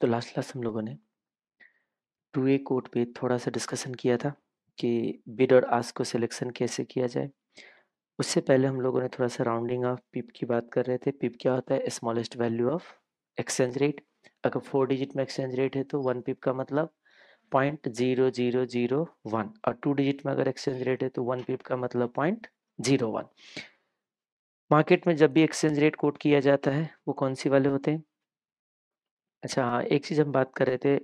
तो last class हम लोगों ने टू ए कोड पे थोड़ा सा डिस्कशन किया था कि बिड और आस को सिलेक्शन कैसे किया जाए उससे पहले हम लोगों ने थोड़ा सा राउंडिंग ऑफ पिप की बात कर रहे थे पिप क्या होता है smallest value of exchange rate अगर फोर डिजिट में एक्सचेंज रेट है तो वन पिप का मतलब point zero zero zero one और टू डिजिट में अगर एक्सचेंज रेट है तो वन पिप का मतलब पॉइंट जीरो वन मार्केट में जब भी एक्सचेंज रेट कोट किया जाता है वो कौन सी वाले होते हैं अच्छा हाँ, एक चीज़ हम बात कर रहे थे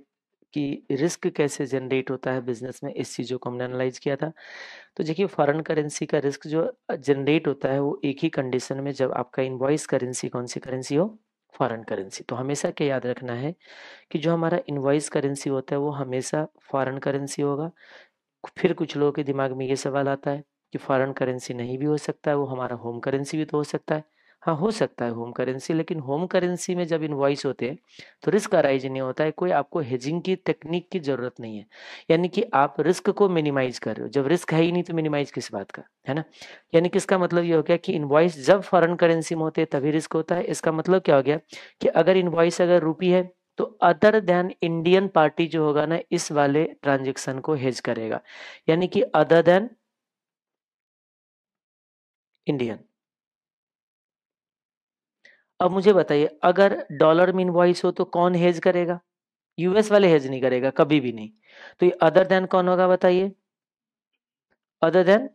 कि रिस्क कैसे जनरेट होता है बिजनेस में इस चीज़ों को हमने एनालाइज किया था तो देखिए फॉरेन करेंसी का रिस्क जो जनरेट होता है वो एक ही कंडीशन में जब आपका इन्वाइस करेंसी कौन सी करेंसी हो फॉरेन करेंसी तो हमेशा क्या याद रखना है कि जो हमारा इन्वाइस करेंसी होता है वो हमेशा फॉरेन करेंसी होगा फिर कुछ लोगों के दिमाग में ये सवाल आता है कि फॉरेन करेंसी नहीं भी हो सकता है वो हमारा होम करेंसी भी तो हो सकता है हाँ हो सकता है होम करेंसी लेकिन होम करेंसी में जब इन्वॉइस होते हैं तो रिस्क अराइज नहीं होता है कोई आपको हेजिंग की टेक्निक की ज़रूरत नहीं है यानी कि आप रिस्क को मिनिमाइज कर रहे हो जब रिस्क है ही नहीं तो मिनिमाइज किस बात का है ना यानी कि इसका मतलब ये हो गया कि इन्वॉइस जब फॉरन करेंसी में होते हैं तभी रिस्क होता है इसका मतलब क्या हो गया कि अगर इन्वॉइस अगर रूपी है तो अदर देन इंडियन पार्टी जो होगा ना इस वाले ट्रांजेक्शन को हेज करेगा यानी कि अदर देन इंडियन अब मुझे बताइए अगर डॉलर में इनवॉइस हो तो कौन हेज करेगा यूएस वाले हेज नहीं करेगा कभी भी नहीं तो ये अदर देन कौन होगा बताइए अदर देन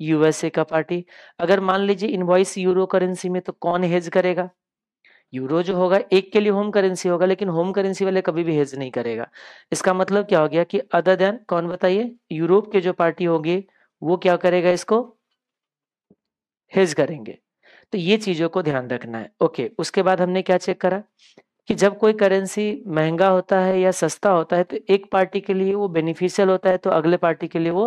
यूएसए का पार्टी अगर मान लीजिए इनवॉइस यूरो करेंसी में तो कौन हेज करेगा यूरो जो होगा एक के लिए होम करेंसी होगा लेकिन होम करेंसी वाले कभी भी हेज नहीं करेगा इसका मतलब क्या हो गया कि अदर देन कौन बताइए यूरोप के जो पार्टी होगी वो क्या करेगा इसको हेज करेंगे तो ये चीजों को ध्यान रखना है ओके उसके बाद हमने क्या चेक करा कि जब कोई करेंसी महंगा होता है या सस्ता होता है तो एक पार्टी के लिए वो बेनिफिशियल होता है तो अगले पार्टी के लिए वो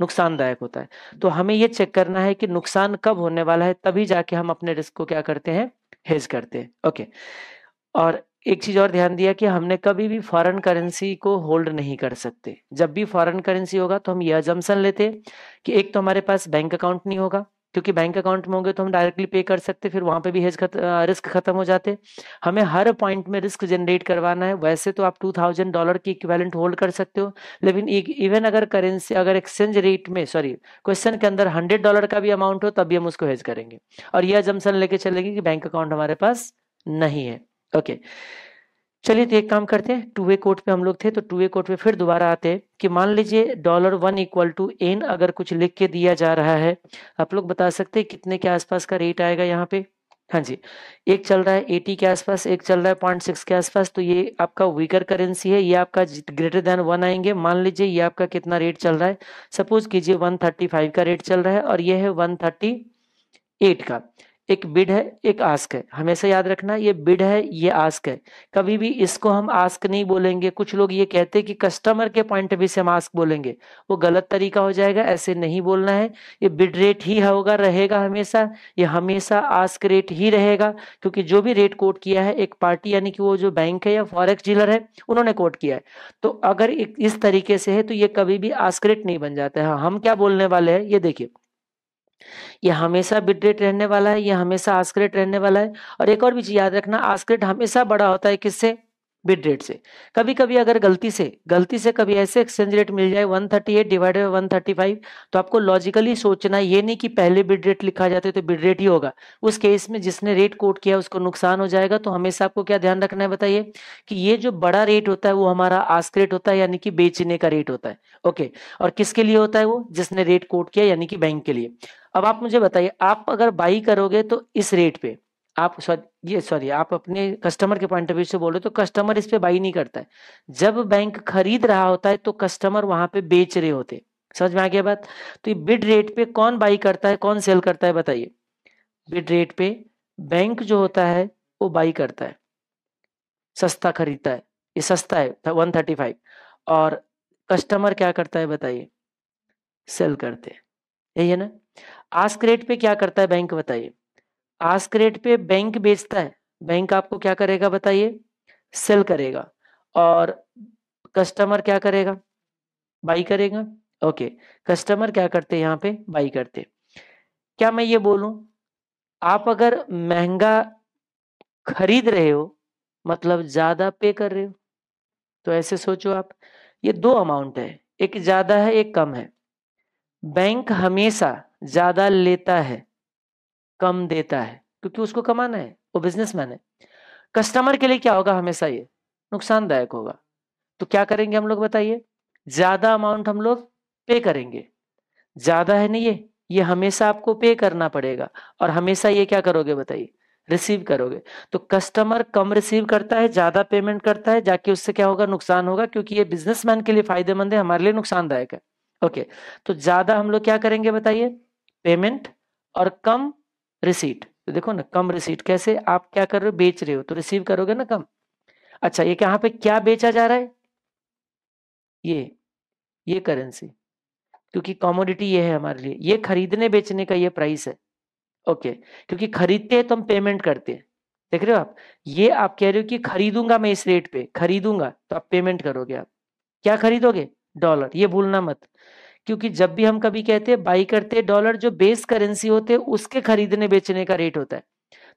नुकसानदायक होता है तो हमें ये चेक करना है कि नुकसान कब होने वाला है तभी जाके हम अपने रिस्क को क्या करते हैं हेज करते हैं ओके और एक चीज और ध्यान दिया कि हमने कभी भी फॉरेन करेंसी को होल्ड नहीं कर सकते जब भी फॉरेन करेंसी होगा तो हम यह जमसन लेते कि एक तो हमारे पास बैंक अकाउंट नहीं होगा क्योंकि बैंक अकाउंट में होंगे तो हम डायरेक्टली पे कर सकते फिर वहां पे भी हेज खत, रिस्क खत्म हो जाते हमें हर पॉइंट में रिस्क जनरेट करवाना है वैसे तो आप टू थाउजेंड डॉलर की इक्वेलेंट होल्ड कर सकते हो लेकिन इवन अगर करेंसी अगर एक्सचेंज रेट में सॉरी क्वेश्चन के अंदर हंड्रेड डॉलर का भी अमाउंट हो तब भी हम उसको हेज करेंगे और यह जमसन लेके चलेंगे कि बैंक अकाउंट हमारे पास नहीं है ओके okay. चलिए तो एक काम करते हैं टू वे कोर्ट पे हम लोग थे तो टू वे कोर्ट पे फिर दोबारा आते हैं कि मान लीजिए dollar one equal to N अगर कुछ लिख के दिया जा रहा है आप लोग बता सकते हैं कितने के आसपास का रेट आएगा यहाँ पे हाँ जी एक चल रहा है एटी के आसपास एक चल रहा है पॉइंट सिक्स के आसपास तो ये आपका वीकर करेंसी है ये आपका ग्रेटर देन वन आएंगे मान लीजिए ये आपका कितना रेट चल रहा है सपोज कीजिए वन थर्टी फाइव का रेट चल रहा है और ये है वन थर्टी एट का एक बिड है एक आस्क है हमेशा याद रखना ये बिड है ये आस्क है कभी भी इसको हम आस्क नहीं बोलेंगे कुछ लोग ये कहते हैं कि कस्टमर के पॉइंट ऑफ व्यू से हम आस्क बोलेंगे वो गलत तरीका हो जाएगा ऐसे नहीं बोलना है ये बिड रेट ही होगा रहेगा हमेशा ये हमेशा आस्क रेट ही रहेगा क्योंकि जो भी रेट कोट किया है एक पार्टी यानी कि वो जो बैंक है या फॉरेक्स डीलर है उन्होंने कोट किया है तो अगर इस तरीके से है तो ये कभी भी आस्क रेट नहीं बन जाता है हाँ, हम क्या बोलने वाले हैं ये देखिए यह हमेशा बिड रेट रहने वाला है यह हमेशा आस्क्रेट रहने वाला है और एक और भी चीज याद रखना आस्क्रेट हमेशा बड़ा होता है किससे बिड से कभी कभी अगर गलती से गलती से कभी ऐसे एक्सचेंज रेट मिल जाए 138 डिवाइडेड बाई तो आपको लॉजिकली सोचना ये नहीं कि पहले बिडरेट लिखा जाता है तो बिडरेट ही होगा उस केस में जिसने रेट कोट किया उसको नुकसान हो जाएगा तो हमेशा आपको क्या ध्यान रखना है बताइए कि ये जो बड़ा रेट होता है वो हमारा आस्क्रेट होता है यानी कि बेचने का रेट होता है ओके और किसके लिए होता है वो जिसने रेट कोट किया यानी कि बैंक के लिए अब आप मुझे बताइए आप अगर बाई करोगे तो इस रेट पे आप सॉरी ये सॉरी आप अपने कस्टमर के पॉइंट ऑफ व्यू से बोलो तो कस्टमर इस पे बाई नहीं करता है जब बैंक खरीद रहा होता है तो कस्टमर वहां पे बेच रहे होते समझ में आ गया बात तो ये बिड रेट पे कौन बाई करता है कौन सेल करता है बताइए बिड रेट पे बैंक जो होता है वो बाई करता है सस्ता खरीदता है ये सस्ता है वन थर्टी फाइव और कस्टमर क्या करता है बताइए सेल करते हैं यही है ना आस्क रेट पे क्या करता है बैंक बताइए आस्क रेट पे बैंक बेचता है बैंक आपको क्या करेगा बताइए सेल करेगा और कस्टमर क्या करेगा बाई करेगा ओके कस्टमर क्या करते हैं यहाँ पे बाई करते क्या मैं ये बोलूं आप अगर महंगा खरीद रहे हो मतलब ज्यादा पे कर रहे हो तो ऐसे सोचो आप ये दो अमाउंट है एक ज्यादा है एक कम है बैंक हमेशा ज़्यादा लेता है कम देता है क्योंकि उसको कमाना है वो बिजनेसमैन है कस्टमर के लिए क्या होगा हमेशा ये नुकसानदायक होगा तो क्या करेंगे हम लोग बताइए ज़्यादा अमाउंट हम लोग पे करेंगे ज़्यादा है नहीं ये ये हमेशा आपको पे करना पड़ेगा और हमेशा ये क्या करोगे बताइए रिसीव करोगे तो कस्टमर कम रिसीव करता है ज़्यादा पेमेंट करता है जाके उससे क्या होगा नुकसान होगा क्योंकि ये बिजनेसमैन के लिए फायदेमंद है हमारे लिए नुकसानदायक है ओके तो ज्यादा हम लोग क्या करेंगे बताइए पेमेंट और कम रिसीट तो देखो ना कम रिसीट कैसे आप क्या कर रहे हो बेच रहे हो तो रिसीव करोगे ना कम अच्छा ये यहाँ पे क्या बेचा जा रहा है ये ये करेंसी क्योंकि कॉमोडिटी ये है हमारे लिए ये खरीदने बेचने का ये प्राइस है ओके क्योंकि खरीदते हैं तो हम पेमेंट करते हैं देख रहे हो आप ये आप कह रहे हो कि खरीदूंगा मैं इस रेट पे खरीदूंगा तो आप पेमेंट करोगे आप क्या खरीदोगे डॉलर ये भूलना मत क्योंकि जब भी हम कभी कहते हैं बाई करते डॉलर जो बेस करेंसी होते हैं उसके खरीदने बेचने का रेट होता है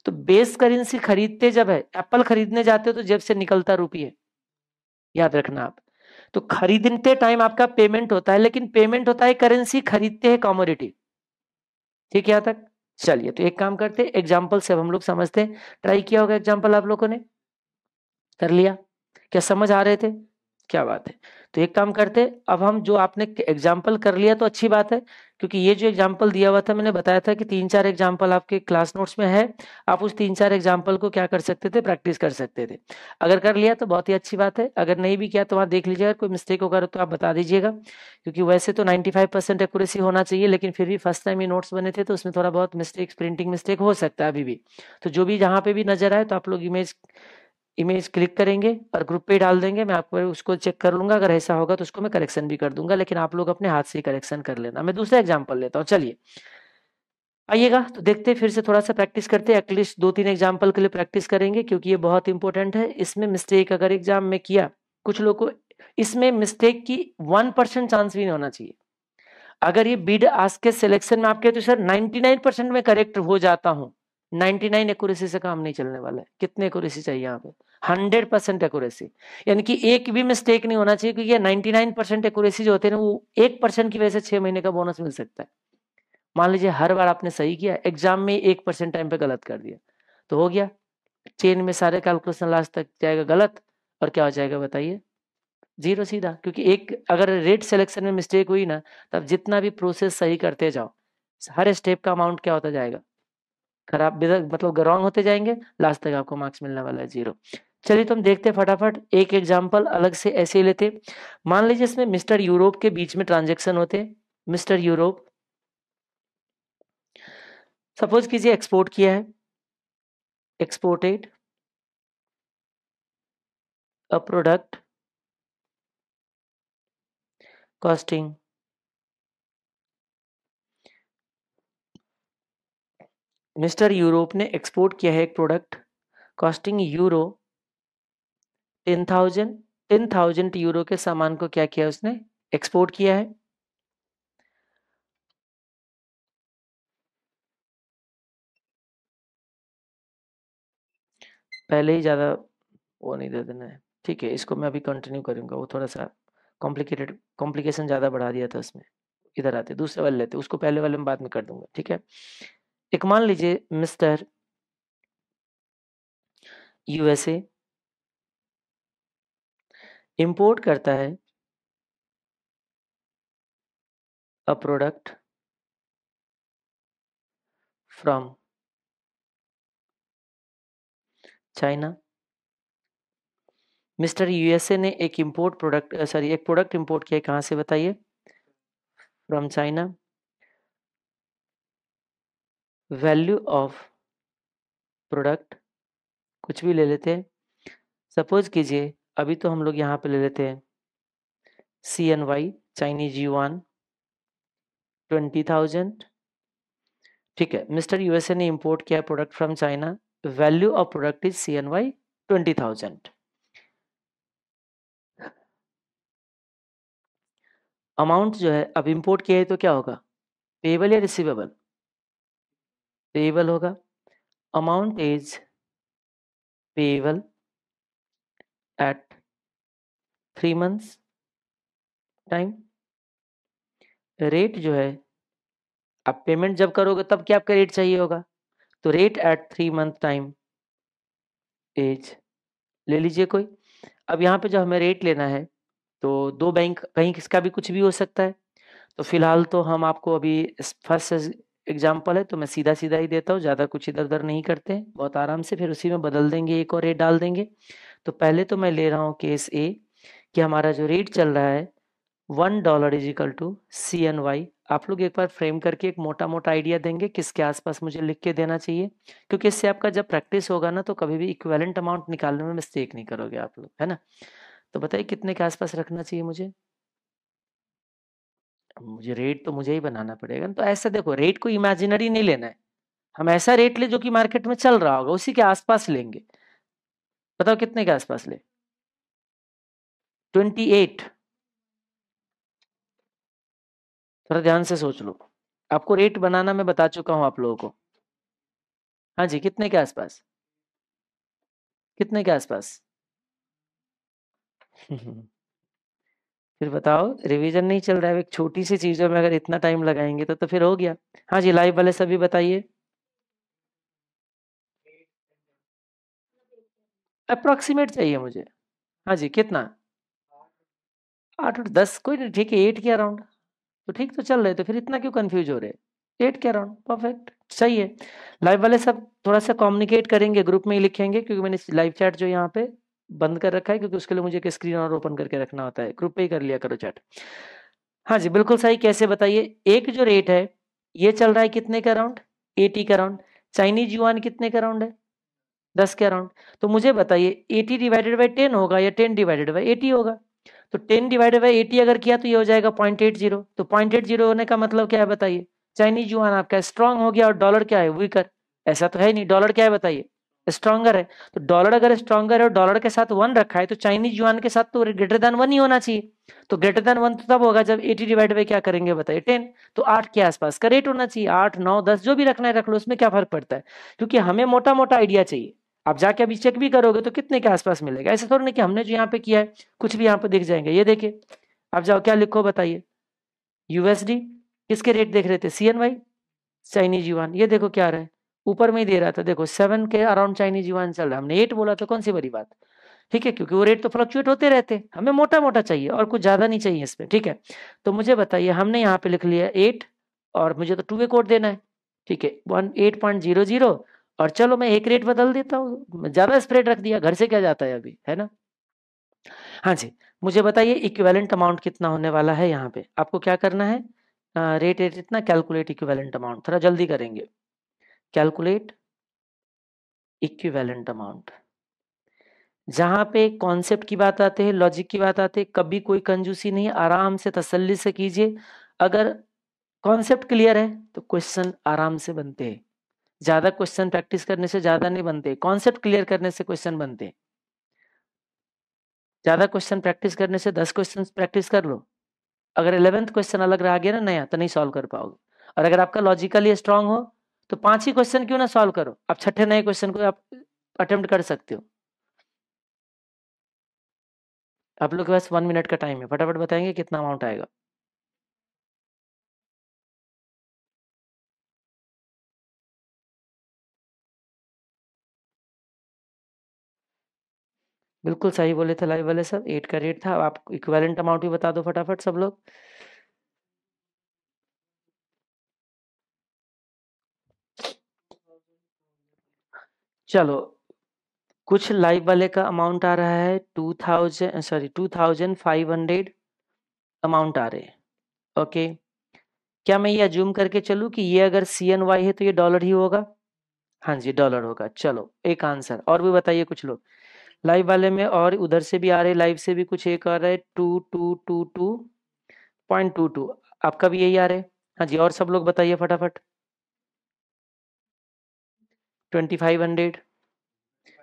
तो बेस करेंसी खरीदते जब है एप्पल खरीदने जाते हो तो जब से निकलता रुपये याद रखना आप तो खरीदते टाइम आपका पेमेंट होता है लेकिन पेमेंट होता है करेंसी खरीदते हैं कॉमोडिटी ठीक है तक चलिए तो एक काम करते एग्जाम्पल से अब हम लोग समझते हैं ट्राई किया होगा एग्जाम्पल आप लोगों ने कर लिया क्या समझ आ रहे थे क्या बात है तो एक काम करते अब हम जो आपने एग्जाम्पल कर लिया तो अच्छी बात है क्योंकि ये जो एग्जाम्पल दिया हुआ था मैंने बताया था कि तीन चार एग्जाम्पल आपके क्लास नोट्स में है आप उस तीन चार एग्जाम्पल को क्या कर सकते थे प्रैक्टिस कर सकते थे अगर कर लिया तो बहुत ही अच्छी बात है अगर नहीं भी किया तो वहाँ देख लीजिएगा कोई मिस्टेक होगा तो आप बता दीजिएगा क्योंकि वैसे तो नाइन्टी फाइव परसेंट एक्यूरेसी होना चाहिए लेकिन फिर भी फर्स्ट टाइम ये नोट्स बने थे तो उसमें थोड़ा बहुत मिस्टेक्स प्रिंटिंग मिस्टेक हो सकता है अभी भी तो जो भी जहाँ पे भी नजर आए तो आप लोग इमेज इमेज क्लिक करेंगे और ग्रुप पे डाल देंगे मैं आपको उसको चेक कर लूंगा अगर ऐसा होगा तो उसको मैं करेक्शन भी कर दूंगा लेकिन आप लोग अपने हाथ से ही करेक्शन कर लेना मैं दूसरा एग्जाम्पल लेता हूँ चलिए आइएगा तो देखते फिर से थोड़ा सा प्रैक्टिस करते एटलीस्ट दो तीन एग्जाम्पल के लिए प्रैक्टिस करेंगे क्योंकि ये बहुत इंपॉर्टेंट है इसमें मिस्टेक अगर एग्जाम में किया कुछ लोग को इसमें मिस्टेक की वन परसेंट चांस भी नहीं होना चाहिए अगर ये बीड आज के सिलेक्शन में आपके तो सर नाइन परसेंट में करेक्ट हो जाता हूँ 99 एक्यूरेसी से काम नहीं चलने वाला है कितने एक्यूरेसी चाहिए यहाँ पे हंड्रेड परसेंट एक्यूरेसी यानी कि एक भी मिस्टेक नहीं होना चाहिए क्योंकि ये 99 परसेंट एक्यूरेसी जो होते हैं वो एक परसेंट की वजह से छह महीने का बोनस मिल सकता है मान लीजिए हर बार आपने सही किया एग्जाम में एक परसेंट टाइम पे गलत कर दिया तो हो गया चेन में सारे कैलकुलेशन लास्ट तक जाएगा गलत और क्या हो जाएगा बताइए जीरो सीधा क्योंकि एक अगर रेट सिलेक्शन में मिस्टेक हुई ना तब जितना भी प्रोसेस सही करते जाओ हर स्टेप का अमाउंट क्या होता जाएगा खराब मतलब रॉन्ग होते जाएंगे लास्ट तक आपको मार्क्स मिलने वाला है जीरो चलिए तो हम देखते हैं फटाफट एक एग्जाम्पल अलग से ऐसे ही लेते मान लीजिए इसमें मिस्टर यूरोप के बीच में ट्रांजेक्शन होते मिस्टर यूरोप सपोज कीजिए एक्सपोर्ट किया है exported a product costing mister Europe ने एक्सपोर्ट किया है एक product costing euro ten thousand ten thousand euro के सामान को क्या किया उसने एक्सपोर्ट किया है पहले ही ज़्यादा वो नहीं दे देना है ठीक है इसको मैं अभी कंटिन्यू करूंगा वो थोड़ा सा कॉम्प्लिकेटेड कॉम्प्लिकेशन ज़्यादा बढ़ा दिया था उसमें इधर आते दूसरे वाले लेते उसको पहले वाले में बाद में कर दूंगा ठीक है एक मान लीजिए मिस्टर यूएसए इंपोर्ट करता है a product from China mister USA ने एक इंपोर्ट प्रोडक्ट सॉरी एक प्रोडक्ट इंपोर्ट किया कहां से बताइए from China value of product कुछ भी ले लेते हैं सपोज कीजिए अभी तो हम लोग यहाँ पे ले लेते हैं C N Y Chinese one twenty thousand ठीक है मिस्टर यूएसए ने इंपोर्ट किया product from China value of product is C N Y twenty thousand amount जो है अब इंपोर्ट किया है तो क्या होगा पेबल या रिसीवेबल पेबल होगा amount is payable at three months time rate जो है आप पेमेंट जब करोगे तब क्या आपका रेट चाहिए होगा तो rate at three month time as ले लीजिए कोई अब यहाँ पे जब हमें रेट लेना है तो दो बैंक कहीं किसका भी कुछ भी हो सकता है तो फिलहाल तो हम आपको अभी फर्स्ट एग्जाम्पल है तो मैं सीधा सीधा ही देता हूँ ज़्यादा कुछ इधर उधर नहीं करते बहुत आराम से फिर उसी में बदल देंगे एक और ए डाल देंगे तो पहले तो मैं ले रहा हूँ केस ए कि हमारा जो रेट चल रहा है one dollar is equal to C N Y आप लोग एक बार फ्रेम करके एक मोटा मोटा आइडिया देंगे किसके आसपास मुझे लिख के देना चाहिए क्योंकि इससे आपका जब प्रैक्टिस होगा ना तो कभी भी इक्वेलेंट अमाउंट निकालने में मिस्टेक नहीं करोगे आप लोग है ना तो बताइए कितने के आसपास रखना चाहिए मुझे मुझे रेट तो मुझे ही बनाना पड़ेगा तो ऐसा देखो रेट को इमेजिनरी नहीं लेना है हम ऐसा रेट ले जो कि मार्केट में चल रहा होगा उसी के आसपास लेंगे बताओ कितने के आसपास ले ट्वेंटी एट थोड़ा ध्यान से सोच लो आपको रेट बनाना मैं बता चुका हूं आप लोगों को हाँ जी कितने के आसपास कितने के आसपास फिर बताओ रिवीजन नहीं चल रहा है एक छोटी सी चीज़ों में अगर इतना टाइम लगाएंगे तो तो फिर हो गया हाँ जी लाइव वाले सभी बताइए अप्रोक्सीमेट चाहिए मुझे हाँ जी कितना आठ और दस कोई नहीं ठीक है एट के अराउंड तो ठीक तो चल रहे तो फिर इतना क्यों कंफ्यूज हो रहे एट के अराउंड परफेक्ट चाहिए लाइव वाले सब थोड़ा सा कम्युनिकेट करेंगे ग्रुप में ही लिखेंगे क्योंकि मैंने लाइव चैट जो यहाँ पे बंद कर रखा है क्योंकि उसके लिए मुझे एक स्क्रीन और ओपन करके रखना होता है कृपया कर लिया करो चैट हाँ जी बिल्कुल सही कैसे बताइए एक जो रेट है ये चल रहा है कितने का अराउंड एटी का अराउंड चाइनीज युआन कितने का अराउंड है दस के अराउंड तो मुझे बताइए एटी डिवाइडेड बाई टेन होगा या टेन डिवाइडेड बाई एटी होगा तो टेन डिवाइडेड बाई एटी अगर किया तो ये हो जाएगा पॉइंट एट जीरो तो पॉइंट एट जीरो होने का मतलब क्या है बताइए चाइनीज युआन आपका स्ट्रांग हो गया और डॉलर क्या है वीकर ऐसा तो है नहीं डॉलर क्या है बताइए स्ट्रॉगर है तो डॉलर अगर स्ट्रॉगर है और डॉलर के साथ वन रखा है तो चाइनीज युआन के साथ तो ग्रेटर देन वन ही होना चाहिए तो ग्रेटर देन वन तो तब होगा जब एटी डिवाइड बाई क्या करेंगे बताइए टेन तो आठ के आसपास का रेट होना चाहिए आठ नौ दस जो भी रखना है रख लो उसमें क्या फर्क पड़ता है क्योंकि हमें मोटा मोटा आइडिया चाहिए आप जाके अभी चेक भी करोगे तो कितने के आसपास मिलेगा ऐसा थोड़ा नहीं कि हमने जो यहाँ पे किया है कुछ भी यहाँ पे दिख जाएंगे ये देखे आप जाओ क्या लिखो बताइए यूएसडी किसके रेट देख रहे थे C N Y Chinese yuan ये देखो क्या रहे ऊपर में ही दे रहा था देखो सेवन के अराउंड चाइनीज युवान चल रहा हमने एट बोला तो कौन सी बड़ी बात ठीक है क्योंकि वो रेट तो फ्लक्चुएट होते रहते हमें मोटा मोटा चाहिए और कुछ ज्यादा नहीं चाहिए इसमें ठीक है तो मुझे बताइए हमने यहाँ पे लिख लिया एट और मुझे तो टू वे कोड देना है ठीक है one eight point zero zero और चलो मैं एक रेट बदल देता हूँ ज्यादा स्प्रेड रख दिया घर से क्या जाता है अभी है ना हाँ जी मुझे बताइए इक्वेलेंट अमाउंट कितना होने वाला है यहाँ पे आपको क्या करना है रेट रेट इतना कैलकुलेट इक्वेलेंट अमाउंट थोड़ा जल्दी करेंगे कैलकुलेट इक्विवेलेंट अमाउंट जहां पे कॉन्सेप्ट की बात आते हैं लॉजिक की बात आते हैं कभी कोई कंजूसी नहीं आराम से तसल्ली से कीजिए अगर कॉन्सेप्ट क्लियर है तो क्वेश्चन आराम से बनते हैं ज्यादा क्वेश्चन प्रैक्टिस करने से ज्यादा नहीं बनते कॉन्सेप्ट क्लियर करने से क्वेश्चन बनते ज्यादा क्वेश्चन प्रैक्टिस करने से दस क्वेश्चन प्रैक्टिस कर लो अगर इलेवेंथ क्वेश्चन अलग रह गया ना नया तो नहीं सॉल्व कर पाओगे और अगर आपका लॉजिकली स्ट्रांग हो तो पांच ही क्वेश्चन क्यों ना सॉल्व करो आप छठे नए क्वेश्चन को आप अटेम्प्ट कर सकते हो आप लोग के पास वन मिनट का टाइम है फटाफट बताएंगे कितना अमाउंट आएगा बिल्कुल सही बोले थे लाइव वाले सर एट का रेट था आप इक्वेलेंट अमाउंट भी बता दो फटाफट सब लोग चलो कुछ लाइव वाले का अमाउंट आ रहा है two thousand sorry two thousand five hundred amount आ रहे ओके क्या मैं ये जूम करके चलूँ कि ये अगर सी एन वाई है तो ये डॉलर ही होगा हाँ जी डॉलर होगा चलो एक आंसर और भी बताइए कुछ लोग लाइव वाले में और उधर से भी आ रहे लाइव से भी कुछ एक आ रहा है two two two two point two two आपका भी यही आ रहा है हाँ जी और सब लोग बताइए फटाफट twenty five hundred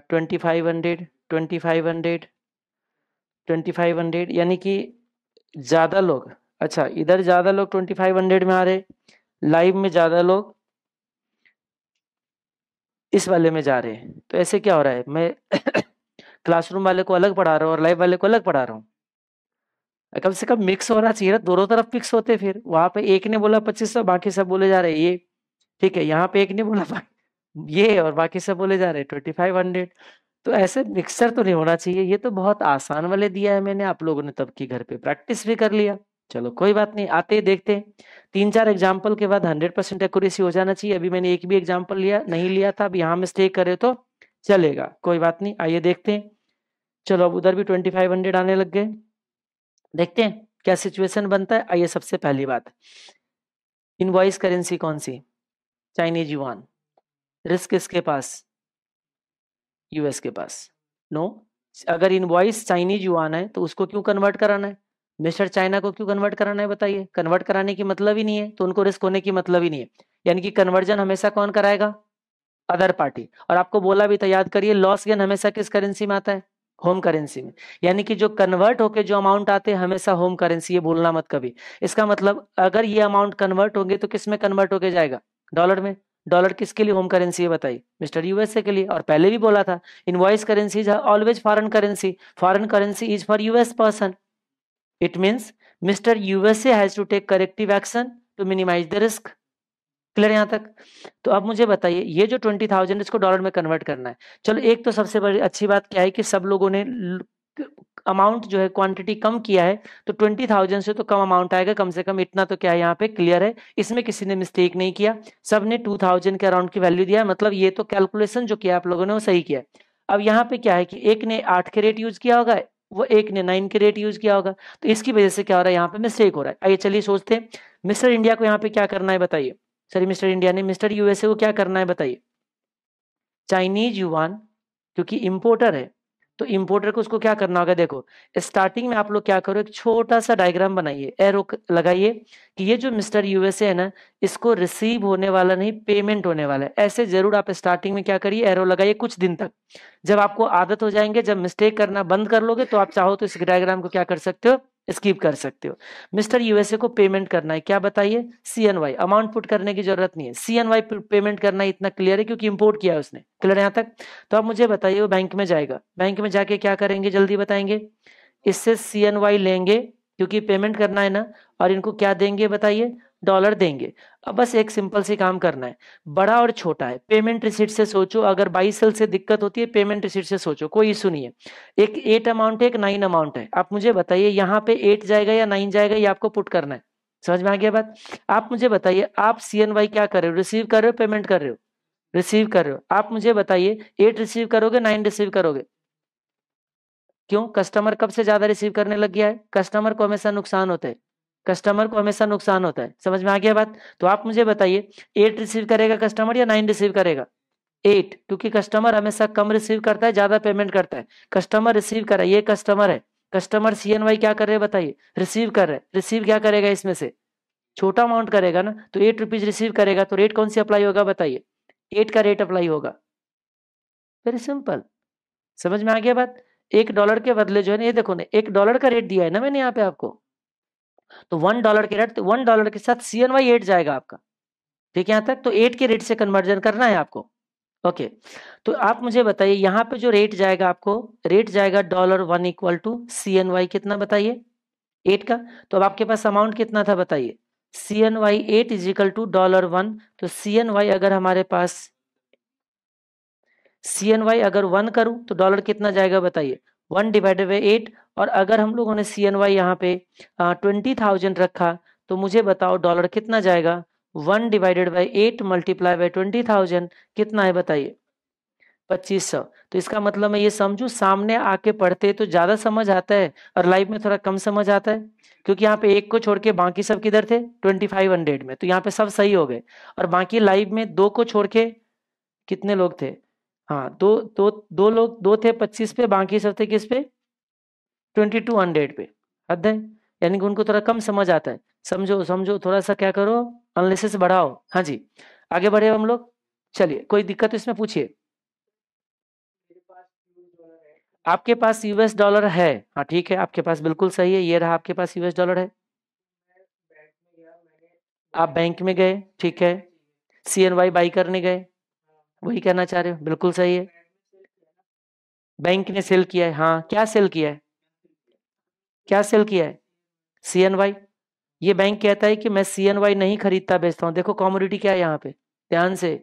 twenty five hundred twenty five hundred twenty five hundred यानी कि ज़्यादा लोग अच्छा इधर ज़्यादा लोग ट्वेंटी फाइव हंड्रेड में आ रहे लाइव में ज़्यादा लोग इस वाले में जा रहे हैं तो ऐसे क्या हो रहा है मैं क्लासरूम वाले को अलग पढ़ा रहा हूँ और लाइव वाले को अलग पढ़ा रहा हूँ कम से कम मिक्स होना चाहिए ना दोनों तरफ मिक्स होते फिर वहां पे एक ने बोला पच्चीस सौ बाकी सब बोले जा रहे ये ठीक है यहाँ पे एक ने बोला ये और बाकी सब बोले जा रहे ट्वेंटी फाइव हंड्रेड तो ऐसे मिक्सर तो नहीं होना चाहिए ये तो बहुत आसान वाले दिया है मैंने आप लोगों ने तब की घर पे प्रैक्टिस भी कर लिया चलो कोई बात नहीं आते ही देखते हैं तीन चार एग्जाम्पल के बाद हंड्रेड परसेंट एक्यूरेसी हो जाना चाहिए अभी मैंने एक भी एग्जाम्पल लिया नहीं लिया था अब यहाँ मिस्टेक करे तो चलेगा कोई बात नहीं आइए देखते हैं चलो अब उधर भी ट्वेंटी फाइव हंड्रेड आने लग गए देखते हैं क्या सिचुएशन बनता है आइए सबसे पहली बात वॉइस करेंसी कौन सी चाइनीज युआन रिस्क इसके पास यूएस के पास नो अगर इनवॉइस चाइनीज युआन है तो उसको क्यों कन्वर्ट कराना है मिस्टर चाइना को क्यों कन्वर्ट कराना है बताइए कन्वर्ट कराने की मतलब ही नहीं है तो उनको रिस्क होने की मतलब ही नहीं है यानी कि कन्वर्जन हमेशा कौन कराएगा अदर पार्टी और आपको बोला भी था याद करिए लॉस गेन हमेशा किस करेंसी में आता है होम करेंसी में यानी कि जो कन्वर्ट होके जो अमाउंट आते हैं हमेशा होम करेंसी ये बोलना मत कभी इसका मतलब अगर ये अमाउंट कन्वर्ट होंगे तो किस में कन्वर्ट होके जाएगा डॉलर में डॉलर किसके लिए होम करेंसी है बताई मिस्टर यूएसए के लिए और पहले भी बोला था invoice currency always foreign currency foreign currency is for US person it means mister USA has to take corrective action to minimise the risk clear यहाँ तक तो अब मुझे बताइए ये जो ट्वेंटी थाउजेंड इसको डॉलर में कन्वर्ट करना है चलो एक तो सबसे बड़ी अच्छी बात क्या है कि सब लोगों ने अमाउंट जो है क्वांटिटी कम किया है तो ट्वेंटी थाउजेंड से तो कम अमाउंट आएगा कम से कम इतना तो क्या है यहाँ पे क्लियर है इसमें किसी ने मिस्टेक नहीं किया सब ने टू थाउजेंड के अराउंड की वैल्यू दिया मतलब ये तो कैलकुलेशन जो किया आप लोगों ने वो सही किया अब यहाँ पे क्या है कि एक ने आठ के रेट यूज किया होगा वो एक ने नाइन के रेट यूज किया होगा तो इसकी वजह से क्या हो रहा है यहाँ पे मिस्टेक हो रहा है आइए चलिए सोचते हैं मिस्टर इंडिया को यहाँ पे क्या करना है बताइए सर मिस्टर इंडिया ने मिस्टर यूएसए को क्या करना है बताइए चाइनीज युवान क्योंकि इम्पोर्टर है तो इम्पोर्टर को उसको क्या करना होगा देखो स्टार्टिंग में आप लोग क्या करो एक छोटा सा डायग्राम बनाइए एरो लगाइए कि ये जो मिस्टर यूएसए है ना इसको रिसीव होने वाला नहीं पेमेंट होने वाला है ऐसे जरूर आप स्टार्टिंग में क्या करिए एरो लगाइए कुछ दिन तक जब आपको आदत हो जाएंगे जब मिस्टेक करना बंद कर लोगे तो आप चाहो तो इस डायग्राम को क्या कर सकते हो स्किप कर सकते हो मिस्टर यूएसए को पेमेंट करना है क्या बताइए C N Y amount put करने की जरूरत नहीं है सी एन वाई पेमेंट करना इतना क्लियर है क्योंकि इंपोर्ट किया है उसने क्लियर यहाँ तक तो आप मुझे बताइए वो बैंक में जाएगा बैंक में जाके क्या करेंगे जल्दी बताएंगे इससे सी एन वाई लेंगे क्योंकि पेमेंट करना है ना और इनको क्या देंगे बताइए डॉलर देंगे अब बस एक सिंपल सी काम करना है बड़ा और छोटा है पेमेंट रिसिट से सोचो अगर बाई सेल से दिक्कत होती है पेमेंट रिसिट से सोचो कोई इशू नहीं है एक एट अमाउंट है एक नाइन अमाउंट है आप मुझे बताइए यहाँ पे एट जाएगा या नाइन जाएगा ये आपको पुट करना है समझ में आ गया बात आप मुझे बताइए आप सी एन वाई क्या कर रहे हो रिसीव कर रहे हो पेमेंट कर रहे हो रिसीव कर रहे हो आप मुझे बताइए एट रिसीव करोगे नाइन रिसीव करोगे क्यों कस्टमर कब से ज्यादा रिसीव करने लग गया है कस्टमर को हमेशा नुकसान होता है कस्टमर को हमेशा नुकसान होता है समझ में आ गया बात तो आप मुझे बताइए एट रिसीव करेगा कस्टमर या नाइन रिसीव करेगा एट क्योंकि कस्टमर हमेशा कम रिसीव करता है ज्यादा पेमेंट करता है कस्टमर रिसीव कर रहा है ये कस्टमर है कस्टमर सी एन वाई क्या कर रहे हैं बताइए रिसीव कर रहे हैं रिसीव क्या करेगा इसमें से छोटा अमाउंट करेगा ना तो एट रुपीज रिसीव करेगा तो रेट कौन सी अप्लाई होगा बताइए एट का रेट अप्लाई होगा वेरी सिंपल समझ में आ गया बात एक डॉलर के बदले जो है ना ये देखो ना एक डॉलर का रेट दिया है ना मैंने यहाँ पे आपको तो वन डॉलर के रेट वन डॉलर के साथ सी एन वाई एट जाएगा आपका ठीक है यहाँ तक तो एट के रेट से कन्वर्जन करना है आपको ओके तो आप मुझे बताइए यहाँ पे जो रेट जाएगा आपको रेट जाएगा dollar one equal to C N Y कितना बताइए एट का तो अब आपके पास अमाउंट कितना था बताइए C N Y eight is equal to dollar one तो सी एन वाई अगर हमारे पास सी एन वाई अगर वन करूं तो डॉलर कितना जाएगा बताइए वन डिवाइडेड बाई एट और अगर हम लोगों ने सी एन वाई यहाँ पे ट्वेंटी थाउजेंड रखा तो मुझे बताओ डॉलर कितना जाएगा one divided by eight multiply by twenty thousand कितना है बताइए पच्चीस सौ तो इसका मतलब मैं ये समझू सामने आके पढ़ते तो ज्यादा समझ आता है और लाइफ में थोड़ा कम समझ आता है क्योंकि यहाँ पे एक को छोड़ के बाकी सब किधर थे ट्वेंटी फाइव हंड्रेड में तो यहाँ पे सब सही हो गए और बाकी लाइव में दो को छोड़ के कितने लोग थे हाँ दो दो दो लोग दो थे पच्चीस पे बाकी सब थे किस पे ट्वेंटी टू हंड्रेड पे हद है यानी कि उनको थोड़ा कम समझ आता है समझो समझो थोड़ा सा क्या करो एनालिसिस बढ़ाओ हाँ जी आगे बढ़े हम लोग चलिए कोई दिक्कत इसमें पूछिए आपके पास यूएस डॉलर है हाँ ठीक है आपके पास बिल्कुल सही है ये रहा आपके पास यूएस डॉलर है आप बैंक में गए ठीक है सी एन वाई बाई करने गए वही कहना चाह रहे हो बिल्कुल सही है बैंक ने सेल किया है हाँ क्या सेल किया है क्या सेल किया है सी एन वाई ये बैंक कहता है कि मैं सी एन वाई नहीं खरीदता बेचता हूँ देखो कॉमोडिटी क्या है यहाँ पे ध्यान से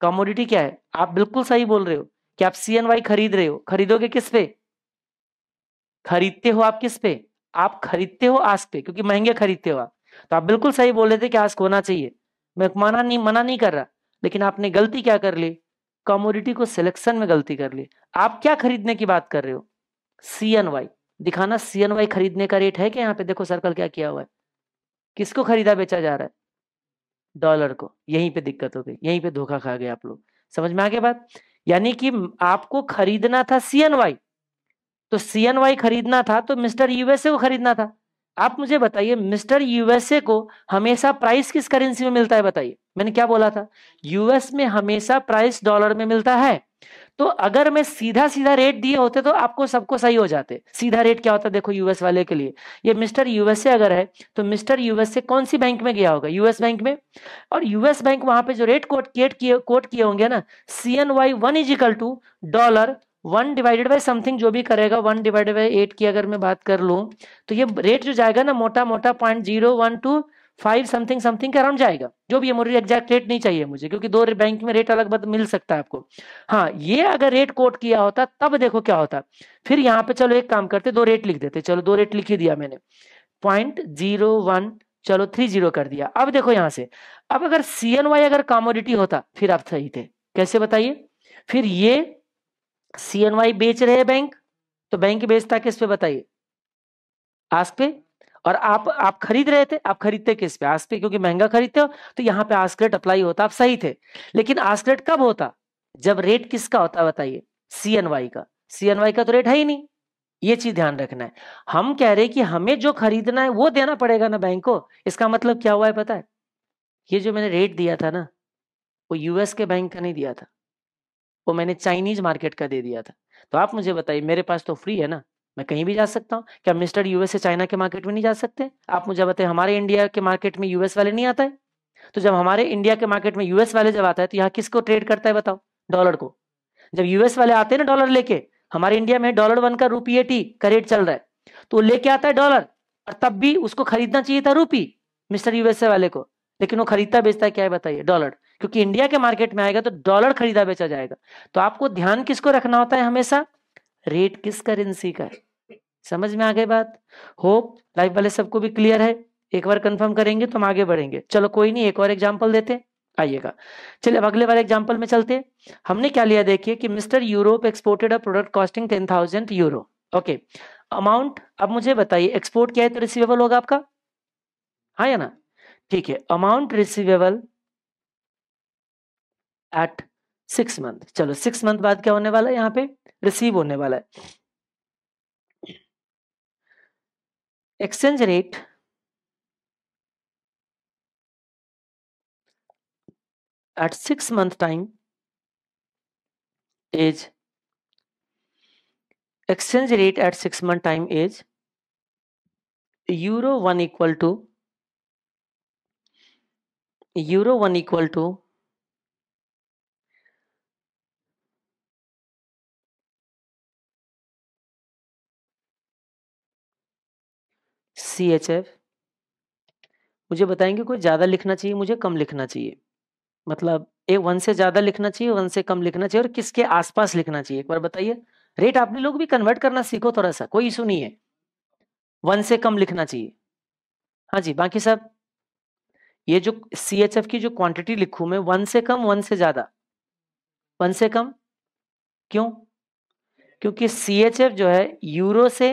कॉमोडिटी क्या है आप बिल्कुल सही बोल रहे हो कि आप सी एन वाई खरीद रहे हो खरीदोगे किस पे खरीदते हो आप किस पे आप खरीदते हो आस पे क्योंकि महंगे खरीदते हो आप तो आप बिल्कुल सही बोल रहे थे कि आस को होना चाहिए मैं मना नहीं मना नहीं कर रहा लेकिन आपने गलती क्या कर ली कमोडिटी को सिलेक्शन में गलती कर ली आप क्या खरीदने की बात कर रहे हो सी एन वाई दिखाना सी एन वाई खरीदने का रेट है कि यहाँ पे देखो सर्कल क्या किया हुआ है किसको खरीदा बेचा जा रहा है डॉलर को यहीं पे दिक्कत हो गई यहीं पे धोखा खा गए आप लोग समझ में आगे बात यानी कि आपको खरीदना था सी एन वाई तो सी एन वाई खरीदना था तो मिस्टर यूएसए को खरीदना था आप मुझे बताइए मिस्टर यूएसए को हमेशा प्राइस किस करेंसी में मिलता है बताइए मैंने क्या बोला था यूएस में हमेशा प्राइस डॉलर में मिलता है तो अगर मैं सीधा सीधा रेट दिए होते तो आपको सबको सही हो जाते सीधा रेट क्या होता देखो यूएस वाले के लिए ये मिस्टर यूएसए अगर है तो मिस्टर यूएसए कौन सी बैंक में गया होगा यूएस बैंक में और यूएस बैंक वहां पे जो रेट कोट किए कोट किए होंगे ना C N Y one equal to dollar one divided by something जो भी करेगा वन डिवाइडेड बाई एट की अगर मैं बात कर लूँ तो ये रेट जो जाएगा ना मोटा मोटा point zero one two five something something के अराउंड जाएगा जो भी है मुझे एग्जैक्ट रेट नहीं चाहिए मुझे क्योंकि दो बैंक में रेट अलग बद मिल सकता है आपको हाँ ये अगर रेट कोट किया होता तब देखो क्या होता फिर यहाँ पे चलो एक काम करते दो रेट लिख देते चलो दो रेट लिख ही दिया मैंने पॉइंट जीरो वन चलो थ्री जीरो कर दिया अब देखो यहाँ से अब अगर सी एन वाई अगर कॉमोडिटी होता फिर आप सही थे कैसे बताइए फिर ये सी बेच रहे हैं बैंक तो बैंक बेचता किस पे बताइए आज पे और आप आप खरीद रहे थे आप खरीदते किस पे आज पे क्योंकि महंगा खरीदते हो तो यहाँ पे आस्क्रेट अप्लाई होता आप सही थे लेकिन आस्क्रेट कब होता जब रेट किसका होता बताइए सी का सी का तो रेट है ही नहीं ये चीज ध्यान रखना है हम कह रहे कि हमें जो खरीदना है वो देना पड़ेगा ना बैंक को इसका मतलब क्या हुआ है पता है ये जो मैंने रेट दिया था ना वो यूएस के बैंक का नहीं दिया था वो मैंने चाइनीज मार्केट का दे दिया था तो आप मुझे बताइए मेरे पास तो फ्री है ना मैं कहीं भी जा सकता हूँ क्या मिस्टर यूएस से चाइना के मार्केट में नहीं जा सकते आप मुझे बताइए हमारे इंडिया के मार्केट में यूएस वाले नहीं आता है तो जब हमारे इंडिया के मार्केट में यूएस वाले जब आता है तो यहाँ किसको ट्रेड करता है बताओ डॉलर को जब यूएस वाले आते हैं ना डॉलर लेके हमारे इंडिया में डॉलर वन का रूपी टी का रेट चल रहा है तो लेके आता है डॉलर और तब भी उसको खरीदना चाहिए था रूपी मिस्टर यूएसए वाले को लेकिन वो खरीदता बेचता है क्या है बताइए डॉलर क्योंकि इंडिया के मार्केट में आएगा तो डॉलर खरीदा बेचा जाएगा तो आपको ध्यान किसको रखना होता है हमेशा रेट किस करेंसी का समझ में आ गई बात होप लाइफ वाले सबको भी क्लियर है एक बार कंफर्म करेंगे तो हम आगे बढ़ेंगे चलो कोई नहीं एक और एग्जाम्पल देते आइएगा चलिए अब अगले वाले एग्जाम्पल में चलते हमने क्या लिया देखिए कि mister Europe exported a product costing ten thousand euro okay amount अब मुझे बताइए एक्सपोर्ट क्या है तो रिसीवेबल होगा आपका हाँ या ना ठीक है amount receivable at six month चलो सिक्स मंथ बाद क्या होने वाला है यहाँ पे रिसीव होने वाला है exchange rate at six month time as exchange rate at six month time as euro one equal to euro one equal to C H F मुझे बताएंगे कोई ज़्यादा लिखना चाहिए मुझे कम लिखना चाहिए मतलब एक वन से ज़्यादा लिखना चाहिए वन से कम लिखना चाहिए और किसके आसपास लिखना चाहिए एक बार बताइए रेट आपने लोग भी कन्वर्ट करना सीखो थोड़ा सा कोई इशू नहीं है वन से कम लिखना चाहिए हाँ जी बाकी सब ये जो सी एच एफ की जो क्वांटिटी लिखूँ मैं वन से कम वन से ज़्यादा वन से कम क्यों क्योंकि सी एच एफ जो है यूरो से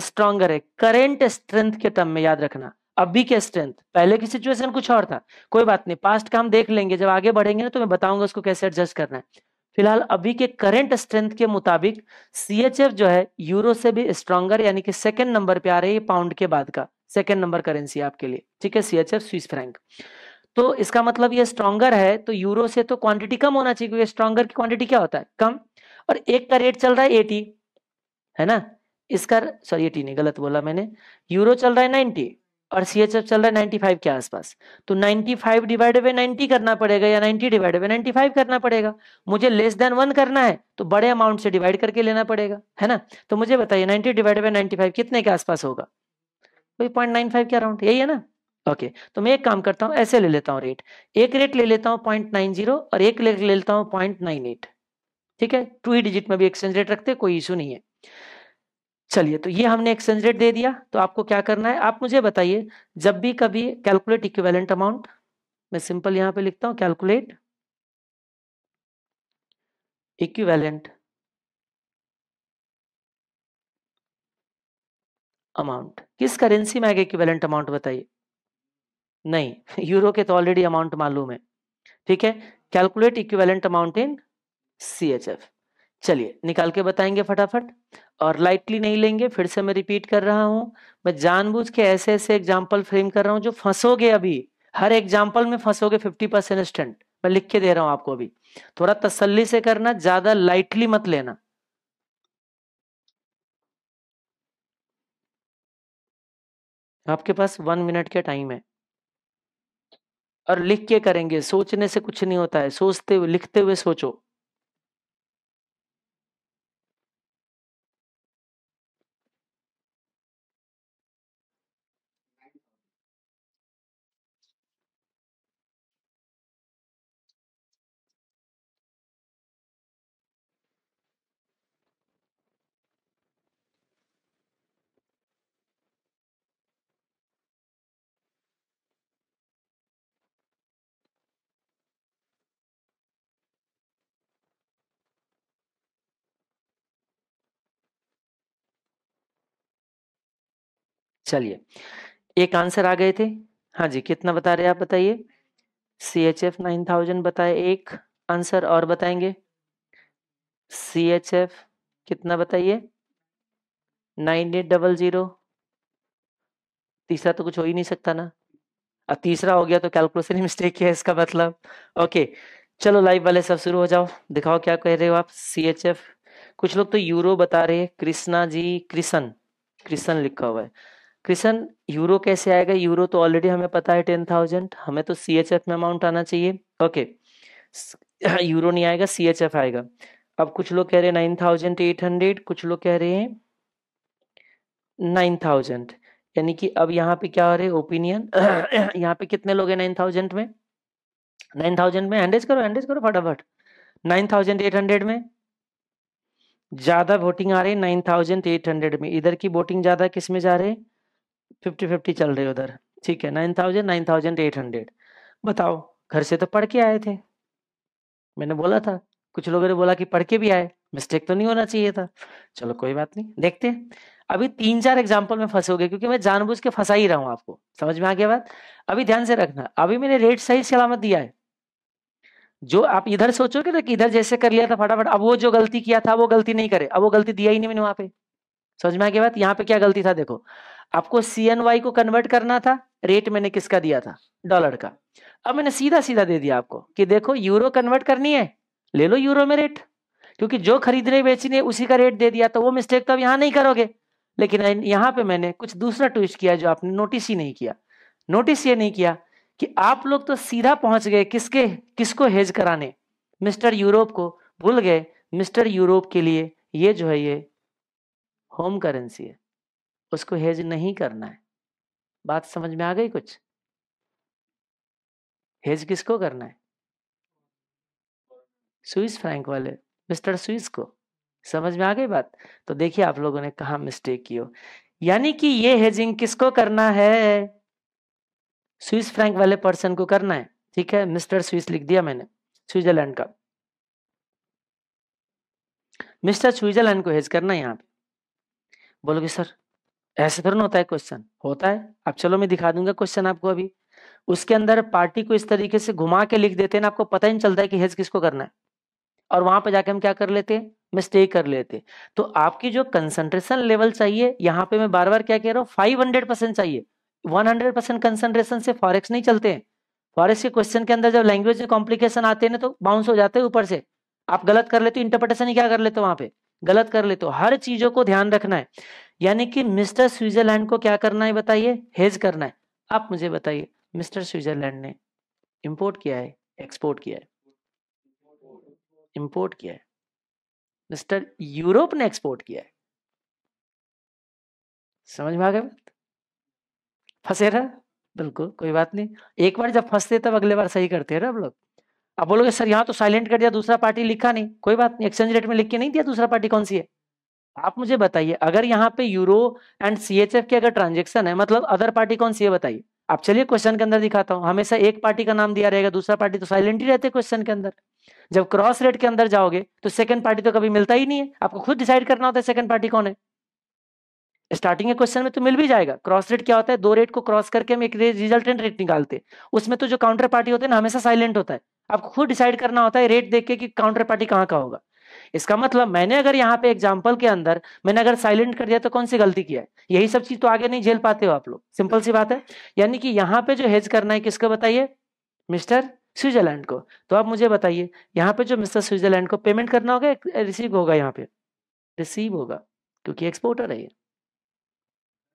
स्ट्रॉगर है करेंट स्ट्रेंथ के टर्म में याद रखना अभी के स्ट्रेंथ पहले की सिचुएशन कुछ और था कोई बात नहीं पास्ट का हम देख लेंगे जब आगे बढ़ेंगे ना तो मैं बताऊंगा उसको कैसे एडजस्ट करना है फिलहाल अभी के करंट स्ट्रेंथ के मुताबिक सीएचएफ जो है यूरो से भी स्ट्रॉगर यानी कि सेकंड नंबर पे आ रही है पाउंड के बाद का सेकंड नंबर करेंसी आपके लिए ठीक है सीएचएफ स्विस फ्रैंक तो इसका मतलब ये स्ट्रॉगर है तो यूरो से तो क्वांटिटी कम होना चाहिए क्योंकि स्ट्रॉगर की क्वांटिटी क्या होता है कम और एक का रेट चल रहा है एटी है ना इसका सॉरी ये टी नहीं गलत बोला मैंने यूरो चल रहा है नाइन्टी और सी एच एफ चल रहा है नाइन्टी फाइव के आसपास तो ninety five divide by ninety करना पड़ेगा या ninety divide by ninety five करना पड़ेगा मुझे लेस देन वन करना है तो बड़े अमाउंट से डिवाइड करके लेना पड़ेगा है ना तो मुझे बताइए ninety divide by ninety five कितने के आसपास होगा कोई पॉइंट नाइन फाइव के अराउंड यही है ना ओके तो मैं एक काम करता हूँ ऐसे ले लेता हूँ रेट एक रेट ले लेता हूँ पॉइंट नाइन जीरो और एक रेट ले लेता हूँ पॉइंट नाइन एट ठीक है टू ही डिजिट में भी एक्सचेंज रेट रखते कोई इशू नहीं है चलिए तो ये हमने एक्सचेंज रेट दे दिया तो आपको क्या करना है आप मुझे बताइए जब भी कभी कैलकुलेट इक्विवेलेंट अमाउंट मैं सिंपल यहां पे लिखता हूं कैलकुलेट इक्विवेलेंट अमाउंट किस करेंसी में आएगा इक्विवेलेंट अमाउंट बताइए नहीं यूरो के तो ऑलरेडी अमाउंट मालूम है ठीक है calculate equivalent amount in C H F चलिए निकाल के बताएंगे फटाफट और लाइटली नहीं लेंगे फिर से मैं रिपीट कर रहा हूं मैं जानबूझ के ऐसे ऐसे एग्जाम्पल फ्रेम कर रहा हूं जो फंसोगे अभी हर एग्जाम्पल में फंसोगे फिफ्टी परसेंट स्टेंट मैं लिख के दे रहा हूं आपको अभी थोड़ा तसल्ली से करना ज्यादा लाइटली मत लेना आपके पास वन मिनट के टाइम है और लिख के करेंगे सोचने से कुछ नहीं होता है सोचते हुए लिखते हुए सोचो चलिए एक आंसर आ गए थे हाँ जी कितना बता रहे आप बताइए C H F nine thousand बताए एक आंसर और बताएंगे सी एच एफ कितना बताइए नाइन एट डबल जीरो तीसरा तो कुछ हो ही नहीं सकता ना अब तीसरा हो गया तो कैलकुलेशन ही मिस्टेक है इसका मतलब ओके चलो लाइव वाले सब शुरू हो जाओ दिखाओ क्या कह रहे हो आप सी एच एफ कुछ लोग तो यूरो बता रहे हैं कृष्णा जी कृष्ण कृष्ण लिखा हुआ है कृष्ण यूरो कैसे आएगा यूरो तो ऑलरेडी हमें पता है टेन थाउजेंड हमें तो सी एच एफ में अमाउंट आना चाहिए ओके यूरो नहीं आएगा सी एच एफ आएगा अब कुछ लोग कह रहे हैं नाइन थाउजेंड एट हंड्रेड कुछ लोग कह रहे हैं नाइन थाउजेंड यानी कि अब यहाँ पे क्या हो रहे ओपिनियन यहाँ पे कितने लोग हैं नाइन थाउजेंड में नाइन थाउजेंड में हैंडेज करो हैंडेज करो फटाफट नाइन थाउजेंड एट हंड्रेड में ज्यादा वोटिंग आ रही है नाइन थाउजेंड एट हंड्रेड में इधर की वोटिंग ज्यादा किस में जा रही है फिफ्टी फिफ्टी चल रहे उधर ठीक है nine thousand nine thousand eight hundred बताओ घर से तो पढ़ के आए थे मैंने बोला था कुछ लोगों ने बोला कि पढ़ के भी आए मिस्टेक तो नहीं होना चाहिए था चलो कोई बात नहीं देखते अभी तीन चार एग्जाम्पल में फंसोगे क्योंकि मैं जानबूझ के फंसा ही रहा हूँ आपको समझ में आ गया बात अभी ध्यान से रखना अभी मैंने रेट सही सलामत दिया है जो आप इधर सोचोगे ना कि इधर जैसे कर लिया था फटाफट अब वो जो गलती किया था वो गलती नहीं करे अब वो गलती दिया ही नहीं मैंने वहां पे समझ में आ गया बात यहाँ पे क्या गलती था देखो आपको सी एन वाई को कन्वर्ट करना था रेट मैंने किसका दिया था डॉलर का अब मैंने सीधा सीधा दे दिया आपको कि देखो यूरो कन्वर्ट करनी है ले लो यूरो में रेट क्योंकि जो खरीदने बेचने उसी का रेट दे दिया तो वो मिस्टेक तो अब यहाँ नहीं करोगे लेकिन यहाँ पे मैंने कुछ दूसरा ट्विस्ट किया जो आपने नोटिस ही नहीं किया नोटिस ये नहीं किया कि आप लोग तो सीधा पहुंच गए किसके किसको हेज कराने मिस्टर यूरोप को भूल गए मिस्टर यूरोप के लिए ये जो है ये होम करेंसी है उसको हेज नहीं करना है बात समझ में आ गई कुछ हेज किसको करना है स्विस फ्रैंक वाले मिस्टर स्विस को समझ में आ गई बात तो देखिए आप लोगों ने कहा मिस्टेक की हो यानी कि ये हेजिंग किसको करना है स्विस फ्रैंक वाले पर्सन को करना है ठीक है मिस्टर स्विस लिख दिया मैंने स्विट्जरलैंड का मिस्टर स्विट्जरलैंड को हेज करना है यहाँ पे बोलोगे सर ऐसे थोड़ा होता है क्वेश्चन होता है अब चलो मैं दिखा दूंगा क्वेश्चन आपको अभी उसके अंदर पार्टी को इस तरीके से घुमा के लिख देते हैं ना आपको पता ही नहीं चलता है कि हेज किसको करना है और वहां पर जाके हम क्या कर लेते हैं मिस्टेक कर लेते तो आपकी जो कंसंट्रेशन लेवल चाहिए यहाँ पे मैं बार बार क्या कह रहा हूँ फाइव हंड्रेड परसेंट चाहिए वन हंड्रेड परसेंट कंसंट्रेशन से फॉरेक्स नहीं चलते हैं फॉरेक्स के क्वेश्चन के अंदर जब लैंग्वेज में कॉम्प्लिकेशन आते हैं ना तो बाउंस हो जाते हैं ऊपर से आप गलत कर लेते हो इंटरप्रिटेशन ही क्या कर लेते हो वहां पे गलत कर ले तो हर चीजों को ध्यान रखना है यानी कि मिस्टर स्विट्जरलैंड को क्या करना है बताइए हेज करना है आप मुझे बताइए मिस्टर स्विट्जरलैंड ने इम्पोर्ट किया है एक्सपोर्ट किया है इम्पोर्ट किया है मिस्टर यूरोप ने एक्सपोर्ट किया है समझ में आ गया फंसे रहा बिल्कुल कोई बात नहीं एक बार जब फंसते तब अगले बार सही करते हैं ना लोग आप बोलोगे सर यहाँ तो साइलेंट कर दिया दूसरा पार्टी लिखा नहीं कोई बात नहीं एक्सचेंज रेट में लिख के नहीं दिया दूसरा पार्टी कौन सी है आप मुझे बताइए अगर यहाँ पे euro and C H F की अगर ट्रांजेक्शन है मतलब अदर पार्टी कौन सी है बताइए आप चलिए क्वेश्चन के अंदर दिखाता हूँ हमेशा एक पार्टी का नाम दिया रहेगा दूसरा पार्टी तो साइलेंट ही रहते क्वेश्चन के अंदर जब क्रॉस रेट के अंदर जाओगे तो सेकंड पार्टी तो कभी मिलता ही नहीं है आपको खुद डिसाइड करना होता है सेकंड पार्टी कौन है स्टार्टिंग के क्वेश्चन में तो मिल भी जाएगा क्रॉस रेट क्या होता है दो रेट को क्रॉस करके हम एक रिजल्टेंट रेट निकालते हैं उसमें तो जो काउंटर पार्टी होते हैं ना हमेशा साइलेंट होता है आपको खुद डिसाइड करना होता है रेट देख के कि काउंटर पार्टी कहाँ का होगा इसका मतलब मैंने अगर यहाँ पे एग्जाम्पल के अंदर मैंने अगर साइलेंट कर दिया तो कौन सी गलती किया है यही सब चीज तो आगे नहीं झेल पाते हो आप लोग सिंपल सी बात है यानी कि यहाँ पे जो हेज करना है किसको बताइए मिस्टर स्विट्जरलैंड को तो आप मुझे बताइए यहाँ पे जो मिस्टर स्विट्जरलैंड को पेमेंट करना होगा रिसीव होगा यहाँ पे रिसीव होगा क्योंकि एक्सपोर्टर है ये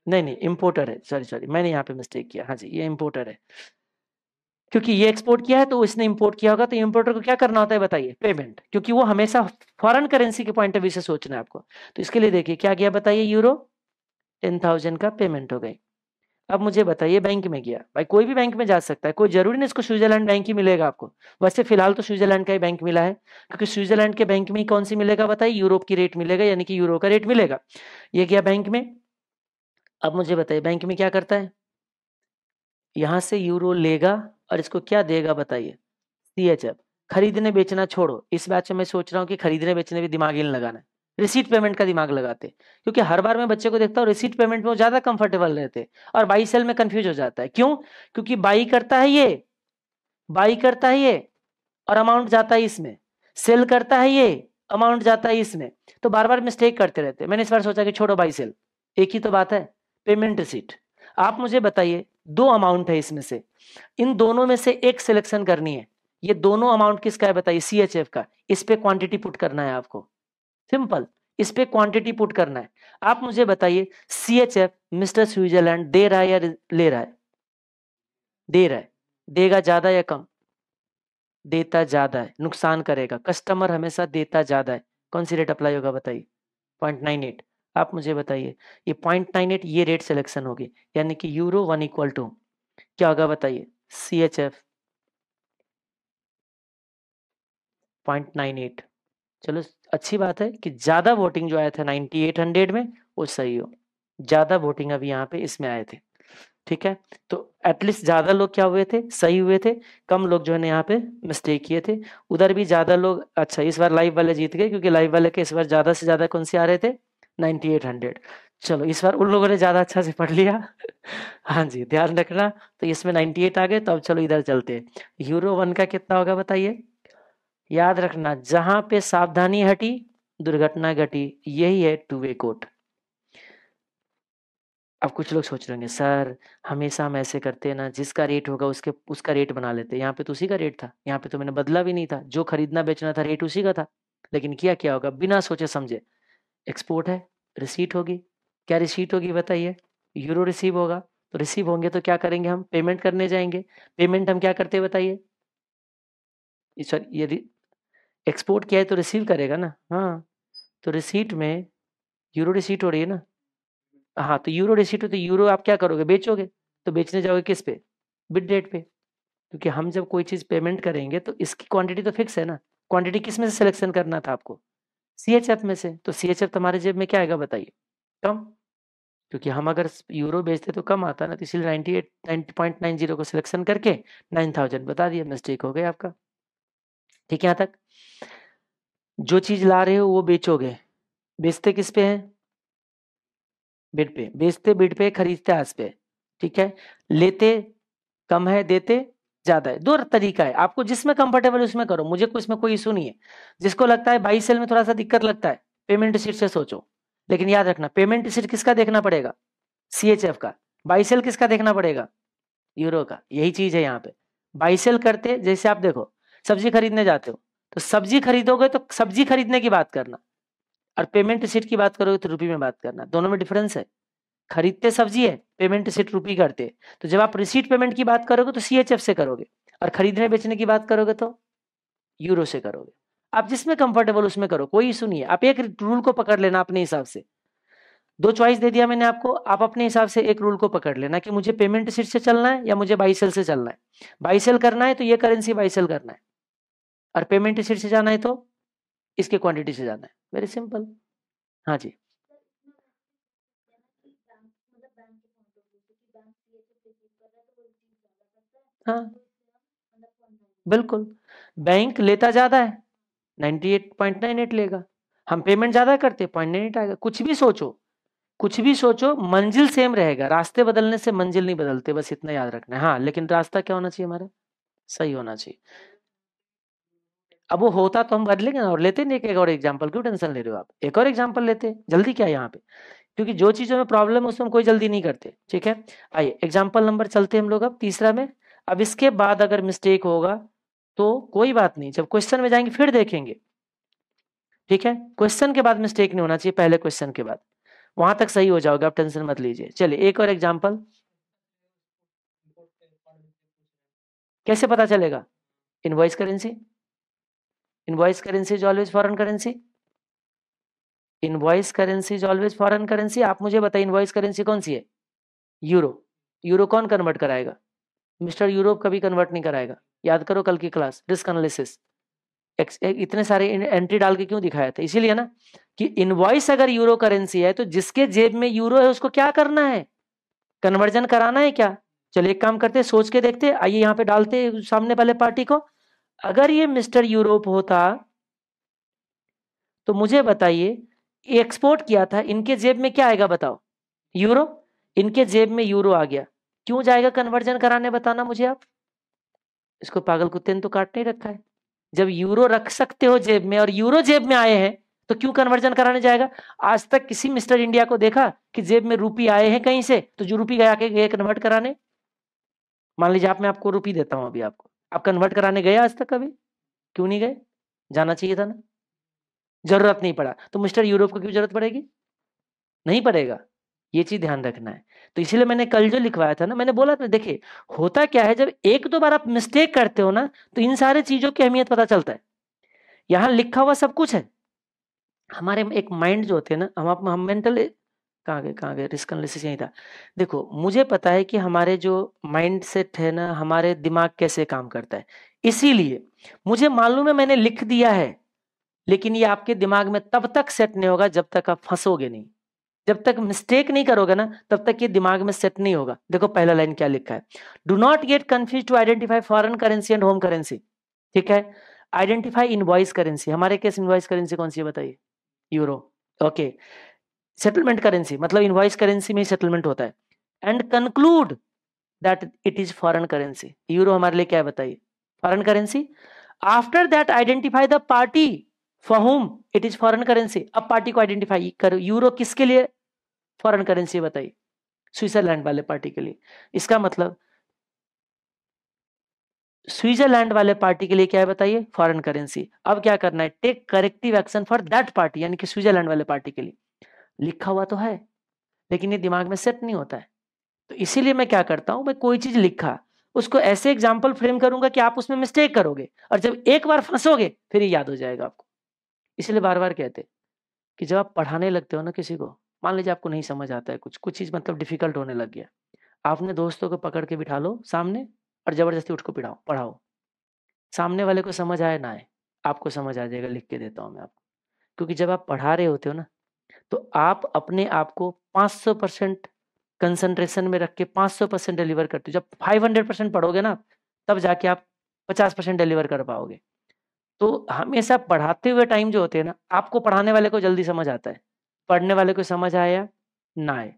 नहीं नहीं इम्पोर्टर है सॉरी सॉरी मैंने यहाँ पे मिस्टेक किया हाँ जी ये इम्पोर्टर है क्योंकि ये एक्सपोर्ट किया है तो इसने इम्पोर्ट किया होगा तो इम्पोर्टर को क्या करना होता है बताइए पेमेंट क्योंकि वो हमेशा फॉरन करेंसी के पॉइंट ऑफ व्यू से सोचना है आपको तो इसके लिए देखिए क्या गया बताइए यूरो टेन थाउजेंड का पेमेंट हो गई अब मुझे बताइए बैंक में गया भाई कोई भी बैंक में जा सकता है कोई जरूरी नहीं इसको स्विट्जरलैंड बैंक ही मिलेगा आपको वैसे फिलहाल तो स्विट्जरलैंड का ही बैंक मिला है क्योंकि स्विट्जरलैंड के बैंक में ही कौन सी मिलेगा बताइए यूरोप की रेट मिलेगा यानी कि यूरो का रेट मिलेगा ये गया बैंक में अब मुझे बताइए बैंक में क्या करता है यहाँ से यूरो लेगा और इसको क्या देगा बताइए सी एच एफ खरीदने बेचना छोड़ो इस बैच में सोच रहा हूँ कि खरीदने बेचने भी दिमाग ही नहीं लगाना है रिसीट पेमेंट का दिमाग लगाते क्योंकि हर बार मैं बच्चे को देखता हूँ रिसीट पेमेंट में वो ज्यादा कंफर्टेबल रहते और बाई सेल में कंफ्यूज हो जाता है क्यों क्योंकि बाई करता है ये बाई करता है ये और अमाउंट जाता है इसमें सेल करता है ये अमाउंट जाता है इसमें तो बार बार मिस्टेक करते रहते मैंने इस बार सोचा कि छोड़ो बाई सेल एक ही तो बात है पेमेंट रिसीट आप मुझे बताइए दो अमाउंट है इसमें से इन दोनों में से एक सिलेक्शन करनी है ये दोनों अमाउंट किसका है बताइए सी एच एफ का इस पे क्वांटिटी पुट करना है आपको सिंपल इस पे क्वांटिटी पुट करना है आप मुझे बताइए C H F mister Switzerland दे रहा है या ले रहा है दे रहा है देगा ज्यादा या कम देता ज्यादा है नुकसान करेगा कस्टमर हमेशा देता ज्यादा है कौन सी रेट अप्लाई होगा बताइए पॉइंट नाइन एट आप मुझे बताइए ये पॉइंट नाइन एट ये रेट सिलेक्शन होगी यानी कि यूरो वन इक्वल टू क्या होगा बताइए C H F point nine eight चलो अच्छी बात है कि ज़्यादा वोटिंग जो आया था नाइनटी एट हंड्रेड में वो सही हो ज़्यादा वोटिंग अभी यहाँ पे इसमें आए थे ठीक है तो एटलीस्ट ज़्यादा लोग क्या हुए थे सही हुए थे कम लोग जो है ना यहाँ पे मिस्टेक किए थे उधर भी ज़्यादा लोग अच्छा इस बार लाइव वाले जीत गए क्योंकि लाइव वाले के इस बार ज़्यादा से ज़्यादा कौन से आ रहे थे नाइन्टी एट हंड्रेड चलो इस बार उन लोगों ने ज़्यादा अच्छा से पढ़ लिया हाँ जी ध्यान रखना तो इसमें नाइन्टी एट आ गए तो अब चलो इधर चलते यूरो वन का कितना होगा बताइए याद रखना जहाँ पे सावधानी हटी दुर्घटना घटी यही है टू वे कोट अब कुछ लोग सोच रहे होंगे सर हमेशा हम ऐसे करते हैं ना जिसका रेट होगा उसके उसका रेट बना लेते यहाँ पे तो उसी का रेट था यहाँ पे तो मैंने बदला भी नहीं था जो खरीदना बेचना था रेट उसी का था लेकिन किया क्या होगा बिना सोचे समझे एक्सपोर्ट है रिसीट होगी क्या रिसीट होगी बताइए यूरो रिसीव होगा तो रिसीव होंगे तो क्या करेंगे हम पेमेंट करने जाएंगे पेमेंट हम क्या करते बताइए सर ये एक्सपोर्ट किया है तो रिसीव करेगा ना हाँ तो रिसीट में यूरो रिसीट हो रही है ना हाँ तो यूरो रिसीट हो तो यूरो आप क्या करोगे बेचोगे तो बेचने जाओगे किस पे बिड डेट पे क्योंकि हम जब कोई चीज़ पेमेंट करेंगे तो इसकी क्वांटिटी तो फिक्स है ना क्वांटिटी किस में से सिलेक्शन करना था आपको सीएचएफ में से तो सीएचएफ तुम्हारे जेब में क्या आएगा बताइए कम क्योंकि हम अगर यूरो बेचते तो कम आता ना तो इसलिए ninety eight ninety point nine zero को सिलेक्शन करके नाइन थाउजेंड बता दिया मिस्टेक हो गया आपका ठीक है यहाँ तक जो चीज ला रहे हो वो बेचोगे बेचते किस पे है बिड पे बेचते बिड पे खरीदते आज पे ठीक है लेते कम है देते ज्यादा है दो तरीका है आपको जिसमें कंफर्टेबल है उसमें करो मुझे इसमें कोई इशू नहीं है जिसको लगता है बाई सेल में थोड़ा सा दिक्कत लगता है पेमेंट सीट से सोचो लेकिन याद रखना पेमेंट सीट किसका देखना पड़ेगा सीएचएफ का बाई सेल किसका देखना पड़ेगा यूरो का यही चीज है यहाँ पे बाई सेल करते जैसे आप देखो सब्जी खरीदने जाते हो तो सब्जी खरीदोगे तो सब्जी खरीदने की बात करना और पेमेंट सीट की बात करोगे तो रुपये में बात करना दोनों में डिफरेंस है खरीदते सब्जी है पेमेंट सिट रूपी करते तो जब आप रिसीट पेमेंट की बात करोगे तो सीएचएफ से करोगे और खरीदने बेचने की बात करोगे तो यूरो से करोगे आप जिसमें कंफर्टेबल उसमें करो कोई इशू नहीं है आप एक रूल को पकड़ लेना अपने हिसाब से दो चॉइस दे दिया मैंने आपको आप अपने हिसाब से एक रूल को पकड़ लेना कि मुझे पेमेंट सीट से चलना है या मुझे बाई सेल से चलना है बाई सेल करना है तो ये करेंसी बाई सेल करना है और पेमेंट सीट से जाना है तो इसके क्वांटिटी से जाना है वेरी सिंपल हाँ जी हाँ बिल्कुल बैंक लेता ज्यादा है 98.98 लेगा हम पेमेंट ज्यादा करते पॉइंट नहीं आएगा कुछ भी सोचो कुछ भी सोचो मंजिल सेम रहेगा रास्ते बदलने से मंजिल नहीं बदलते बस इतना याद रखना है हाँ लेकिन रास्ता क्या होना चाहिए हमारा सही होना चाहिए अब वो होता तो हम बदलेंगे ना और लेते नहीं एक और एग्जाम्पल क्यों टेंशन ले रहे हो आप एक और एग्जाम्पल लेते जल्दी क्या है यहाँ पे क्योंकि जो चीज़ों में प्रॉब्लम है उसमें कोई जल्दी नहीं करते ठीक है आइए एग्जाम्पल नंबर चलते हम लोग अब तीसरा में अब इसके बाद अगर मिस्टेक होगा तो कोई बात नहीं जब क्वेश्चन में जाएंगे फिर देखेंगे ठीक है क्वेश्चन के बाद मिस्टेक नहीं होना चाहिए पहले क्वेश्चन के बाद वहां तक सही हो जाओगे आप टेंशन मत लीजिए चलिए एक और एग्जाम्पल कैसे पता चलेगा invoice currency invoice currency is always foreign currency invoice currency is always foreign currency आप मुझे बताइए इनवॉइस करेंसी कौन सी है यूरो यूरो कौन कन्वर्ट कराएगा मिस्टर यूरोप कभी कन्वर्ट नहीं कराएगा याद करो कल की क्लास रिस्क एनालिसिस इतने सारे एंट्री डाल के क्यों दिखाया था इसीलिए ना कि इनवॉइस अगर यूरो करेंसी है तो जिसके जेब में यूरो है उसको क्या करना है कन्वर्जन कराना है क्या चलो एक काम करते सोच के देखते आइए यहाँ पे डालते सामने वाले पार्टी को अगर ये मिस्टर यूरोप होता तो मुझे बताइए एक्सपोर्ट किया था इनके जेब में क्या आएगा बताओ यूरो इनके जेब में यूरो आ गया क्यों जाएगा कन्वर्जन कराने बताना मुझे आप इसको पागल कुत्ते ने तो काट नहीं रखा है जब यूरो रख सकते हो जेब में और यूरो जेब में आए हैं तो क्यों कन्वर्जन कराने जाएगा आज तक किसी मिस्टर इंडिया को देखा कि जेब में रूपी आए हैं कहीं से तो जो रूपी गया के गए कन्वर्ट कराने मान लीजिए आप मैं आपको रूपी देता हूं अभी आपको आप कन्वर्ट कराने गए आज तक कभी क्यों नहीं गए जाना चाहिए था ना जरूरत नहीं पड़ा तो मिस्टर यूरोप को क्यों जरूरत पड़ेगी नहीं पड़ेगा ये चीज ध्यान रखना है तो इसीलिए मैंने कल जो लिखवाया था ना मैंने बोला था देखिए होता क्या है जब एक दो बार आप मिस्टेक करते हो ना तो इन सारे चीजों की अहमियत पता चलता है यहाँ लिखा हुआ सब कुछ है हमारे एक माइंड जो होते हैं ना हम आप हम मेंटल कहाँ गए कहाँ गए रिस्क एनालिसिस यही था देखो मुझे पता है कि हमारे जो माइंड सेट है ना हमारे दिमाग कैसे काम करता है इसीलिए मुझे मालूम है मैंने लिख दिया है लेकिन ये आपके दिमाग में तब तक सेट नहीं होगा जब तक आप फंसोगे नहीं जब तक मिस्टेक नहीं करोगे ना तब तक ये दिमाग में सेट नहीं होगा देखो पहला लाइन क्या लिखा है do not get confuse to identify foreign currency and home currency ठीक है आइडेंटिफाई इनवॉइस करेंसी हमारे केस इनवॉइस करेंसी कौन सी है बताइए यूरो ओके सेटलमेंट करेंसी मतलब इनवॉइस करेंसी में सेटलमेंट होता है and conclude that it is foreign currency euro हमारे लिए क्या है बताइए foreign currency after that identify the party for home it is foreign currency अब पार्टी को आइडेंटिफाई करो यूरो किसके लिए फॉरन करेंसी बताइए स्विट्जरलैंड वाले पार्टी के लिए इसका मतलब स्विट्जरलैंड वाले पार्टी के लिए क्या है बताइए फॉरेन करेंसी अब क्या करना है take corrective action for that party यानी कि स्विट्जरलैंड वाले पार्टी के लिए लिखा हुआ तो है लेकिन ये दिमाग में सेट नहीं होता है तो इसीलिए मैं क्या करता हूं मैं कोई चीज लिखा उसको ऐसे एग्जाम्पल फ्रेम करूंगा कि आप उसमें मिस्टेक करोगे और जब एक बार फंसोगे फिर याद हो जाएगा आपको इसलिए बार बार कहते कि जब आप पढ़ाने लगते हो ना किसी को मान लीजिए आपको नहीं समझ आता है कुछ कुछ चीज़ मतलब डिफिकल्ट होने लग गया आपने दोस्तों को पकड़ के बिठा लो सामने और ज़बरदस्ती को पिढ़ाओ पढ़ाओ सामने वाले को समझ आए ना आए आपको समझ आ जाएगा लिख के देता हूँ मैं आपको क्योंकि जब आप पढ़ा रहे होते हो ना तो आप अपने आप को 500 परसेंट कंसंट्रेशन में रख के 500 परसेंट डिलीवर करते हो जब 500 परसेंट पढ़ोगे ना तब जाके आप 50 परसेंट डिलीवर कर पाओगे तो हमेशा पढ़ाते हुए टाइम जो होते हैं ना आपको पढ़ाने वाले को जल्दी समझ आता है पढ़ने वाले को समझ आया ना आए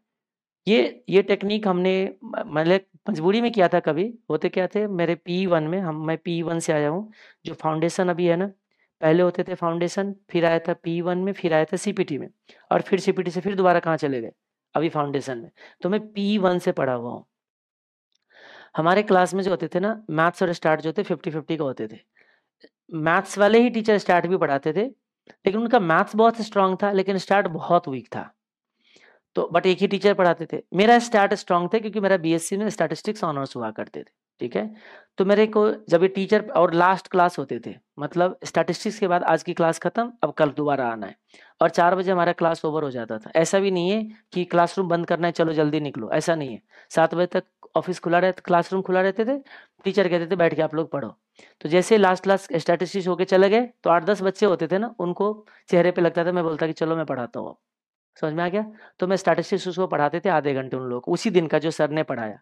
ये ये टेक्निक हमने मतलब मजबूरी में किया था कभी होते क्या थे मेरे पी वन में हम मैं पी वन से आया हूँ जो फाउंडेशन अभी है ना पहले होते थे फाउंडेशन फिर आया था पी वन में फिर आया था सीपीटी में और फिर सीपीटी से फिर दोबारा कहाँ चले गए अभी फाउंडेशन में तो मैं पी वन से पढ़ा हुआ हूँ हमारे क्लास में जो होते थे ना मैथ्स और स्टार्ट जो थे फिफ्टी फिफ्टी का होते थे मैथ्स वाले ही टीचर स्टार्ट भी पढ़ाते थे लेकिन उनका मैथ्स बहुत स्ट्रांग था लेकिन स्टार्ट बहुत वीक था तो बट एक ही टीचर पढ़ाते थे मेरा स्टार्ट स्ट्रांग था क्योंकि मेरा बीएससी में स्टैटिस्टिक्स ऑनर्स हुआ करते थे ठीक है तो मेरे को जब ये टीचर और लास्ट क्लास होते थे मतलब स्टैटिस्टिक्स के बाद आज की क्लास खत्म अब कल दोबारा आना है और चार बजे हमारा क्लास ओवर हो जाता था ऐसा भी नहीं है कि क्लासरूम बंद करना है चलो जल्दी निकलो ऐसा नहीं है सात बजे तक ऑफिस खुला रहता क्लासरूम खुला रहते थे टीचर कहते थे बैठ के आप लोग पढ़ो तो जैसे लास्ट क्लास स्टैटिस्टिक्स होके चले गए तो आठ दस बच्चे होते थे ना उनको चेहरे पर लगता था मैं बोलता कि चलो मैं पढ़ाता हूँ समझ में आ गया तो मैं स्टैटिस्टिक्स उसको पढ़ाते थे आधे घंटे उन लोग उसी दिन का जो सर ने पढ़ाया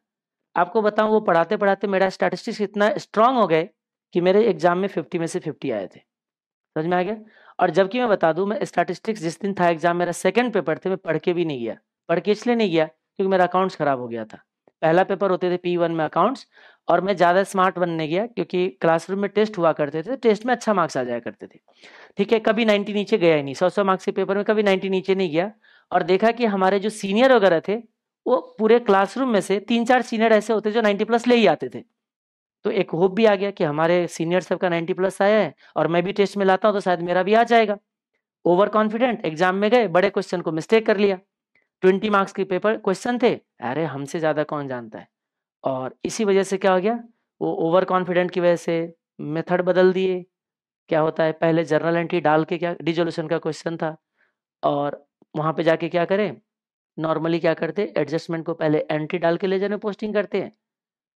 आपको बताऊं वो पढ़ाते पढ़ाते मेरा स्टैटिस्टिक्स इतना स्ट्रांग हो गए कि मेरे एग्जाम में फिफ्टी में से फिफ्टी आए थे समझ में आ गया और जबकि मैं बता दूं मैं स्टैटिस्टिक्स जिस दिन था एग्जाम मेरा सेकंड पेपर थे मैं पढ़ के भी नहीं गया पढ़ के इसलिए नहीं गया क्योंकि मेरा अकाउंट्स खराब हो गया था पहला पेपर होते थे पी वन में अकाउंट्स और मैं ज़्यादा स्मार्ट बनने गया क्योंकि क्लासरूम में टेस्ट हुआ करते थे टेस्ट में अच्छा मार्क्स आ जाया करते थे ठीक है कभी नाइन्टी नीचे गया ही नहीं सौ सौ मार्क्स के पेपर में कभी नाइन्टी नीचे नहीं गया और देखा कि हमारे जो सीनियर वगैरह थे वो पूरे क्लासरूम में से तीन चार सीनियर ऐसे होते जो 90 प्लस ले ही आते थे तो एक होप भी आ गया कि हमारे सीनियर सबका 90 प्लस आया है और मैं भी टेस्ट में लाता हूँ तो शायद मेरा भी आ जाएगा ओवर कॉन्फिडेंट एग्जाम में गए बड़े क्वेश्चन को मिस्टेक कर लिया ट्वेंटी मार्क्स के पेपर क्वेश्चन थे अरे हमसे ज़्यादा कौन जानता है और इसी वजह से क्या हो गया वो ओवर कॉन्फिडेंट की वजह से मेथड बदल दिए क्या होता है पहले जर्नल एंट्री डाल के क्या डिजोल्यूशन का क्वेश्चन था और वहाँ पे जाके क्या करें नॉर्मली क्या करते हैं एडजस्टमेंट को पहले एंट्री डाल के ले जाने पोस्टिंग करते हैं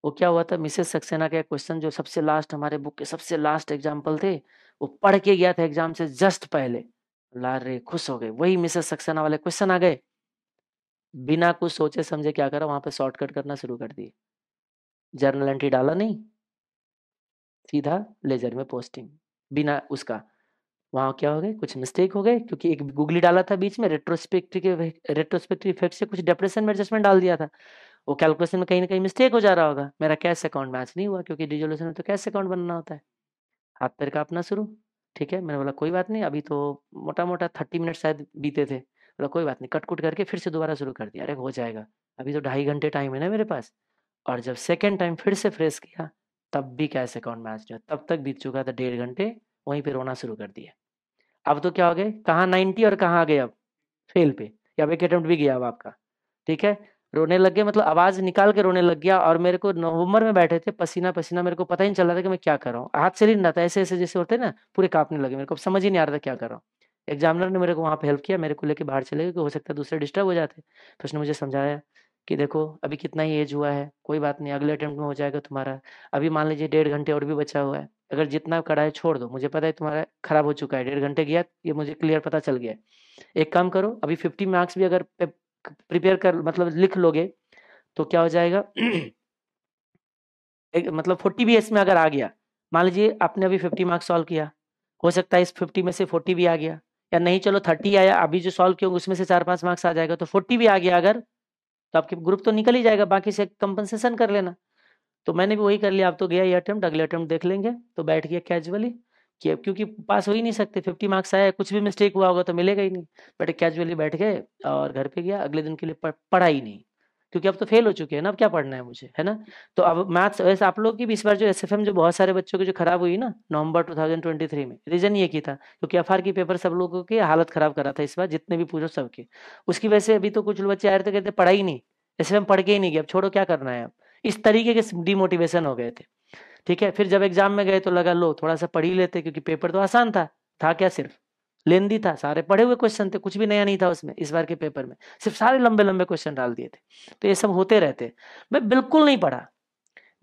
वो क्या हुआ था मिसेस सक्सेना का क्वेश्चन जो सबसे लास्ट हमारे बुक के सबसे लास्ट एग्जाम्पल थे वो पढ़ के गया था एग्जाम से जस्ट पहले लारे खुश हो गए वही मिसेस सक्सेना वाले क्वेश्चन आ गए बिना कुछ सोचे समझे क्या करा वहां पे शॉर्टकट करना शुरू कर दिए जर्नल एंट्री डाला नहीं सीधा लेजर में पोस्टिंग बिना उसका वहाँ क्या हो गए कुछ मिस्टेक हो गए क्योंकि एक गुगली डाला था बीच में रेट्रोस्पेक्टिव रेट्रोस्पेक्टिव इफेक्ट से कुछ डिप्रेशन में एडजस्टमेंट डाल दिया था वो कैलकुलेशन में कहीं ना कहीं मिस्टेक हो जा रहा होगा मेरा कैश अकाउंट मैच नहीं हुआ क्योंकि डिजोल्यूशन में तो कैश अकाउंट बनना होता है हाथ पैर अपना शुरू ठीक है मैंने बोला कोई बात नहीं अभी तो मोटा मोटा थर्टी मिनट शायद बीते थे बोला कोई बात नहीं कट कुट करके फिर से दोबारा शुरू कर दिया अरे हो जाएगा अभी तो ढाई घंटे टाइम है ना मेरे पास और जब सेकेंड टाइम फिर से फ्रेश किया तब भी कैश अकाउंट मैच नहीं तब तक बीत चुका था डेढ़ घंटे वहीं पे रोना शुरू कर दिया अब तो क्या हो गए कहाँ नाइन्टी और कहाँ आ गए अब फेल पे या एक अटेम्प्ट भी गया अब आपका ठीक है रोने लग गए मतलब आवाज निकाल के रोने लग गया और मेरे को नवंबर में बैठे थे पसीना पसीना मेरे को पता ही नहीं चल रहा था कि मैं क्या कर रहा हूँ हाथ से नहीं रहा था ऐसे ऐसे जैसे होते ना पूरे कांपने लगे मेरे को समझ ही नहीं आ रहा था क्या कर रहा हूँ एग्जामिनर ने मेरे को वहाँ पे हेल्प किया मेरे को लेके बाहर चले गए कि हो सकता है दूसरे डिस्टर्ब हो जाते तो उसने मुझे समझाया कि देखो अभी कितना ही एज हुआ है कोई बात नहीं अगले अटेम्प्ट में हो जाएगा तुम्हारा अभी मान लीजिए डेढ़ घंटे और भी बचा हुआ है अगर जितना कड़ा है छोड़ दो मुझे पता है तुम्हारा खराब हो चुका है डेढ़ घंटे गया ये मुझे क्लियर पता चल गया है एक काम करो अभी फिफ्टी मार्क्स भी अगर प्रिपेयर कर मतलब लिख लोगे तो क्या हो जाएगा एक, मतलब फोर्टी बी में अगर आ गया मान लीजिए आपने अभी फिफ्टी मार्क्स सॉल्व किया हो सकता है इस फिफ्टी में से फोर्टी भी आ गया या नहीं चलो थर्टी आया अभी जो सॉल्व किया उसमें से चार पांच मार्क्स आ जाएगा तो फोर्टी भी आ गया अगर तो आपके ग्रुप तो निकल ही जाएगा बाकी से कंपनसेशन कर लेना तो मैंने भी वही कर लिया अब तो गया ये अटैम्प्ट अगले अटेम्प्ट देख लेंगे तो बैठ गया कैजुअली कि अब क्योंकि पास हो ही नहीं सकते फिफ्टी मार्क्स आया कुछ भी मिस्टेक हुआ होगा तो मिलेगा ही नहीं बट कैजुअली बैठ गए और घर पे गया अगले दिन के लिए पढ़ा ही नहीं क्योंकि अब तो फेल हो चुके हैं ना अब क्या पढ़ना है मुझे है ना तो अब मैथ्स वैसे आप लोग की भी इस बार जो एस जो बहुत सारे बच्चों की जो खराब हुई ना नवंबर 2023 में रीजन ये की था क्योंकि एफ की पेपर सब लोगों की हालत खराब करा था इस बार जितने भी पूछो सबके उसकी वजह से अभी तो कुछ बच्चे आ रहे थे कहते पढ़ा ही नहीं एस पढ़ के ही नहीं गया अब छोड़ो क्या करना है अब इस तरीके के डिमोटिवेशन हो गए थे ठीक है फिर जब एग्जाम में गए तो लगा लो थोड़ा सा पढ़ ही लेते क्योंकि पेपर तो आसान था था क्या सिर्फ लेंदी था सारे पढ़े हुए क्वेश्चन थे कुछ भी नया नहीं था उसमें इस बार के पेपर में सिर्फ सारे लंबे लंबे क्वेश्चन डाल दिए थे तो ये सब होते रहते मैं बिल्कुल नहीं पढ़ा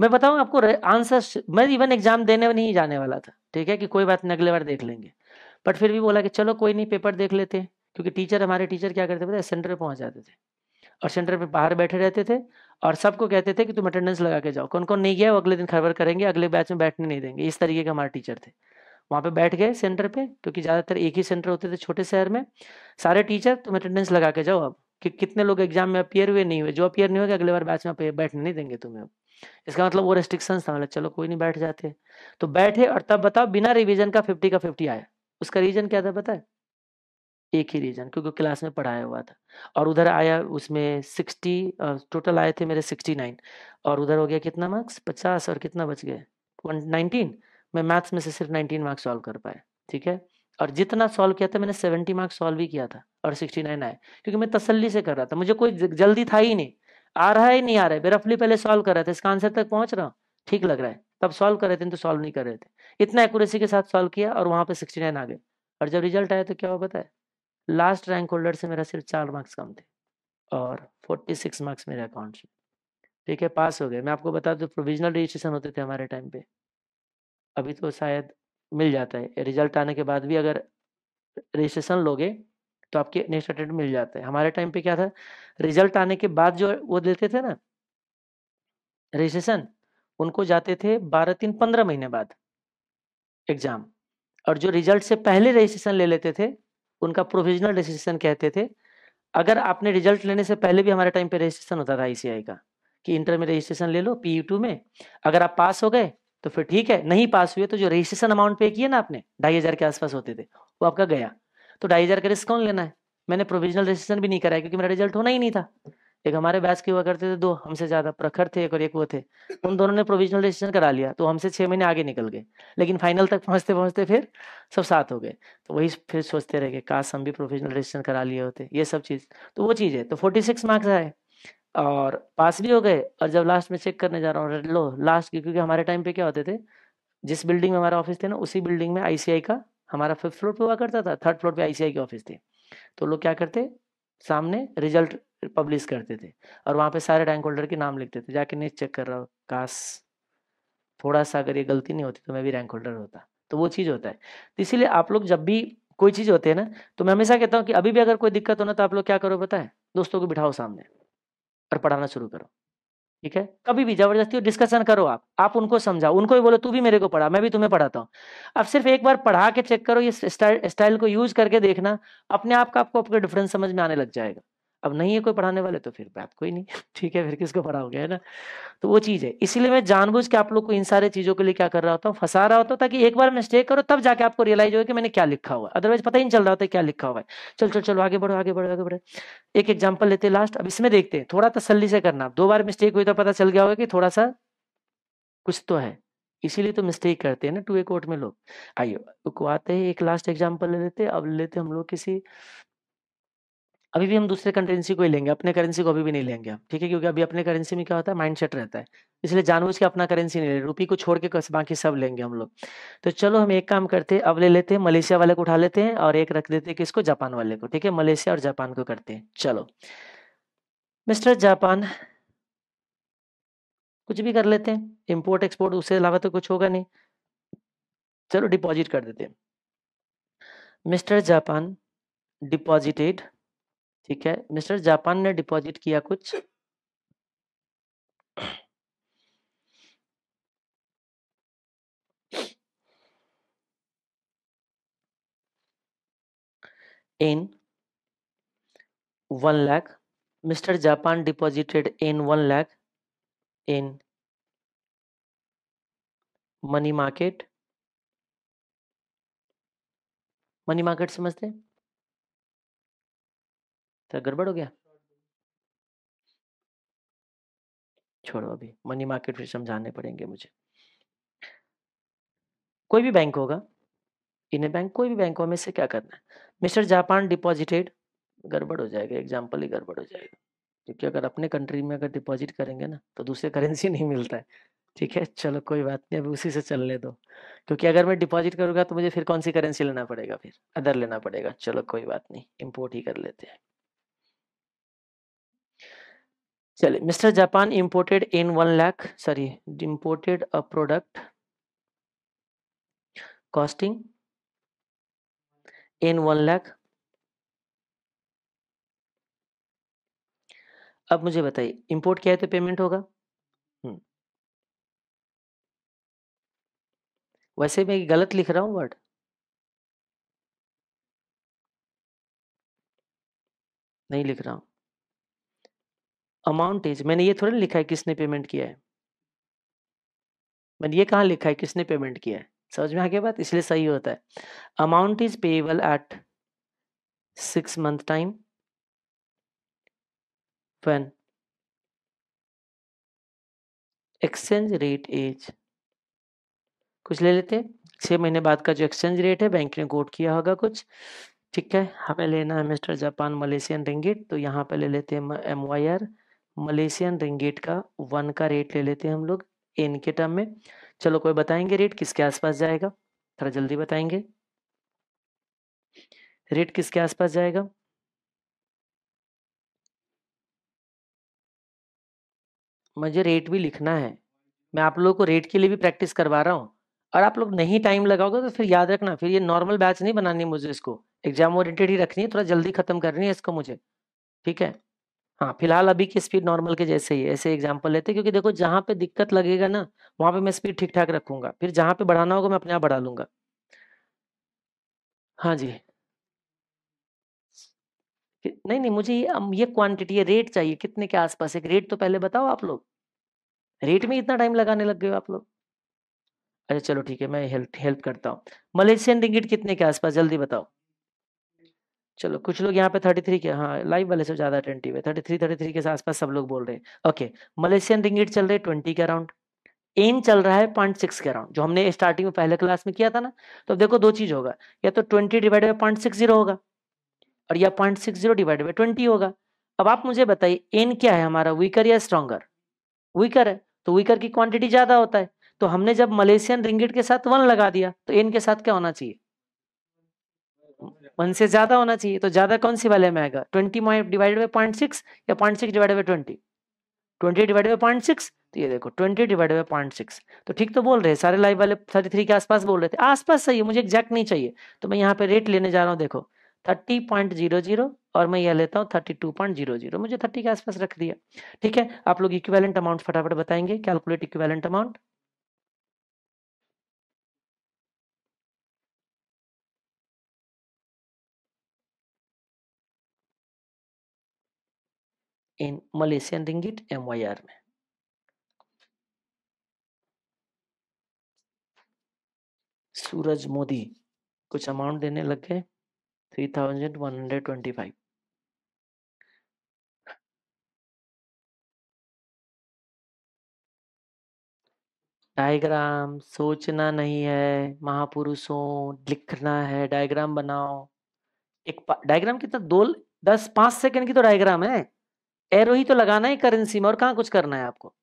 मैं बताऊं आपको आंसर मैं इवन एग्जाम देने नहीं जाने वाला था ठीक है कि कोई बात नहीं अगले बार देख लेंगे बट फिर भी बोला कि चलो कोई नहीं पेपर देख लेते क्योंकि टीचर हमारे टीचर क्या करते थे सेंटर पे पहुंच जाते थे और सेंटर पे बाहर बैठे रहते थे और सबको कहते थे कि तुम अटेंडेंस लगा के जाओ कौन कौन नहीं गया वो अगले दिन खबर करेंगे अगले बैच में बैठने नहीं देंगे इस तरीके के हमारे टीचर थे वहाँ पे बैठ गए सेंटर पे क्योंकि ज़्यादातर एक ही सेंटर होते थे छोटे शहर में सारे टीचर तुम अटेंडेंस लगा के जाओ अब कि कितने लोग एग्जाम में अपियर हुए नहीं हुए जो अपियर नहीं हुए अगले बार बैच में बैठने नहीं देंगे तुम्हें अब इसका मतलब वो रेस्ट्रिक्शन था मतलब चलो कोई नहीं बैठ जाते तो बैठे और तब बताओ बिना रिविजन का फिफ्टी का फिफ्टी आया उसका रीजन क्या था बताए एक ही रीज़न क्योंकि क्लास में पढ़ाया हुआ था और उधर आया उसमें सिक्सटी टोटल आए थे मेरे सिक्सटी नाइन और उधर हो गया कितना मार्क्स पचास और कितना बच गए वन नाइनटीन मैं मैथ्स में से सिर्फ नाइनटीन मार्क्स सॉल्व कर पाया ठीक है और जितना सॉल्व किया था मैंने सेवेंटी मार्क्स सॉल्व भी किया था और सिक्सटी नाइन आए क्योंकि मैं तसल्ली से कर रहा था मुझे कोई जल्दी था ही नहीं आ रहा है नहीं आ रहा है बेरफली रफली पहले सॉल्व कर रहा था इसका आंसर तक पहुंच रहा हूँ ठीक लग रहा है तब सॉल्व कर रहे थे तो सॉल्व नहीं कर रहे थे इतना एक्यूरेसी के साथ सॉल्व किया और वहाँ पे सिक्सटी नाइन आ गए और जब रिजल्ट आया तो क्या हुआ बताया लास्ट रैंक होल्डर से मेरा सिर्फ चार मार्क्स कम थे और फोर्टी सिक्स मार्क्स मेरे अकाउंट से ठीक है पास हो गए मैं आपको बता दूँ प्रोविजनल रजिस्ट्रेशन होते थे हमारे टाइम पे अभी तो शायद मिल जाता है रिजल्ट आने के बाद भी अगर रजिस्ट्रेशन लोगे तो आपके नेक्स्ट अटेंड मिल जाता है हमारे टाइम पे क्या था रिजल्ट आने के बाद जो वो देते थे ना रजिस्ट्रेशन उनको जाते थे बारह तीन पंद्रह महीने बाद एग्जाम और जो रिजल्ट से पहले रजिस्ट्रेशन ले लेते थे उनका प्रोविजनल रजिस्ट्रेशन कहते थे अगर आपने रिजल्ट लेने से पहले भी हमारे टाइम पे रजिस्ट्रेशन होता था आईसीआई का कि इंटर में रजिस्ट्रेशन ले लो पी टू में अगर आप पास हो गए तो फिर ठीक है नहीं पास हुए तो जो रजिस्ट्रेशन अमाउंट पे किया ना आपने ढाई हज़ार के आसपास होते थे वो आपका गया तो ढाई हज़ार का रिस्क कौन लेना है मैंने प्रोविजनल रजिस्ट्रेशन भी नहीं कराया क्योंकि मेरा रिजल्ट होना ही नहीं था एक हमारे बैच के हुआ करते थे दो हमसे ज्यादा प्रखर थे एक और एक वो थे तो उन दोनों ने प्रोविजनल रजिस्ट्रेशन करा लिया तो हमसे छह महीने आगे निकल गए लेकिन फाइनल तक पहुंचते पहुंचते फिर सब साथ हो गए तो वही फिर सोचते रह गए काश हम भी प्रोविजनल रजिस्ट्रेशन करा लिए होते ये सब चीज़ तो वो चीज़ है तो फोर्टी सिक्स मार्क्स आए और पास भी हो गए और जब लास्ट में चेक करने जा रहा हूँ लो लास्ट की क्योंकि हमारे टाइम पे क्या होते थे जिस बिल्डिंग में हमारा ऑफिस थे ना उसी बिल्डिंग में आईसीआई का हमारा फिफ्थ फ्लोर पे हुआ करता था थर्ड फ्लोर पे आईसीआई की ऑफिस थी तो लोग क्या करते सामने रिजल्ट पब्लिश करते थे और वहाँ पे सारे रैंक होल्डर के नाम लिखते थे जाके नीचे चेक कर रहा हूँ काश थोड़ा सा अगर ये गलती नहीं होती तो मैं भी रैंक होल्डर होता तो वो चीज़ होता है तो इसीलिए आप लोग जब भी कोई चीज़ होती है ना तो मैं हमेशा कहता हूँ कि अभी भी अगर कोई दिक्कत हो ना तो आप लोग क्या करो पता है दोस्तों को बिठाओ सामने और पढ़ाना शुरू करो ठीक है कभी भी जबरदस्ती डिस्कशन करो आप आप उनको समझाओ उनको भी बोलो तू भी मेरे को पढ़ा मैं भी तुम्हें पढ़ाता हूँ अब सिर्फ एक बार पढ़ा के चेक करो ये स्टाइल को यूज करके देखना अपने आप का आपको आपका डिफरेंस समझ में आने लग जाएगा अब नहीं है कोई पढ़ाने वाले तो फिर बात कोई नहीं ठीक है फिर किसको पढ़ाओगे है ना तो वो चीज़ है इसलिए मैं जानबूझ के आप लोग को इन सारे चीज़ों के लिए क्या कर रहा होता हूँ फंसा रहा होता हूँ ताकि एक बार मिस्टेक करो तब जाके आपको रियलाइज होगा कि मैंने क्या लिखा हुआ है अदरवाइज पता ही नहीं चल रहा होता है क्या लिखा हुआ है चल चल चलो आगे बढ़ो आगे बढ़ो आगे बढ़ो एक एग्जाम्पल लेते हैं लास्ट अब इसमें देखते हैं थोड़ा तसली से करना दो बार मिस्टेक हुई तो पता चल गया होगा कि थोड़ा सा कुछ तो है इसीलिए तो मिस्टेक करते हैं ना टू ए कोर्ट में लोग आइए को आते हैं एक लास्ट एग्जाम्पल ले लेते हैं अब लेते हम लोग किसी अभी भी हम दूसरे करेंसी को ही लेंगे अपने करेंसी को अभी भी नहीं लेंगे हम ठीक है क्योंकि अभी अपने करेंसी में क्या होता है माइंड सेट रहता है इसलिए जानबूझ के अपना करेंसी नहीं ले रुपी को छोड़ के बाकी सब लेंगे हम लोग तो चलो हम एक काम करते हैं अब ले लेते हैं मलेशिया वाले को उठा लेते हैं और एक रख देते हैं किसको जापान वाले को ठीक है मलेशिया और जापान को करते हैं चलो मिस्टर जापान कुछ भी कर लेते हैं इम्पोर्ट एक्सपोर्ट उसके अलावा तो कुछ होगा नहीं चलो डिपॉजिट कर देते मिस्टर जापान डिपॉजिटेड ठीक है मिस्टर जापान ने डिपॉजिट किया कुछ in one lakh mister Japan deposited in one lakh in money market money market समझते हैं तो गड़बड़ हो गया छोड़ो अभी मनी मार्केट फिर समझाने पड़ेंगे मुझे कोई भी बैंक होगा इन्हें बैंक कोई भी बैंक हो में से क्या करना है मिस्टर जापान डिपॉजिटेड गड़बड़ हो जाएगा एग्जाम्पल ही गड़बड़ हो जाएगा क्योंकि अगर अपने कंट्री में अगर डिपॉजिट करेंगे ना तो दूसरे करेंसी नहीं मिलता है ठीक है चलो कोई बात नहीं अभी उसी से चलने दो क्योंकि अगर मैं डिपॉजिट करूँगा तो मुझे फिर कौन सी करेंसी लेना पड़ेगा फिर अदर लेना पड़ेगा चलो कोई बात नहीं इम्पोर्ट ही कर लेते हैं चलिए mister Japan imported in one lakh sorry imported a product costing in one lakh अब मुझे बताइए इंपोर्ट किया है तो पेमेंट होगा हम्म। वैसे मैं गलत लिख रहा हूं वर्ड नहीं लिख रहा हूं अमाउंट इज मैंने ये थोड़ा लिखा है किसने पेमेंट किया है मैंने ये कहाँ लिखा है किसने पेमेंट किया है समझ में आ गया बात इसलिए सही होता है amount is payable at six month time when exchange rate is कुछ ले लेते हैं छह महीने बाद का जो एक्सचेंज रेट है बैंक ने कोट किया होगा कुछ ठीक है हमें लेना है मिस्टर जापान मलेशियन रिंगिट तो यहाँ पे ले लेते हैं M Y R Malaysian ringgit का वन का रेट ले लेते हैं हम लोग एन के टर्म में चलो कोई बताएंगे रेट किसके आसपास जाएगा थोड़ा जल्दी बताएंगे रेट किसके आसपास जाएगा मुझे रेट भी लिखना है मैं आप लोगों को रेट के लिए भी प्रैक्टिस करवा रहा हूँ और आप लोग नहीं टाइम लगाओगे तो फिर याद रखना फिर ये नॉर्मल बैच नहीं बनानी मुझे इसको एग्जाम ओरिएंटेड ही रखनी है थोड़ा जल्दी खत्म करनी है इसको मुझे ठीक है हाँ फिलहाल अभी की स्पीड नॉर्मल के जैसे ही ऐसे एग्जाम्पल लेते हैं क्योंकि देखो जहाँ पे दिक्कत लगेगा ना वहां पे मैं स्पीड ठीक ठाक रखूंगा फिर जहां पे बढ़ाना होगा मैं अपने आप बढ़ा लूंगा हाँ जी नहीं नहीं मुझे ये ये क्वांटिटी ये रेट चाहिए कितने के आसपास एक रेट तो पहले बताओ आप लोग रेट में इतना टाइम लगाने लग गए आप लोग अच्छा चलो ठीक है मैं हेल्प हेल्प करता हूँ मलेशियन रिंगिट कितने के आसपास जल्दी बताओ चलो कुछ लोग यहाँ पे थर्टी थ्री के हाँ लाइव वाले से ज़्यादा अटेंटिव है थर्टी थ्री थर्टी थ्री के आसपास सब लोग बोल रहे हैं ओके मलेशियन रिंगिट चल रहे ट्वेंटी के अराउंड एन चल रहा है पॉइंट सिक्स के अराउंड जो हमने स्टार्टिंग में पहले क्लास में किया था ना तो देखो दो चीज़ होगा या तो twenty divide by point six zero होगा और या point six zero divide by twenty होगा अब आप मुझे बताइए एन क्या है हमारा वीकर या स्ट्रॉन्गर वीकर है तो वीकर की क्वांटिटी ज़्यादा होता है तो हमने जब मलेशियन रिंगिट के साथ वन लगा दिया तो एन के साथ क्या होना चाहिए वन से ज्यादा होना चाहिए तो ज्यादा कौन सी वाले में आएगा twenty divide by point six या point six divide by twenty twenty divide by point six तो ये देखो twenty divide by point six तो ठीक तो बोल रहे सारे लाइव वाले थर्टी थ्री के आसपास बोल रहे थे आसपास सही है मुझे एक्जैक्ट नहीं चाहिए तो मैं यहाँ पे रेट लेने जा रहा हूँ देखो थर्टी पॉइंट जीरो जीरो और मैं यह लेता हूँ thirty two point zero zero मुझे थर्टी के आसपास रख दिया ठीक है आप लोग इक्विवेलेंट अमाउंट फटाफट बताएंगे calculate equivalent amount in ringgit M Y R में सूरज मोदी कुछ अमाउंट देने लग गए three thousand one hundred twenty five diagram सोचना नहीं है महापुरुषों लिखना है डायग्राम बनाओ एक डायग्राम कितना दो दस पांच सेकंड की तो डायग्राम है एरो ही तो लगाना है करेंसी में और कहाँ कुछ करना है आपको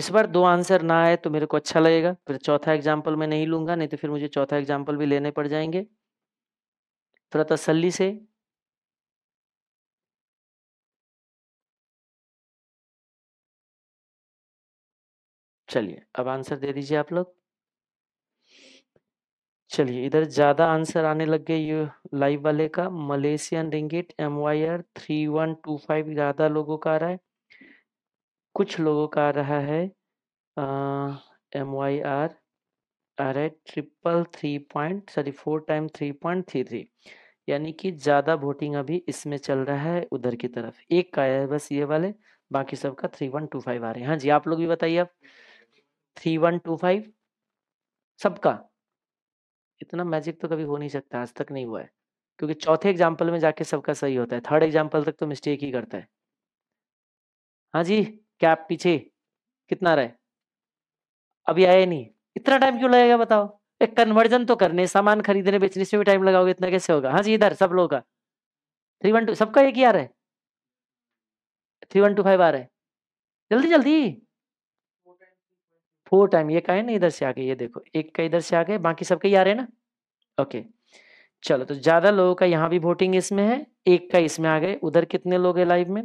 इस बार दो आंसर ना आए तो मेरे को अच्छा लगेगा फिर चौथा एग्जाम्पल मैं नहीं लूंगा नहीं तो फिर मुझे चौथा एग्जाम्पल भी लेने पड़ जाएंगे थोड़ा तसल्ली से चलिए अब आंसर दे दीजिए आप लोग चलिए इधर ज़्यादा आंसर आने लग गए ये लाइव वाले का Malaysian ringgit M Y R three one two five ज़्यादा लोगों का आ रहा है कुछ लोगों का आ रहा है एम वाई आर आ रहा है triple three point sorry four time three point three three यानी कि ज़्यादा वोटिंग अभी इसमें चल रहा है उधर की तरफ एक का आया है बस ये वाले बाकी सबका थ्री वन टू फाइव आ रहे हैं हाँ जी आप लोग भी बताइए आप थ्री वन टू फाइव सबका इतना मैजिक तो कभी हो नहीं सकता, आज तक नहीं हुआ है। क्योंकि चौथे एग्ज़ाम्पल में जाके सबका सही होता है, थर्ड एग्ज़ाम्पल तक तो मिस्टेक ही करता है। हाँ जी, क्या पीछे? कितना रहा है? अभी आया नहीं, इतना टाइम क्यों लगेगा बताओ? एक कन्वर्जन तो करने, सामान खरीदने, बेचने से भी टाइम लगाओगे, इतना कैसे होगा? हाँ जी, इधर सब लोगों का, थ्री वन टू सबका एक ही आ रहा है। थ्री वन टू फाइव आ रहा है। जल्दी-जल्दी। फोर टाइम ये कहा है ना इधर से आ गए ये देखो एक का इधर से आ गए बाकी सबके ही आ रहे हैं ना ओके चलो तो ज़्यादा लोगों का यहाँ भी वोटिंग इसमें है एक का इसमें आ गए उधर कितने लोग है लाइव में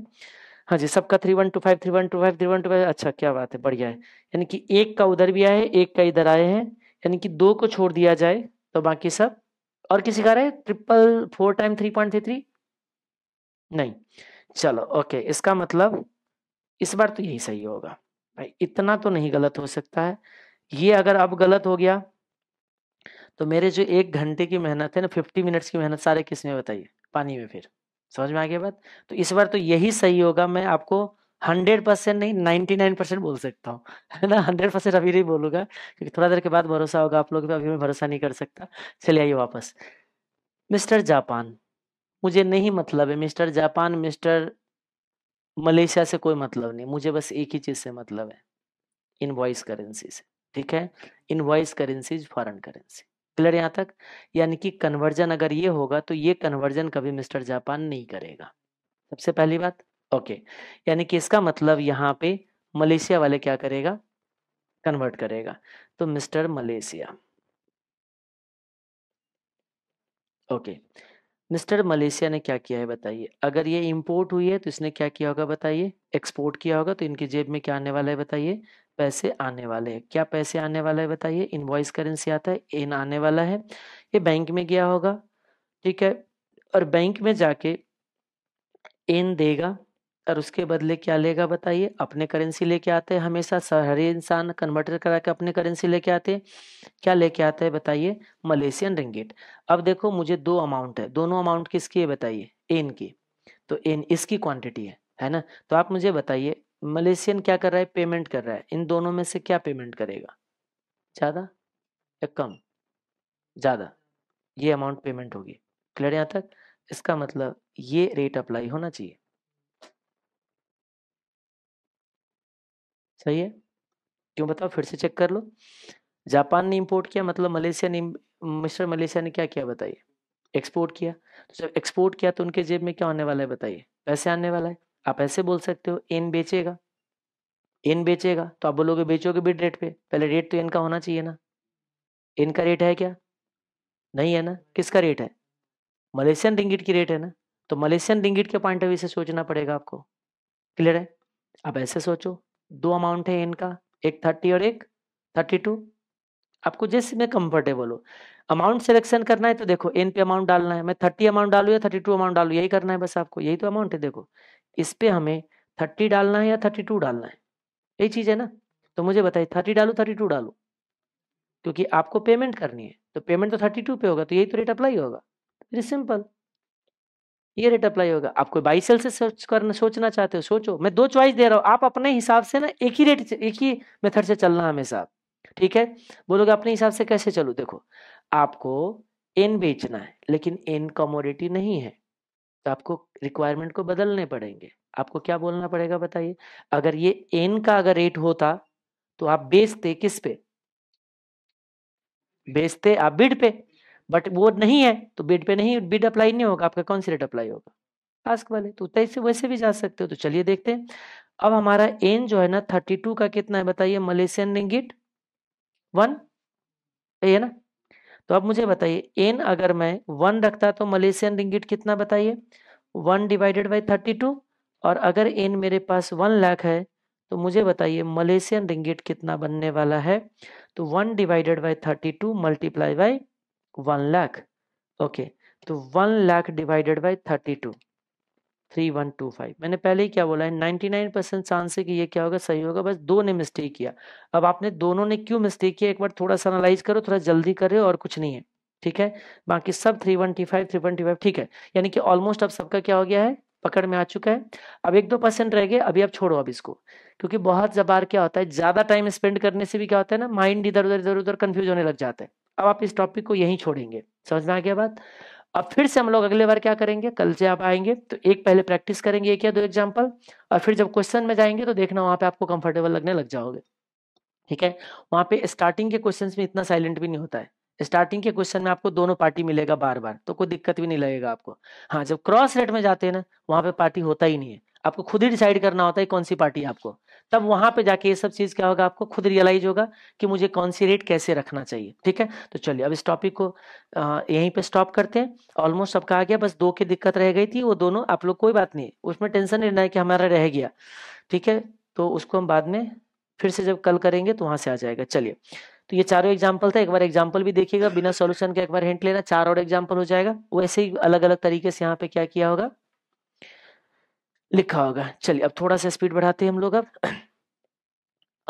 हाँ जी सबका three one two five three one two five three one two five अच्छा क्या बात है बढ़िया है यानी कि एक का उधर भी आए एक का इधर आए हैं यानी कि दो को छोड़ दिया जाए तो बाकी सब और किसी का रहे triple four time three point three three नहीं चलो ओके इसका मतलब इस बार तो यही सही होगा भाई इतना तो नहीं गलत हो सकता है ये अगर अब गलत हो गया तो मेरे जो एक घंटे की मेहनत है ना फिफ्टी मिनट्स की मेहनत सारे किस में बताइए पानी में फिर समझ में आ गया बात तो इस बार तो यही सही होगा मैं आपको हंड्रेड परसेंट नहीं नाइन्टी नाइन परसेंट बोल सकता हूँ है ना हंड्रेड परसेंट अभी नहीं बोलूंगा क्योंकि थोड़ा देर के बाद भरोसा होगा आप लोग पे अभी मैं भरोसा नहीं कर सकता चले आइए वापस मिस्टर जापान मुझे नहीं मतलब है मिस्टर जापान मिस्टर मलेशिया से कोई मतलब नहीं मुझे बस एक ही चीज से मतलब है वॉइस करेंसी से ठीक है voice currency foreign currency clear यहाँ तक यानी कि कन्वर्जन अगर ये होगा तो ये कन्वर्जन कभी मिस्टर जापान नहीं करेगा सबसे पहली बात ओके यानी कि इसका मतलब यहाँ पे मलेशिया वाले क्या करेगा कन्वर्ट करेगा तो mister Malaysia okay mister Malaysia ने क्या किया है बताइए अगर ये इम्पोर्ट हुई है तो इसने क्या किया होगा बताइए एक्सपोर्ट किया होगा तो इनकी जेब में क्या आने वाला है बताइए पैसे आने वाले हैं क्या पैसे आने वाला है बताइए इनवॉइस करेंसी आता है इन आने वाला है ये बैंक में गया होगा ठीक है और बैंक में जाके इन देगा और उसके बदले क्या लेगा बताइए अपने करेंसी लेके आते हैं हमेशा हर इंसान कन्वर्टर करा के अपने करेंसी लेके आते हैं क्या लेके आते हैं बताइए मलेशियन रिंगेट अब देखो मुझे दो अमाउंट है दोनों अमाउंट किसकी है बताइए एन की तो एन इसकी क्वांटिटी है है ना तो आप मुझे बताइए मलेशियन क्या कर रहा है पेमेंट कर रहा है इन दोनों में से क्या पेमेंट करेगा ज़्यादा या कम ज़्यादा ये अमाउंट पेमेंट होगी क्लियर यहाँ तक इसका मतलब ये रेट अप्लाई होना चाहिए सही है क्यों बताओ फिर से चेक कर लो जापान ने इंपोर्ट किया मतलब मलेशिया ने मिस्टर मलेशिया ने क्या किया बताइए एक्सपोर्ट किया तो जब एक्सपोर्ट किया तो उनके जेब में क्या होने वाला है बताइए पैसे आने वाला है आप ऐसे बोल सकते हो एन बेचेगा एन बेचेगा तो आप बोलोगे बेचोगे बिड रेट पे पहले रेट तो एन का होना चाहिए ना एन का रेट है क्या नहीं है ना किसका रेट है मलेशियन रिंगिट की रेट है ना तो मलेशियन रिंगिट के पॉइंट ऑफ व्यू से सोचना पड़ेगा आपको क्लियर है आप ऐसे सोचो दो अमाउंट है इनका एक थर्टी और एक थर्टी टू आपको जिस में कंफर्टेबल हो अमाउंट सिलेक्शन करना है तो देखो एन पे अमाउंट डालना है मैं थर्टी अमाउंट डालू या थर्टी टू अमाउंट डालू यही करना है बस आपको यही तो अमाउंट है देखो इस पे हमें थर्टी डालना है या थर्टी टू डालना है यही चीज़ है ना तो मुझे बताइए थर्टी डालू थर्टी टू डालू क्योंकि आपको पेमेंट करनी है तो पेमेंट तो थर्टी टू पे होगा तो यही तो रेट अप्लाई होगा वेरी सिंपल ये रेट अप्लाई होगा आप कोई बाई सेल से सर्च करना सोचना चाहते हो सोचो मैं दो चॉइस दे रहा हूँ आप अपने हिसाब से ना एक ही रेट एक ही मेथड से चलना हमेशा ठीक है बोलोगे अपने हिसाब से कैसे चलो देखो आपको एन बेचना है लेकिन एन कमोडिटी नहीं है तो आपको रिक्वायरमेंट को बदलने पड़ेंगे आपको क्या बोलना पड़ेगा बताइए अगर ये एन का अगर रेट होता तो आप बेचते किस पे बेचते आप बिड पे बट वो नहीं है तो बिड पे नहीं बिड अप्लाई नहीं होगा आपका कौन सी रेट अप्लाई होगा आस्क वाले तो तैसे से वैसे भी जा सकते हो तो चलिए देखते हैं अब हमारा एन जो है ना थर्टी टू का कितना है बताइए मलेशियन रिंगिट वन है ना तो अब मुझे बताइए एन अगर मैं वन रखता तो मलेशियन रिंगिट कितना बताइए one divided by thirty two और अगर एन मेरे पास वन लाख है तो मुझे बताइए मलेशियन रिंगिट कितना बनने वाला है तो one divided by thirty two multiply by one lakh okay तो one lakh divided by thirty two three one two five मैंने पहले ही क्या बोला है नाइन्टी नाइन परसेंट चांस है कि ये क्या होगा सही होगा बस दो ने मिस्टेक किया अब आपने दोनों ने क्यों मिस्टेक किया एक बार थोड़ा सा एनालाइज करो थोड़ा जल्दी करो और कुछ नहीं है ठीक है बाकी सब three one T five three one T five ठीक है यानी कि ऑलमोस्ट अब सबका क्या हो गया है पकड़ में आ चुका है अब एक दो परसेंट रह गए अभी आप छोड़ो अब इसको क्योंकि बहुत जबार क्या होता है ज्यादा टाइम स्पेंड करने से भी क्या होता है ना माइंड इधर उधर इधर उधर कंफ्यूज होने लग जाता है अब आप इस टॉपिक को यहीं छोड़ेंगे समझना क्या बात अब फिर से हम लोग अगले बार क्या करेंगे कल से आप आएंगे तो एक पहले प्रैक्टिस करेंगे एक या दो एग्जाम्पल और फिर जब क्वेश्चन में जाएंगे तो देखना वहां पे आपको कंफर्टेबल लगने लग जाओगे ठीक है वहां पे स्टार्टिंग के क्वेश्चंस में इतना साइलेंट भी नहीं होता है स्टार्टिंग के क्वेश्चन में आपको दोनों पार्टी मिलेगा बार बार तो कोई दिक्कत भी नहीं लगेगा आपको हाँ जब क्रॉस रेट में जाते हैं ना वहां पे पार्टी होता ही नहीं है आपको खुद ही डिसाइड करना होता है कौन सी पार्टी आपको तब वहां पे जाके ये सब चीज क्या होगा आपको खुद रियलाइज होगा कि मुझे कौन सी रेट कैसे रखना चाहिए ठीक है तो चलिए अब इस टॉपिक को यहीं पे स्टॉप करते हैं ऑलमोस्ट सबका आ गया बस दो की दिक्कत रह गई थी वो दोनों आप लोग कोई बात नहीं उसमें टेंशन लेना है कि हमारा रह गया ठीक है तो उसको हम बाद में फिर से जब कल करेंगे तो वहां से आ जाएगा चलिए तो ये चारों एग्जाम्पल था एक बार एग्जाम्पल भी देखिएगा बिना सॉल्यूशन का एक बार हिंट लेना चार और एग्जाम्पल हो जाएगा वैसे ही अलग अलग तरीके से यहाँ पे क्या किया होगा लिखा होगा चलिए अब थोड़ा सा स्पीड बढ़ाते हैं हम लोग अब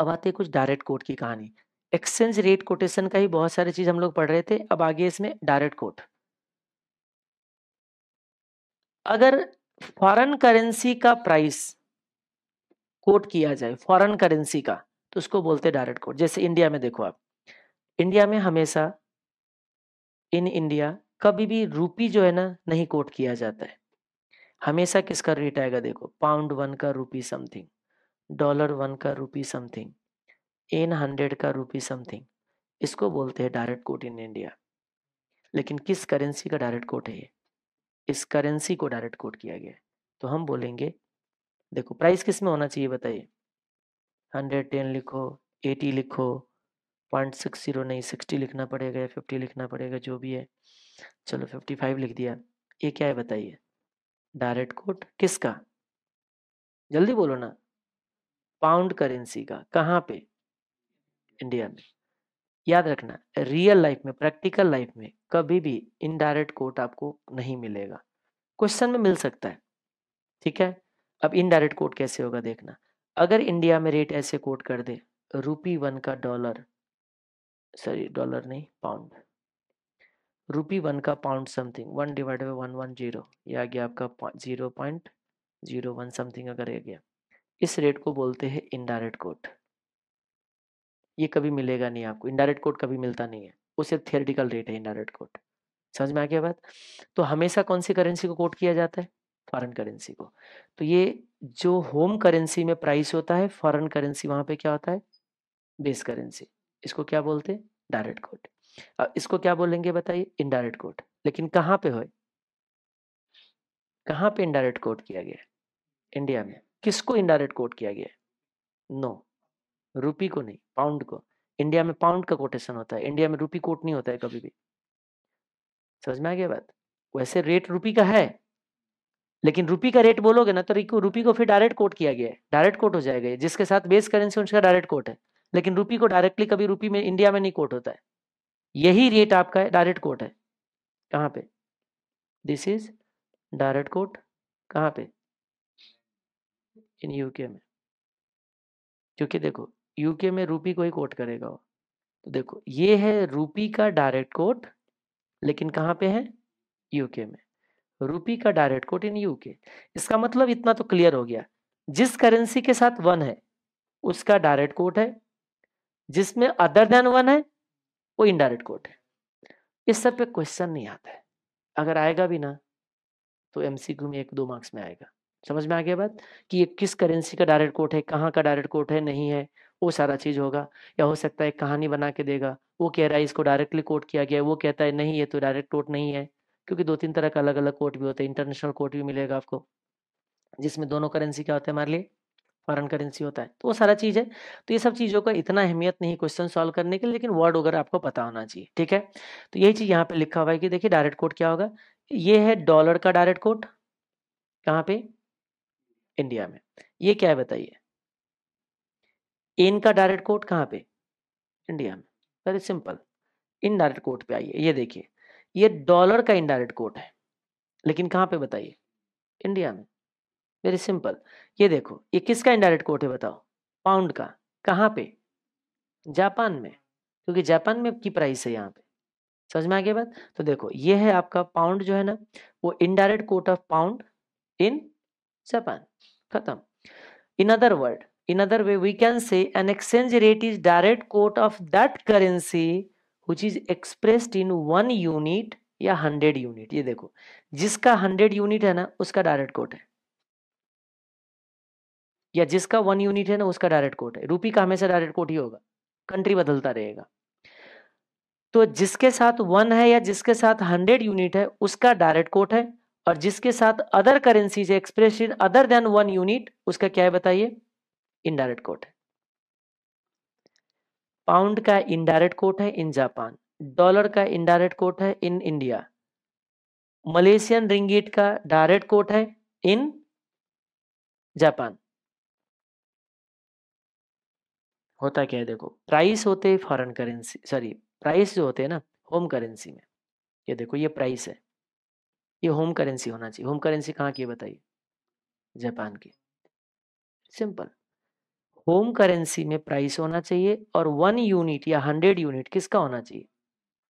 अब आते हैं कुछ डायरेक्ट कोट की कहानी एक्सचेंज रेट कोटेशन का ही बहुत सारी चीज हम लोग पढ़ रहे थे अब आगे इसमें डायरेक्ट कोट अगर फॉरेन करेंसी का प्राइस कोट किया जाए फॉरेन करेंसी का तो उसको बोलते हैं डायरेक्ट कोट जैसे इंडिया में देखो आप इंडिया में हमेशा इन इंडिया कभी भी रूपी जो है ना नहीं कोट किया जाता है हमेशा किसका रेट आएगा देखो पाउंड वन का रुपी समथिंग डॉलर वन का रुपी समथिंग एन हंड्रेड का रुपी समथिंग इसको बोलते हैं डायरेक्ट कोट इन इंडिया लेकिन किस करेंसी का डायरेक्ट कोट है ये इस करेंसी को डायरेक्ट कोट किया गया है तो हम बोलेंगे देखो प्राइस किस में होना चाहिए बताइए हंड्रेड टेन लिखो एटी लिखो पॉइंट सिक्स जीरो नहीं सिक्सटी लिखना पड़ेगा या फिफ्टी लिखना पड़ेगा जो भी है चलो फिफ्टी फाइव लिख दिया ये क्या है बताइए डायरेक्ट कोट किसका जल्दी बोलो ना पाउंड करेंसी का कहाँ पे इंडिया में याद रखना रियल लाइफ में प्रैक्टिकल लाइफ में कभी भी इनडायरेक्ट कोट आपको नहीं मिलेगा क्वेश्चन में मिल सकता है ठीक है अब इनडायरेक्ट कोट कैसे होगा देखना अगर इंडिया में रेट ऐसे कोट कर दे रूपी वन का डॉलर सॉरी डॉलर नहीं पाउंड रुपी वन का pound something one divide by one one zero ये आ गया आपका zero point zero one something अगर आ गया इस रेट को बोलते हैं इनडायरेक्ट कोट ये कभी मिलेगा नहीं आपको इनडायरेक्ट कोट कभी मिलता नहीं है वो सिर्फ थियोरिटिकल रेट है इनडायरेक्ट कोट समझ में आ गया बात तो हमेशा कौन सी करेंसी को कोट किया जाता है फॉरन करेंसी को तो ये जो होम करेंसी में प्राइस होता है फॉरन करेंसी वहाँ पे क्या होता है बेस करेंसी इसको क्या बोलते हैं डायरेक्ट कोट इसको क्या बोलेंगे बताइए इनडायरेक्ट कोट लेकिन कहाँ पे हो कहाँ पे इनडायरेक्ट कोट किया गया इंडिया में किसको इनडायरेक्ट कोट किया गया नो no. रुपी को नहीं पाउंड को इंडिया में पाउंड का कोटेशन होता है इंडिया में रुपी कोट नहीं होता है कभी भी समझ में आ गया बात वैसे रेट रुपी का है लेकिन रुपी का रेट बोलोगे ना तो रुपी को फिर डायरेक्ट कोट किया गया है डायरेक्ट कोट हो जाएगा जिसके साथ बेस करेंसी उसका डायरेक्ट कोट है लेकिन रुपी को डायरेक्टली कभी रुपी में इंडिया में नहीं कोट होता है यही रेट आपका है डायरेक्ट कोट है कहाँ पे दिस इज डायरेक्ट कोट कहाँ पे इन यूके में क्योंकि देखो यूके में रूपी को ही कोट करेगा वो तो देखो ये है रूपी का डायरेक्ट कोट लेकिन कहाँ पे है यूके में रूपी का डायरेक्ट कोट इन यूके इसका मतलब इतना तो क्लियर हो गया जिस करेंसी के साथ वन है उसका डायरेक्ट कोट है जिसमें अदर देन वन है वो इनडायरेक्ट कोर्ट है इस सब पे क्वेश्चन नहीं आता है अगर आएगा भी ना तो एम में एक दो मार्क्स में आएगा समझ में आ गया बात कि ये किस करेंसी का डायरेक्ट कोट है कहाँ का डायरेक्ट कोट है नहीं है वो सारा चीज़ होगा या हो सकता है कहानी बना के देगा वो कह रहा है इसको डायरेक्टली कोट किया गया है वो कहता है नहीं ये तो डायरेक्ट कोट नहीं है क्योंकि दो तीन तरह का अलग अलग कोट भी होता है इंटरनेशनल कोट भी मिलेगा आपको जिसमें दोनों करेंसी क्या होता है हमारे लिए फॉरन करेंसी होता है तो वो सारा चीज़ है तो ये सब चीज़ों का इतना अहमियत नहीं क्वेश्चन सॉल्व करने के लेकिन वर्ड वगैरह आपको पता होना चाहिए ठीक है तो यही चीज़ यहाँ पे लिखा हुआ है कि देखिए डायरेक्ट कोड क्या होगा ये है डॉलर का डायरेक्ट कोड कहाँ पे इंडिया में ये क्या है बताइए एन का डायरेक्ट कोड कहाँ पे इंडिया में वेरी सिंपल इनडायरेक्ट कोड पे आइए ये देखिए ये डॉलर का इनडायरेक्ट कोड है लेकिन कहाँ पे बताइए इंडिया में वेरी सिंपल ये देखो ये किसका इनडायरेक्ट कोट है बताओ पाउंड का कहाँ पे जापान में क्योंकि जापान में की प्राइस है यहाँ पे समझ में आ गया बात तो देखो ये है आपका पाउंड जो है ना वो indirect quote of pound in Japan खत्म in other word in other way we can say an exchange rate is direct quote of that currency which is expressed in one unit या hundred unit ये देखो जिसका hundred unit है ना उसका direct quote है या जिसका वन यूनिट है ना उसका डायरेक्ट कोट है रूपी का हमेशा डायरेक्ट कोट ही होगा कंट्री बदलता रहेगा तो जिसके साथ वन है या जिसके साथ हंड्रेड यूनिट है उसका डायरेक्ट कोट है और जिसके साथ other currencies express in other than one unit उसका क्या है बताइए इनडायरेक्ट कोट है पाउंड का इनडायरेक्ट कोट है इन जापान डॉलर का इनडायरेक्ट कोट है इन इंडिया मलेशियन रिंगिट का डायरेक्ट कोट है इन जापान होता क्या है देखो प्राइस होते हैं फॉरेन करेंसी सॉरी प्राइस जो होते हैं ना होम करेंसी में ये देखो ये प्राइस है ये होम करेंसी होना चाहिए होम करेंसी कहाँ की बताइए जापान की सिंपल होम करेंसी में प्राइस होना चाहिए और वन यूनिट या हंड्रेड यूनिट किसका होना चाहिए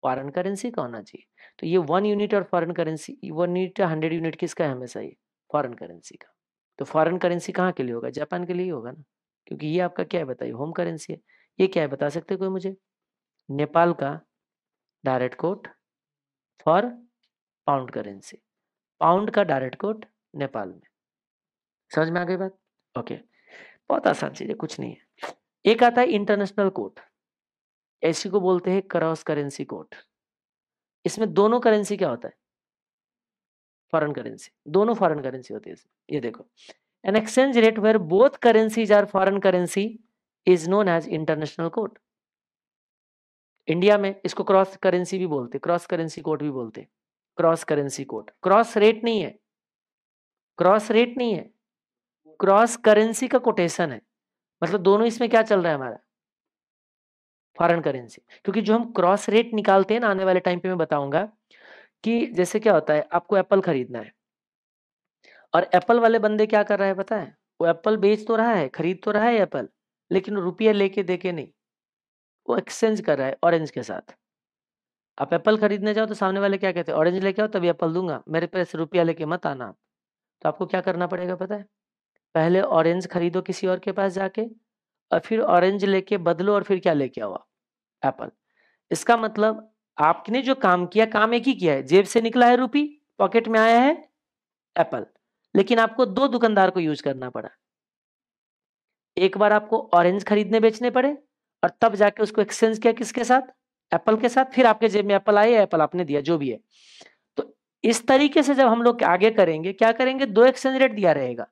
फॉरेन करेंसी का होना चाहिए तो ये वन यूनिट और फॉरेन करेंसी वन यूनिट या हंड्रेड यूनिट किसका है हमेशा ये फॉरेन करेंसी का तो फॉरेन करेंसी कहाँ के लिए होगा जापान के लिए होगा ना क्योंकि ये आपका क्या है बताइए होम करेंसी है ये क्या है बता सकते कोई मुझे नेपाल का direct quote for pound currency pound का डायरेक्ट कोट नेपाल में समझ में आ गई बात ओके बहुत आसान चीज है कुछ नहीं है एक आता है इंटरनेशनल कोट ऐसी को बोलते हैं क्रॉस करेंसी कोट इसमें दोनों करेंसी क्या होता है फॉरेन करेंसी दोनों फॉरेन करेंसी होती है ये देखो An exchange rate where both currencies are foreign currency is known as international quote. India में इसको क्रॉस करेंसी भी बोलते क्रॉस करेंसी कोर्ट भी बोलते cross currency quote cross rate नहीं है क्रॉस रेट नहीं है क्रॉस करेंसी का कोटेशन है मतलब दोनों इसमें क्या चल रहा है हमारा फॉरेन करेंसी क्योंकि जो हम क्रॉस रेट निकालते हैं ना आने वाले टाइम पे मैं बताऊंगा कि जैसे क्या होता है आपको एप्पल खरीदना है और एप्पल वाले बंदे क्या कर रहे हैं पता है वो एप्पल बेच तो रहा है खरीद तो रहा है एप्पल लेकिन रुपये लेके दे के नहीं वो एक्सचेंज कर रहा है ऑरेंज के साथ आप एप्पल खरीदने जाओ तो सामने वाले क्या कहते हैं ऑरेंज लेके आओ तभी एप्पल दूंगा मेरे पैसे रुपया लेके मत आना आप तो आपको क्या करना पड़ेगा पता है पहले ऑरेंज खरीदो किसी और के पास जाके और फिर ऑरेंज लेके बदलो और फिर क्या लेके आओ एप्पल इसका मतलब आपने जो काम किया काम एक ही किया है जेब से निकला है रुपी पॉकेट में आया है एप्पल लेकिन आपको दो दुकानदार को यूज करना पड़ा एक बार आपको ऑरेंज खरीदने बेचने पड़े और तब जाके उसको एक्सचेंज किया किसके साथ एप्पल के साथ फिर आपके जेब में एप्पल आए एप्पल आपने दिया जो भी है तो इस तरीके से जब हम लोग आगे करेंगे क्या करेंगे दो एक्सचेंज रेट दिया रहेगा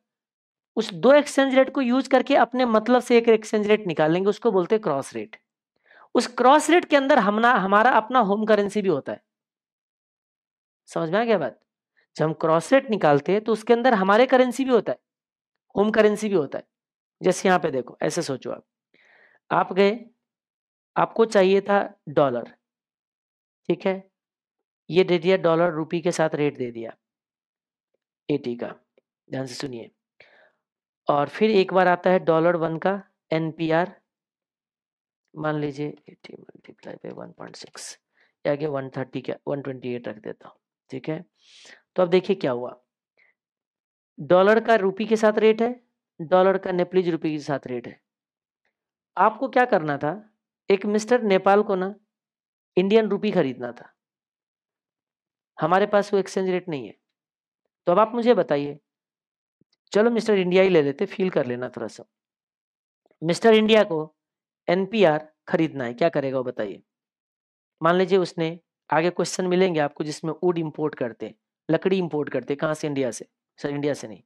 उस दो एक्सचेंज रेट को यूज करके अपने मतलब से एक एक्सचेंज रेट निकालेंगे उसको बोलते हैं क्रॉस रेट उस क्रॉस रेट के अंदर हमना हमारा अपना होम करेंसी भी होता है समझ में आ गया बात जब हम क्रॉस रेट निकालते हैं तो उसके अंदर हमारे करेंसी भी होता है होम करेंसी भी होता है जैसे यहाँ पे देखो ऐसे सोचो आप आप गए आपको चाहिए था डॉलर ठीक है ये दे दिया डॉलर रुपी के साथ रेट दे दिया एटी का ध्यान से सुनिए और फिर एक बार आता है डॉलर वन का एन पी आर मान लीजिए eighty multiply by one point six या वन थर्टी का वन ट्वेंटी एट रख देता हूँ ठीक है तो अब देखिए क्या हुआ डॉलर का रुपी के साथ रेट है डॉलर का नेपलीज रुपी के साथ रेट है आपको क्या करना था एक मिस्टर नेपाल को ना इंडियन रुपी खरीदना था हमारे पास वो एक्सचेंज रेट नहीं है तो अब आप मुझे बताइए चलो मिस्टर इंडिया ही ले लेते फील कर लेना थोड़ा सा मिस्टर इंडिया को एनपीआर खरीदना है क्या करेगा वो बताइए मान लीजिए उसने आगे क्वेश्चन मिलेंगे आपको जिसमें वुड इंपोर्ट करते हैं लकड़ी इंपोर्ट करते कहाँ से इंडिया से सर इंडिया से नहीं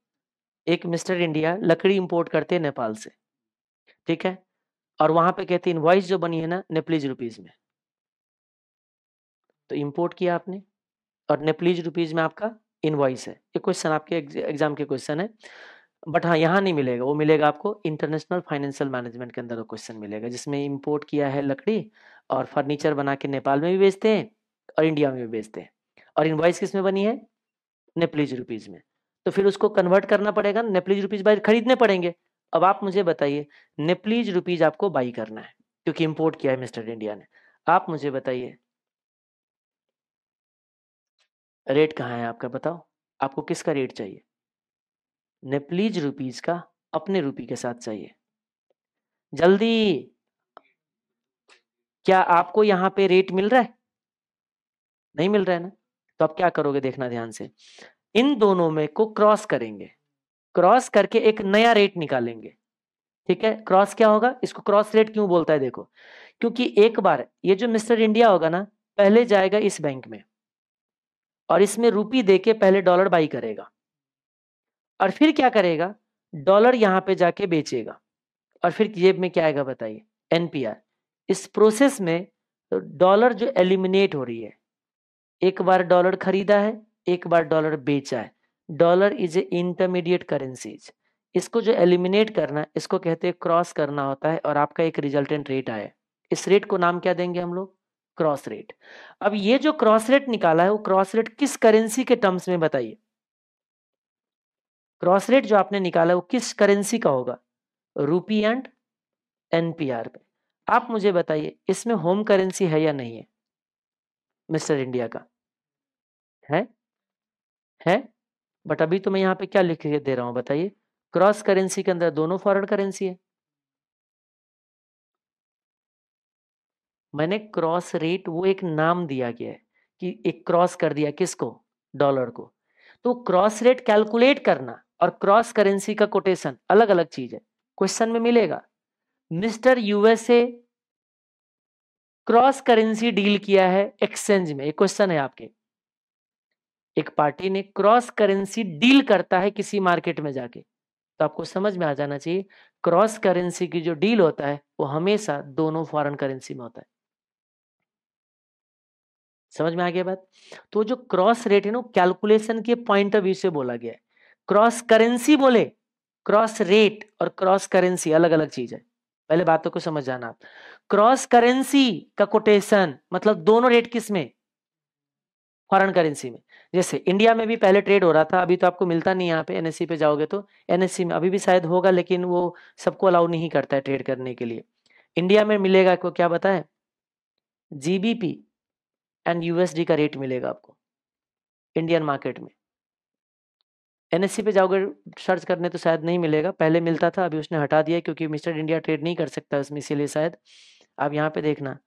एक मिस्टर इंडिया लकड़ी इंपोर्ट करते नेपाल से ठीक है और वहां पे कहते इनवॉइस जो बनी है ना नेपलीज रुपीज में तो इंपोर्ट किया आपने और नेपलीज रुपीज में आपका इनवाइस है ये क्वेश्चन आपके एग्जाम के क्वेश्चन है बट हाँ यहाँ नहीं मिलेगा वो मिलेगा आपको इंटरनेशनल फाइनेंशियल मैनेजमेंट के अंदर वो क्वेश्चन मिलेगा जिसमें इंपोर्ट किया है लकड़ी और फर्नीचर बना के नेपाल में भी बेचते हैं और इंडिया में भी बेचते हैं और इन्वाइस किस में बनी है नेपलीज रुपीज में तो फिर उसको कन्वर्ट करना पड़ेगा नेपलीज रुपीज बाई खरीदने पड़ेंगे अब आप मुझे बताइए नेपलीज रुपीज आपको बाई करना है क्योंकि इंपोर्ट किया है मिस्टर इंडिया ने आप मुझे बताइए रेट कहाँ है आपका बताओ आपको किसका रेट चाहिए नेपलीज रुपीज का अपने रुपी के साथ चाहिए जल्दी क्या आपको यहाँ पे रेट मिल रहा है नहीं मिल रहा है ना तो आप क्या करोगे देखना ध्यान से इन दोनों में को क्रॉस करेंगे क्रॉस करके एक नया रेट निकालेंगे ठीक है क्रॉस क्या होगा इसको क्रॉस रेट क्यों बोलता है देखो क्योंकि एक बार ये जो मिस्टर इंडिया होगा ना पहले जाएगा इस बैंक में और इसमें रुपी देके पहले डॉलर बाई करेगा और फिर क्या करेगा डॉलर यहां पे जाके बेचेगा और फिर जेब में क्या आएगा बताइए एनपीआर इस प्रोसेस में डॉलर जो एलिमिनेट हो रही है एक बार डॉलर खरीदा है एक बार डॉलर बेचा है dollar is a intermediate currencies इसको जो एलिमिनेट करना इसको कहते हैं क्रॉस करना होता है और आपका एक रिजल्टेंट रेट आया इस रेट को नाम क्या देंगे हम लोग क्रॉस रेट अब ये जो क्रॉस रेट निकाला है वो क्रॉस रेट किस करेंसी के टर्म्स में बताइए क्रॉस रेट जो आपने निकाला है वो किस करेंसी का होगा रूपी एंड एनपीआर पे आप मुझे बताइए इसमें होम करेंसी है या नहीं है मिस्टर इंडिया का है है बट अभी तो मैं यहाँ पे क्या लिख के दे रहा हूँ बताइए क्रॉस करेंसी के अंदर दोनों फॉरेन करेंसी है मैंने क्रॉस रेट वो एक नाम दिया गया है कि एक क्रॉस कर दिया किसको डॉलर को तो क्रॉस रेट कैलकुलेट करना और क्रॉस करेंसी का कोटेशन अलग अलग चीज है क्वेश्चन में मिलेगा mister USA cross currency deal किया है एक्सचेंज में एक क्वेश्चन है आपके एक पार्टी ने क्रॉस करेंसी डील करता है किसी मार्केट में जाके तो आपको समझ में आ जाना चाहिए क्रॉस करेंसी की जो डील होता है वो हमेशा दोनों फॉरेन करेंसी में होता है समझ में आ गया बात तो जो क्रॉस रेट है ना कैलकुलेशन के पॉइंट ऑफ व्यू से बोला गया है क्रॉस करेंसी बोले क्रॉस रेट और क्रॉस करेंसी अलग अलग चीज है पहले बातों को समझ जाना आप क्रॉस करेंसी का कोटेशन मतलब दोनों रेट किस में फॉरन करेंसी में जैसे इंडिया में भी पहले ट्रेड हो रहा था अभी तो आपको मिलता नहीं यहाँ पे एनएससी e पे जाओगे तो एनएससी e में अभी भी शायद होगा लेकिन वो सबको अलाउ नहीं करता है ट्रेड करने के लिए इंडिया में मिलेगा आपको क्या बताए जीबीपी एंड यूएसडी का रेट मिलेगा आपको इंडियन मार्केट में एन सी पे जाओगे सर्च करने तो शायद नहीं मिलेगा पहले मिलता था अभी उसने हटा दिया क्योंकि मिस्टर इंडिया ट्रेड नहीं कर सकता उसमें इसीलिए शायद आप यहाँ पे देखना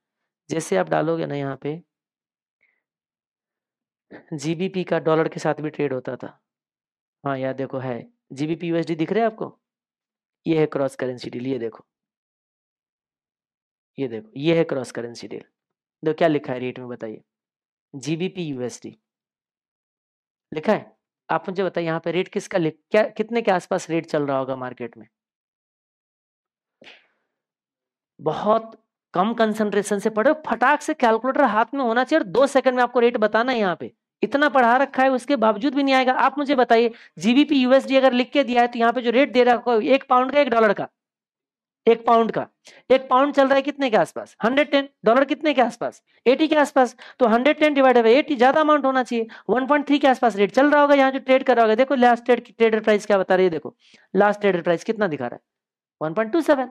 जैसे आप डालोगे ना यहाँ पे जीबीपी का डॉलर के साथ भी ट्रेड होता था हाँ यार देखो है जीबीपी यूएसडी दिख रहा है आपको ये है क्रॉस करेंसी डील ये देखो ये देखो ये है क्रॉस करेंसी डील देखो क्या लिखा है रेट में बताइए जीबीपी यूएसडी लिखा है आप मुझे बताइए यहाँ पे रेट किसका क्या कितने के आसपास रेट चल रहा होगा मार्केट में बहुत कम कंसंट्रेशन से पढ़े फटाक से कैलकुलेटर हाथ में होना चाहिए और दो सेकंड में आपको रेट बताना है यहाँ पे इतना पढ़ा रखा है उसके बावजूद भी नहीं आएगा आप मुझे बताइए जीबीपी यूएसडी अगर लिख के दिया है तो यहाँ पे जो रेट दे रहा है एक पाउंड का एक डॉलर का एक पाउंड का एक पाउंड चल रहा है कितने के आसपास 110 डॉलर कितने के आसपास 80 के आसपास तो 110 डिवाइडेड बाई एटी ज्यादा अमाउंट होना चाहिए 1.3 के आसपास रेट चल रहा होगा यहाँ जो ट्रेड कर रहा होगा देखो लास्ट ट्रेड ट्रेडर प्राइस क्या बता रही है देखो लास्ट ट्रेडर प्राइस कितना दिखा रहा है 1.27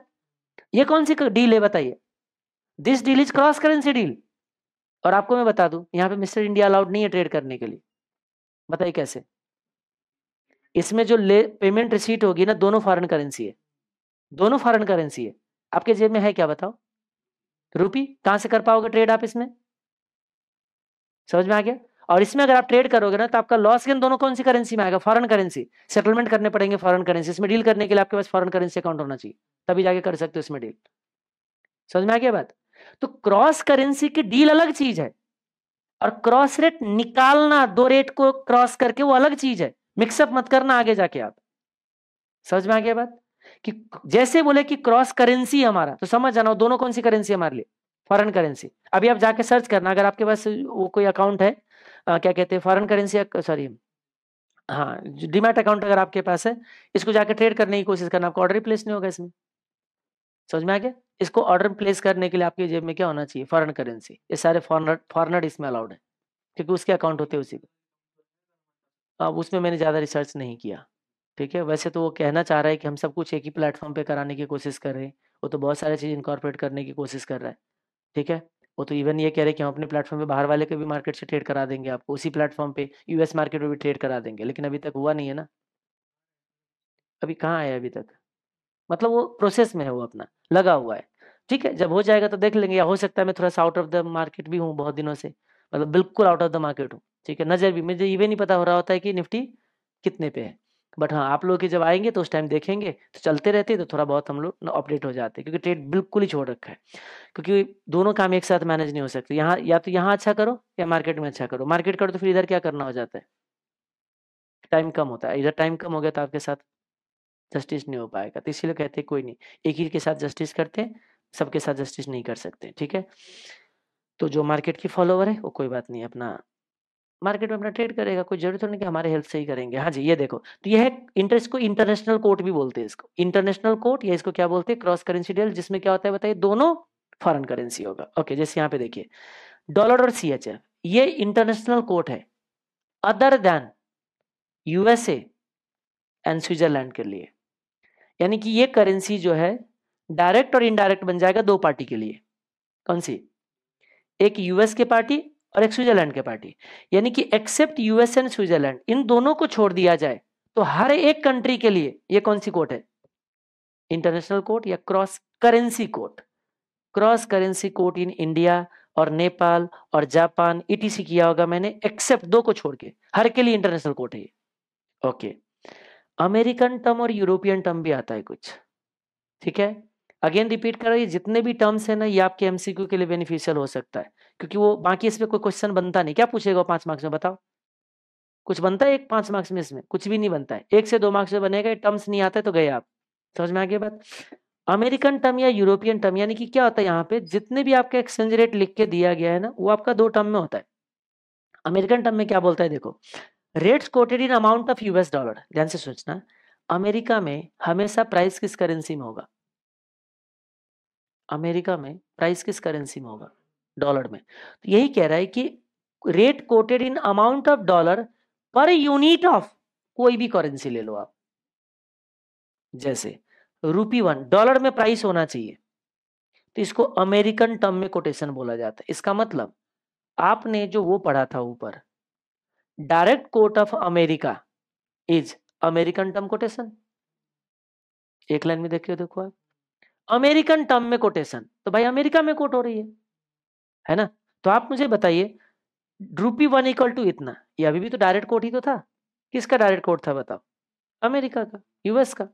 ये कौन सी डील है बताइए this deal is cross currency deal और आपको मैं बता दू यहाँ पे मिस्टर इंडिया अलाउड नहीं है ट्रेड करने के लिए बताइए कैसे इसमें जो पेमेंट रिसीट होगी ना दोनों फॉरन करेंसी है दोनों फॉरेन करेंसी है आपके जेब में है क्या बताओ रुपी कहां से कर पाओगे ट्रेड आप इसमें समझ में आ गया और इसमें अगर आप ट्रेड करोगे ना तो आपका लॉस गेन दोनों कौन सी करेंसी में आएगा फॉरेन करेंसी सेटलमेंट करने पड़ेंगे फॉरेन करेंसी इसमें डील करने के लिए आपके पास फॉरेन करेंसी अकाउंट होना चाहिए तभी जाके कर सकते हो इसमें डील समझ में आ गया बात तो क्रॉस करेंसी की डील अलग चीज है और क्रॉस रेट निकालना दो रेट को क्रॉस करके वो अलग चीज है मिक्सअप मत करना आगे जाके आप समझ में आ गया बात कि जैसे बोले कि क्रॉस करेंसी हमारा तो समझ जाना दोनों कौन सी करेंसी हमारे लिए फॉरन करेंसी अभी आप जाके सर्च करना अगर आपके पास वो कोई अकाउंट है आ, क्या कहते हैं फॉरन करेंसी सॉरी हाँ डिमेट अकाउंट अगर आपके पास है इसको जाके ट्रेड करने की कोशिश करना आपको ऑर्डर प्लेस नहीं होगा इसमें समझ में आ गया इसको ऑर्डर प्लेस करने के लिए आपके जेब में क्या होना चाहिए फॉरन करेंसी ये सारे फॉरनर फॉरनर इसमें अलाउड है क्योंकि उसके अकाउंट होते हैं उसी को उसमें मैंने ज़्यादा रिसर्च नहीं किया ठीक है वैसे तो वो कहना चाह रहा है कि हम सब कुछ एक ही प्लेटफॉर्म पे कराने की कोशिश कर रहे हैं वो तो बहुत सारी चीज़ इनकॉर्पोरेट करने की कोशिश कर रहा है ठीक है वो तो इवन ये कह रहे हैं कि हम अपने प्लेटफॉर्म पे बाहर वाले के भी मार्केट से ट्रेड करा देंगे आपको उसी प्लेटफॉर्म पे यूएस मार्केट में भी ट्रेड करा देंगे लेकिन अभी तक हुआ नहीं है ना अभी कहाँ आया अभी तक मतलब वो प्रोसेस में है वो अपना लगा हुआ है ठीक है जब हो जाएगा तो देख लेंगे या हो सकता है मैं थोड़ा सा आउट ऑफ द मार्केट भी हूँ बहुत दिनों से मतलब बिल्कुल आउट ऑफ द मार्केट हूँ ठीक है नजर भी मुझे ये भी नहीं पता हो रहा होता है कि निफ्टी कितने पे है बट हाँ आप लोग के जब आएंगे तो उस टाइम देखेंगे तो चलते रहते तो थोड़ा बहुत हम लोग अपडेट हो जाते क्योंकि ट्रेड बिल्कुल ही छोड़ रखा है क्योंकि दोनों काम एक साथ मैनेज नहीं हो सकते यहाँ या तो यहाँ अच्छा करो या मार्केट में अच्छा करो मार्केट करो तो फिर इधर क्या करना हो जाता है टाइम कम होता है इधर टाइम कम हो गया तो आपके साथ जस्टिस नहीं हो पाएगा तो इसीलिए कहते कोई नहीं एक ही के साथ जस्टिस करते सबके साथ जस्टिस नहीं कर सकते ठीक है तो जो मार्केट की फॉलोवर है वो कोई बात नहीं अपना मार्केट में अपना ट्रेड करेगा कोई जरूरत नहीं कि हमारे हेल्थ से ही करेंगे हाँ जी ये देखो तो यह इंटरेस्ट को इंटरनेशनल कोर्ट भी बोलते हैं इसको इंटरनेशनल कोर्ट या इसको क्या बोलते हैं क्रॉस करेंसी डील जिसमें क्या होता है बताइए दोनों फॉरन करेंसी होगा ओके जैसे यहाँ पे देखिए डॉलर और सी ये इंटरनेशनल कोर्ट है other than USA and Switzerland के लिए यानी कि ये करेंसी जो है डायरेक्ट और इनडायरेक्ट बन जाएगा दो पार्टी के लिए कौन सी एक यूएस के पार्टी और एक स्विट्जरलैंड के पार्टी यानी कि एक्सेप्ट यूएस एंड स्विट्जरलैंड इन दोनों को छोड़ दिया जाए तो हर एक कंट्री के लिए ये कौन सी कोर्ट है इंटरनेशनल कोर्ट या cross currency quote cross currency quote in India और नेपाल और जापान इटीसी किया होगा मैंने एक्सेप्ट दो को छोड़ के हर के लिए इंटरनेशनल कोर्ट है ओके अमेरिकन टर्म और यूरोपियन टर्म भी आता है कुछ ठीक है अगेन रिपीट करो ये जितने भी टर्म्स है ना ये आपके एमसीक्यू के लिए बेनिफिशियल हो सकता है क्योंकि वो बाकी इसमें कोई क्वेश्चन बनता नहीं क्या पूछेगा पांच मार्क्स में बताओ कुछ बनता है एक पांच मार्क्स में इसमें कुछ भी नहीं बनता है एक से दो मार्क्स में बनेगा टर्म्स नहीं आते तो गए आप समझ में आगे बात अमेरिकन टर्म या यूरोपियन टर्म यानी कि क्या होता है यहाँ पे जितने भी आपका एक्सचेंज रेट लिख के दिया गया है ना वो आपका दो टर्म में होता है अमेरिकन टर्म में क्या बोलता है देखो rates quoted in amount of US dollar ध्यान से सोचना अमेरिका में हमेशा प्राइस किस करेंसी में होगा अमेरिका में प्राइस किस करेंसी में होगा डॉलर में तो यही कह रहा है कि rate quoted in amount of dollar per unit of कोई भी करेंसी ले लो आप जैसे रूपी वन डॉलर में प्राइस होना चाहिए तो इसको अमेरिकन टर्म में कोटेशन बोला जाता है इसका मतलब आपने जो वो पढ़ा था ऊपर direct quote of America is American term quotation एक लाइन में देखिए देखो आप अमेरिकन टर्म में कोटेशन तो भाई अमेरिका में कोट हो रही है है ना तो आप मुझे बताइए रूपी वन इक्वल टू इतना ये अभी भी तो डायरेक्ट कोड ही तो था किसका डायरेक्ट कोड था बताओ अमेरिका का यूएस का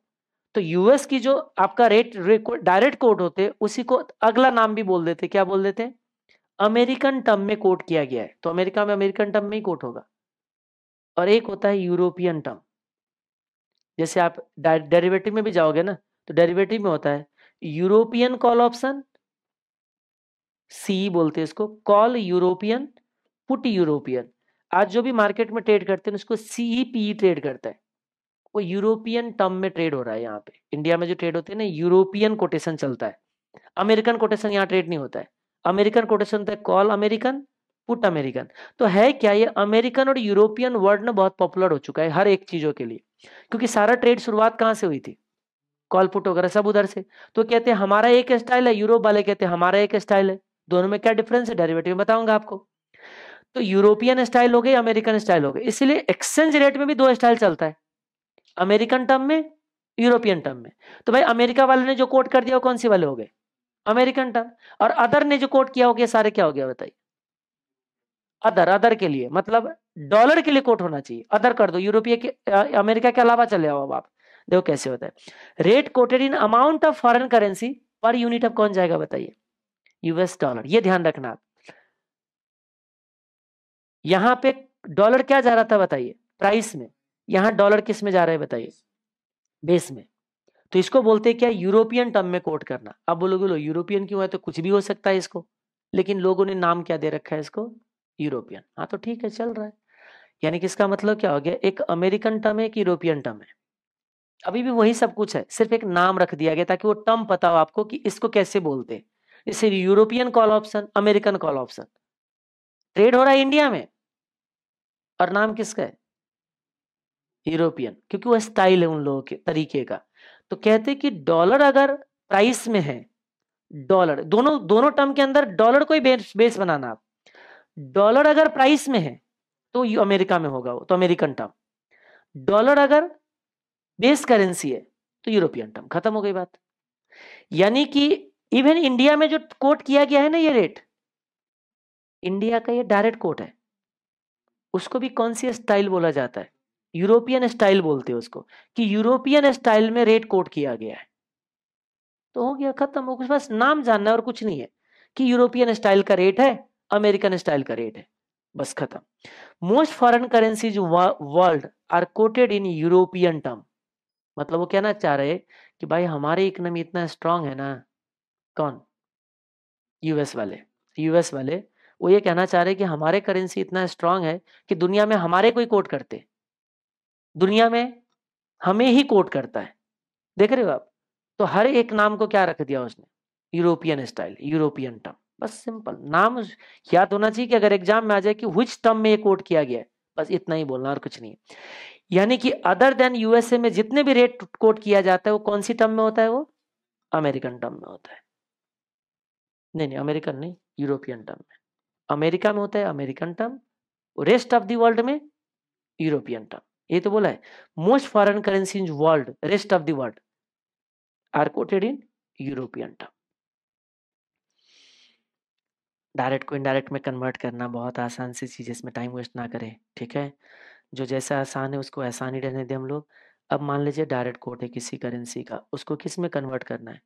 तो यूएस की जो आपका रेट, डायरेक्ट कोड होते उसी को अगला नाम भी बोल देते क्या बोल देते अमेरिकन टर्म में कोट किया गया है तो अमेरिका में अमेरिकन टर्म में ही कोट होगा और एक होता है यूरोपियन टर्म जैसे आप डेरिवेटिव में भी जाओगे ना तो डेरिवेटिव में होता है यूरोपियन कॉल ऑप्शन सी बोलते हैं इसको कॉल यूरोपियन पुट यूरोपियन आज जो भी मार्केट में ट्रेड करते हैं उसको सीई पी ट्रेड करता है वो यूरोपियन टर्म में ट्रेड हो रहा है यहाँ पे इंडिया में जो ट्रेड होते हैं ना यूरोपियन कोटेशन चलता है अमेरिकन कोटेशन यहाँ ट्रेड नहीं होता है अमेरिकन कोटेशन होता है कॉल अमेरिकन पुट अमेरिकन तो है क्या ये अमेरिकन और यूरोपियन वर्ड ना बहुत पॉपुलर हो चुका है हर एक चीजों के लिए क्योंकि सारा ट्रेड शुरुआत कहाँ से हुई थी कॉल पुट वगैरह सब उधर से तो कहते हैं हमारा एक स्टाइल है यूरोप वाले कहते हैं हमारा एक स्टाइल है दोनों में क्या डिफरेंस है डेरिवेटिव में बताऊंगा आपको तो यूरोपियन स्टाइल हो गए अमेरिकन स्टाइल हो गए इसलिए एक्सचेंज रेट में भी दो स्टाइल चलता है अमेरिकन टर्म में यूरोपियन टर्म में तो भाई अमेरिका वाले ने जो कोट कर दिया वो कौन से वाले हो गए अमेरिकन टर्म और अदर ने जो कोट किया हो गया सारे क्या हो गया बताइए अदर अदर के लिए मतलब डॉलर के लिए कोट होना चाहिए अदर कर दो यूरोपीय के अमेरिका के अलावा चले आओ अब आप देखो कैसे होता है rate quoted in amount of foreign currency per unit अब कौन जाएगा बताइए यूएस डॉलर ये ध्यान रखना आप यहां पे डॉलर क्या जा रहा था बताइए प्राइस में यहां डॉलर किस में जा रहा है बताइए बेस में तो इसको बोलते क्या यूरोपियन टर्म में कोट करना अब बोलोगे लो यूरोपियन क्यों है तो कुछ भी हो सकता है इसको लेकिन लोगों ने नाम क्या दे रखा है इसको यूरोपियन हाँ तो ठीक है चल रहा है यानी कि इसका मतलब क्या हो गया एक अमेरिकन टर्म है एक यूरोपियन टर्म है अभी भी वही सब कुछ है सिर्फ एक नाम रख दिया गया ताकि वो टर्म पता हो आपको कि इसको कैसे बोलते हैं इसे European call option American call option trade हो रहा है इंडिया में और नाम किसका है यूरोपियन क्योंकि वह स्टाइल है उन लोगों के तरीके का तो कहते कि डॉलर अगर प्राइस में है डॉलर दोनों दोनों टर्म के अंदर डॉलर को ही बेस, बेस बनाना आप डॉलर अगर प्राइस में है तो अमेरिका में होगा वो तो अमेरिकन टर्म डॉलर अगर बेस करेंसी है तो यूरोपियन टर्म खत्म हो गई बात यानी कि इवन इंडिया में जो कोट किया गया है ना ये रेट इंडिया का ये डायरेक्ट कोट है उसको भी कौन सी स्टाइल बोला जाता है यूरोपियन स्टाइल बोलते हैं उसको कि यूरोपियन स्टाइल में रेट कोट किया गया है तो हो गया खत्म हो कुछ बस नाम जानना और कुछ नहीं है कि यूरोपियन स्टाइल का रेट है अमेरिकन स्टाइल का रेट है बस खत्म most foreign currencies world are quoted in European term मतलब वो कहना चाह रहे कि भाई हमारे इकोनॉमी इतना स्ट्रांग है ना कौन यूएस वाले यूएस वाले वो ये कहना चाह रहे कि हमारे करेंसी इतना स्ट्रांग है कि दुनिया में हमारे कोई कोट करते दुनिया में हमें ही कोट करता है देख रहे हो आप तो हर एक नाम को क्या रख दिया उसने यूरोपियन स्टाइल यूरोपियन टर्म बस सिंपल नाम याद होना चाहिए कि अगर एग्जाम में आ जाए कि विच टर्म में ये कोट किया गया है बस इतना ही बोलना और कुछ नहीं यानी कि अदर देन यूएसए में जितने भी रेट कोट किया जाता है वो कौन सी टर्म में होता है वो अमेरिकन टर्म में होता है नहीं नहीं अमेरिकन नहीं यूरोपियन टर्म में अमेरिका में होता है American term rest of world world में यूरोपियन टर्म ये तो बोला है most foreign currency in world rest of world world are quoted in European term direct को इनडायरेक्ट में कन्वर्ट करना बहुत आसान सी चीज़ इसमें टाइम वेस्ट ना करें ठीक है जो जैसा आसान है उसको आसान ही रहने दें हम लोग अब मान लीजिए डायरेक्ट कोट है किसी करेंसी का उसको किस में कन्वर्ट करना है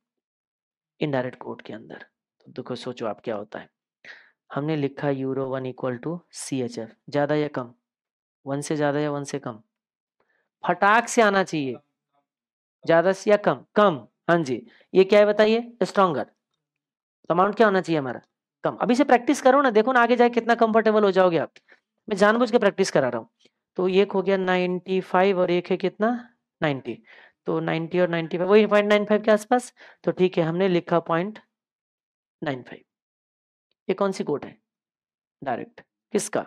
इनडायरेक्ट कोट के अंदर तो देखो सोचो आप क्या होता है हमने लिखा euro one equal to C H F ज़्यादा या कम वन से ज़्यादा या वन से कम फटाक से आना चाहिए ज़्यादा से या कम कम हाँ जी ये क्या है बताइए स्ट्रॉन्गर तो अमाउंट क्या होना चाहिए हमारा कम अभी से प्रैक्टिस करो ना देखो ना आगे जाए कितना कंफर्टेबल हो जाओगे आप मैं जानबूझ के प्रैक्टिस करा रहा हूँ तो एक हो गया फाइव और एक है कितना नाइनटी तो नाइनटी और नाइनटी फाइव वही फाइव के आसपास तो ठीक है हमने लिखा पॉइंट नाइन फाइव ये कौन सी कोट है डायरेक्ट किसका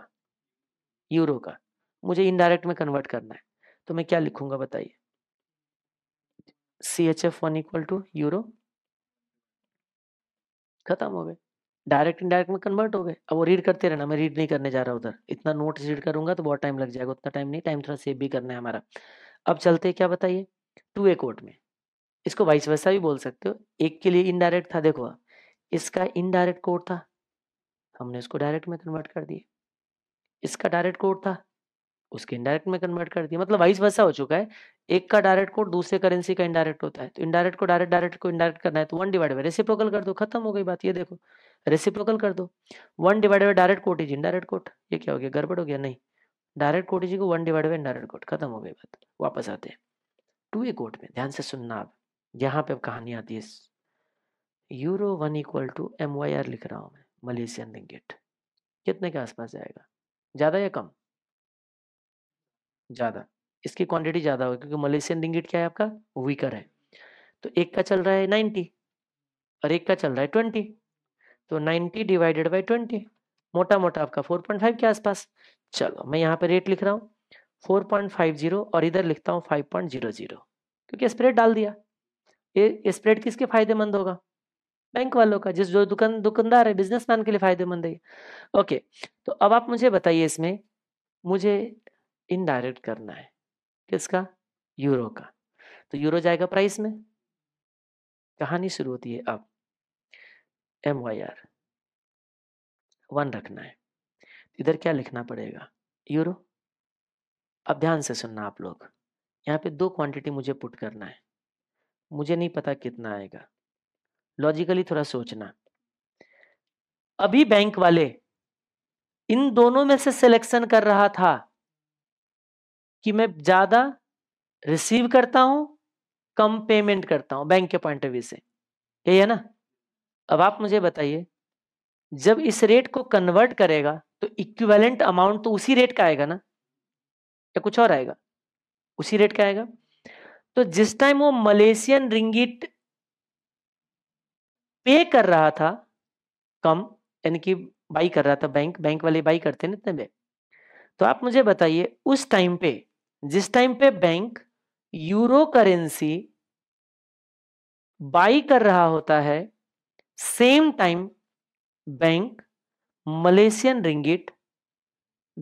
यूरो का मुझे इनडायरेक्ट में कन्वर्ट करना है तो मैं क्या लिखूंगा बताइए C H F one equal to euro खत्म हो गए डायरेक्ट इनडायरेक्ट में कन्वर्ट हो गए अब वो रीड करते रहना मैं रीड नहीं करने जा रहा उधर इतना नोट रीड करूंगा तो बहुत टाइम लग जाएगा उतना टाइम नहीं टाइम थोड़ा सेव भी करना है हमारा अब चलते क्या बताइए टू ए कोर्ट में इसको वाइस वैसा भी बोल सकते हो एक के लिए इनडायरेक्ट था देखो इसका इनडायरेक्ट कोड था हमने इसको डायरेक्ट में कन्वर्ट कर दिया इसका डायरेक्ट कोड था उसके इनडायरेक्ट में कन्वर्ट कर दिया मतलब वाइस वैसा हो चुका है एक का डायरेक्ट कोड दूसरे करेंसी का इनडायरेक्ट होता है तो इनडायरेक्ट को डायरेक्ट डायरेक्ट को इनडायरेक्ट करना है तो वन डिवाइड बाई रेसिप्रोकल कर दो खत्म हो गई बात ये देखो रेसिप्रोकल कर दो one divide by direct quote is indirect quote ये क्या हो गया गड़बड़ हो गया नहीं डायरेक्ट कोट को one divide by indirect quote खत्म हो गई बात वापस आते हैं टू ए कोर्ट में ध्यान से सुनना आप यहाँ पे अब कहानी आती है euro one equal to M Y R लिख रहा हूँ मैं मलेशियन रिंगिट कितने के आसपास जाएगा ज़्यादा या कम ज़्यादा इसकी क्वांटिटी ज़्यादा होगी क्योंकि मलेशियन रिंगिट क्या है आपका वीकर है तो एक का चल रहा है नाइन्टी और एक का चल रहा है ट्वेंटी तो नाइन्टी डिवाइडेड बाई ट्वेंटी मोटा मोटा आपका फोर पॉइंट फाइव के आसपास चलो मैं यहाँ पे रेट लिख रहा हूँ फोर पॉइंट फाइव जीरो और इधर लिखता हूँ फाइव पॉइंट जीरो जीरो क्योंकि स्प्रेड डाल दिया ये स्प्रेड किसके फायदेमंद होगा बैंक वालों का जिस जो दुकान दुकानदार है बिजनेसमैन के लिए फायदेमंद है ओके तो अब आप मुझे बताइए इसमें मुझे इनडायरेक्ट करना है किसका यूरो का तो यूरो जाएगा प्राइस में कहानी शुरू होती है अब एम वाई आर वन रखना है इधर क्या लिखना पड़ेगा यूरो अब ध्यान से सुनना आप लोग यहाँ पे दो क्वांटिटी मुझे पुट करना है मुझे नहीं पता कितना आएगा लॉजिकली थोड़ा सोचना अभी बैंक वाले इन दोनों में से सिलेक्शन कर रहा था कि मैं ज्यादा रिसीव करता हूं कम पेमेंट करता हूं बैंक के पॉइंट ऑफ व्यू से यही है ना अब आप मुझे बताइए जब इस रेट को कन्वर्ट करेगा तो इक्विवेलेंट अमाउंट तो उसी रेट का आएगा ना या कुछ और आएगा उसी रेट का आएगा तो जिस टाइम वो मलेशियन रिंगिट पे कर रहा था कम यानी कि बाई कर रहा था बैंक बैंक वाले बाई करते ना इतने में तो आप मुझे बताइए उस टाइम पे जिस टाइम पे बैंक यूरो करेंसी बाई कर रहा होता है same time bank Malaysian ringgit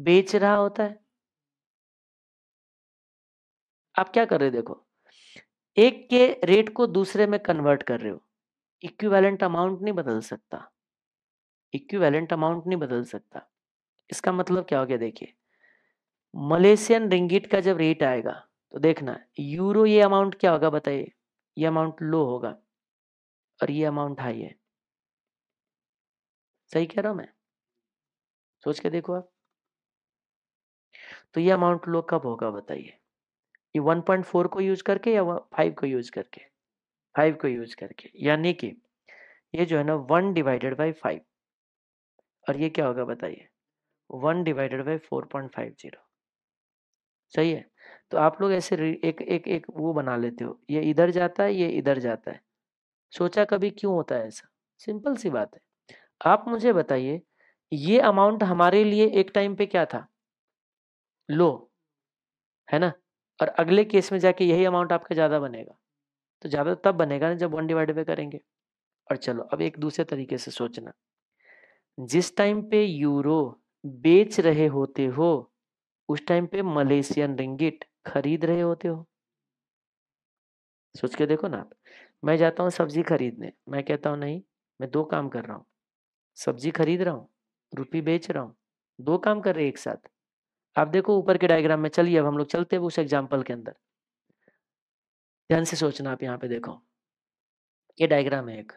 बेच रहा होता है आप क्या कर रहे हो देखो एक के रेट को दूसरे में कन्वर्ट कर रहे हो इक्विवेलेंट अमाउंट नहीं बदल सकता इक्विवेलेंट अमाउंट नहीं बदल सकता इसका मतलब क्या हो गया देखिए मलेशियन रिंगिट का जब रेट आएगा तो देखना यूरो ये अमाउंट क्या होगा बताइए ये अमाउंट लो होगा और ये अमाउंट हाई है सही कह रहा हूं मैं सोच के देखो आप तो ये अमाउंट लो कब होगा बताइए ये 1.4 को यूज करके या 5 को यूज करके फाइव को यूज करके यानी कि ये जो है ना वन डिवाइडेड बाई फाइव और ये क्या होगा बताइए one divided by four point five zero सही है तो आप लोग ऐसे एक एक एक वो बना लेते हो ये इधर जाता है ये इधर जाता है सोचा कभी क्यों होता है ऐसा सिंपल सी बात है आप मुझे बताइए ये अमाउंट हमारे लिए एक टाइम पे क्या था लो है ना और अगले केस में जाके यही अमाउंट आपका ज़्यादा बनेगा तो ज़्यादा तब बनेगा ना जब वन डिवाइड बाई करेंगे और चलो अब एक दूसरे तरीके से सोचना जिस टाइम पे यूरो बेच रहे होते हो उस टाइम पे मलेशियन रिंगिट खरीद रहे होते हो सोच के देखो ना आप मैं जाता हूँ सब्जी खरीदने मैं कहता हूँ नहीं मैं दो काम कर रहा हूँ सब्जी खरीद रहा हूँ रुपी बेच रहा हूँ दो काम कर रहे एक साथ आप देखो ऊपर के डायग्राम में चलिए अब हम लोग चलते हैं उस एग्जाम्पल के अंदर ध्यान से सोचना आप यहाँ पे देखो ये डायग्राम है एक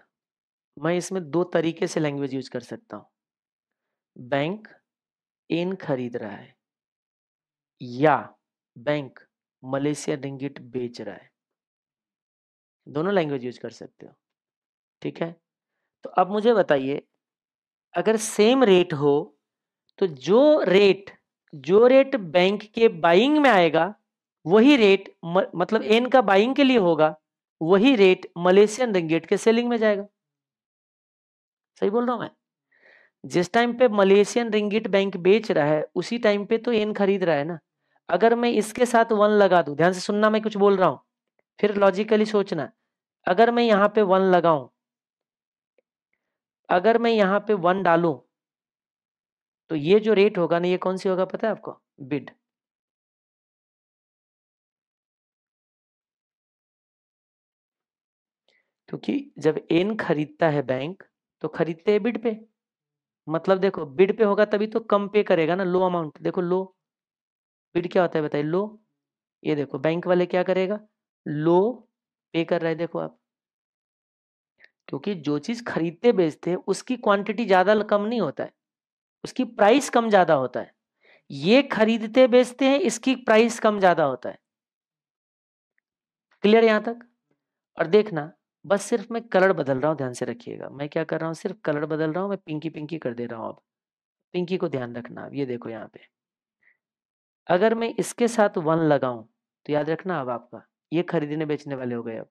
मैं इसमें दो तरीके से लैंग्वेज यूज कर सकता हूँ बैंक इन खरीद रहा है या बैंक मलेशिया रिंगिट बेच रहा है दोनों लैंग्वेज यूज कर सकते हो ठीक है तो अब मुझे बताइए अगर सेम रेट हो तो जो रेट जो रेट बैंक के बाइंग में आएगा वही रेट म, मतलब एन का बाइंग के लिए होगा वही रेट मलेशियन रिंगेट के सेलिंग में जाएगा सही बोल रहा हूं मैं जिस टाइम पे मलेशियन रिंगिट बैंक बेच रहा है उसी टाइम पे तो एन खरीद रहा है ना अगर मैं इसके साथ वन लगा दू ध्यान से सुनना मैं कुछ बोल रहा हूं फिर लॉजिकली सोचना अगर मैं यहाँ पे वन लगाऊं अगर मैं यहाँ पे वन डालू तो ये जो रेट होगा ना ये कौन सी होगा पता है आपको बिड क्योंकि जब एन खरीदता है बैंक तो खरीदते हैं बिड पे मतलब देखो बिड पे होगा तभी तो कम पे करेगा ना लो अमाउंट देखो लो बिड क्या होता है बताइए लो ये देखो बैंक वाले क्या करेगा लो पे कर रहे हैं देखो आप क्योंकि जो चीज खरीदते बेचते हैं उसकी क्वांटिटी ज्यादा कम नहीं होता है उसकी प्राइस कम ज्यादा होता है ये खरीदते बेचते हैं इसकी प्राइस कम ज्यादा होता है क्लियर यहां तक और देखना बस सिर्फ मैं कलर बदल रहा हूँ ध्यान से रखिएगा मैं क्या कर रहा हूँ सिर्फ कलर बदल रहा हूँ मैं पिंकी पिंकी कर दे रहा हूँ अब पिंकी को ध्यान रखना ये देखो यहाँ पे अगर मैं इसके साथ वन लगाऊं तो याद रखना अब आपका ये खरीदने बेचने वाले हो गए अब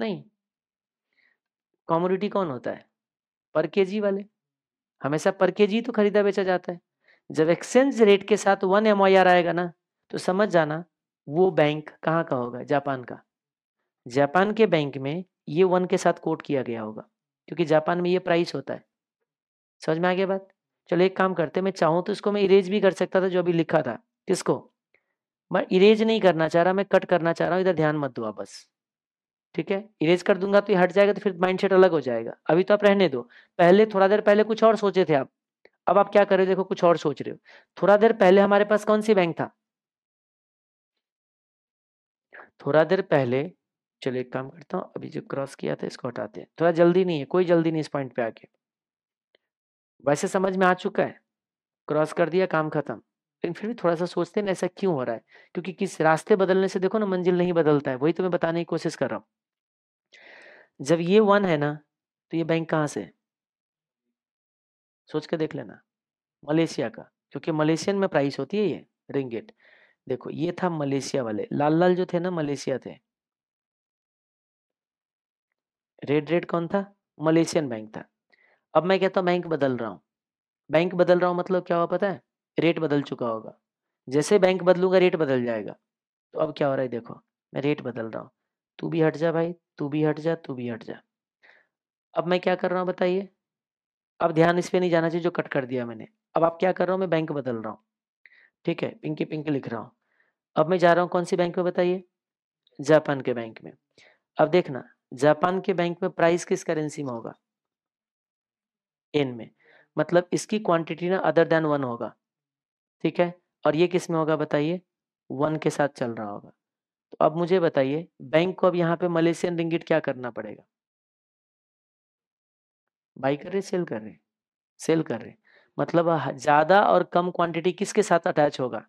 नहीं कॉमोडिटी कौन होता है पर के जी वाले हमेशा पर के जी तो खरीदा बेचा जाता है जब एक्सचेंज रेट के साथ वन एम आएगा ना तो समझ जाना वो बैंक कहाँ का होगा? जापान का। जापान के बैंक में ये वन के साथ कोट किया गया होगा क्योंकि जापान में ये प्राइस होता है। समझ में आ गया बात? चलो एक काम करते मैं चाहूँ तो इसको मैं इरेज़ भी कर सकता था जो अभी लिखा था। किसको? मैं इरेज़ नहीं करना चाह रहा मैं कट करना चाह रहा हूँ इधर ध्यान मत दो आप बस। ठीक है? इरेज़ कर दूंगा तो ये हट जाएगा तो फिर माइंड अलग हो जाएगा। अभी तो आप रहने दो। पहले थोड़ा देर पहले कुछ और सोचे थे आप। अब आप क्या कर रहे हो देखो कुछ और सोच रहे हो। थोड़ा देर पहले हमारे पास कौन-सी बैंक था? थोड़ा देर पहले चलो एक काम करता हूँ अभी जो क्रॉस किया था इसको हटाते हैं थोड़ा जल्दी नहीं है कोई जल्दी नहीं इस पॉइंट पे आके वैसे समझ में आ चुका है क्रॉस कर दिया काम खत्म लेकिन फिर भी थोड़ा सा सोचते हैं ऐसा क्यों हो रहा है क्योंकि किस रास्ते बदलने से देखो ना मंजिल नहीं बदलता है वही तो मैं बताने की कोशिश कर रहा हूँ जब ये वन है ना तो ये बैंक कहाँ से सोच के देख लेना मलेशिया का क्योंकि मलेशियन में प्राइस होती है ये रिंगेट देखो ये था मलेशिया वाले लाल लाल जो थे ना मलेशिया थे रेड रेड कौन था मलेशियन बैंक था अब मैं कहता हूँ बैंक बदल रहा हूँ बैंक बदल रहा हूँ मतलब क्या हुआ पता है रेट बदल चुका होगा जैसे बैंक बदलूंगा रेट बदल जाएगा तो अब क्या हो रहा है देखो मैं रेट बदल रहा हूँ तू भी हट जा भाई तू भी हट जा तू भी हट जा अब मैं क्या कर रहा हूँ बताइए अब ध्यान इस पर नहीं जाना चाहिए जो कट कर दिया मैंने अब आप क्या कर रहा हूँ मैं बैंक बदल रहा हूँ ठीक है पिंकी पिंकी लिख रहा हूँ अब मैं जा रहा हूँ कौन सी बैंक में बताइए जापान के बैंक में अब देखना जापान के बैंक में प्राइस किस करेंसी में होगा एन में मतलब इसकी क्वांटिटी ना अदर देन वन होगा ठीक है और ये किस में होगा बताइए वन के साथ चल रहा होगा तो अब मुझे बताइए बैंक को अब यहाँ पे मलेशियन रिंगिट क्या करना पड़ेगा बाई कर रहे सेल कर रहे सेल कर रहे मतलब ज़्यादा और कम क्वांटिटी किसके साथ अटैच होगा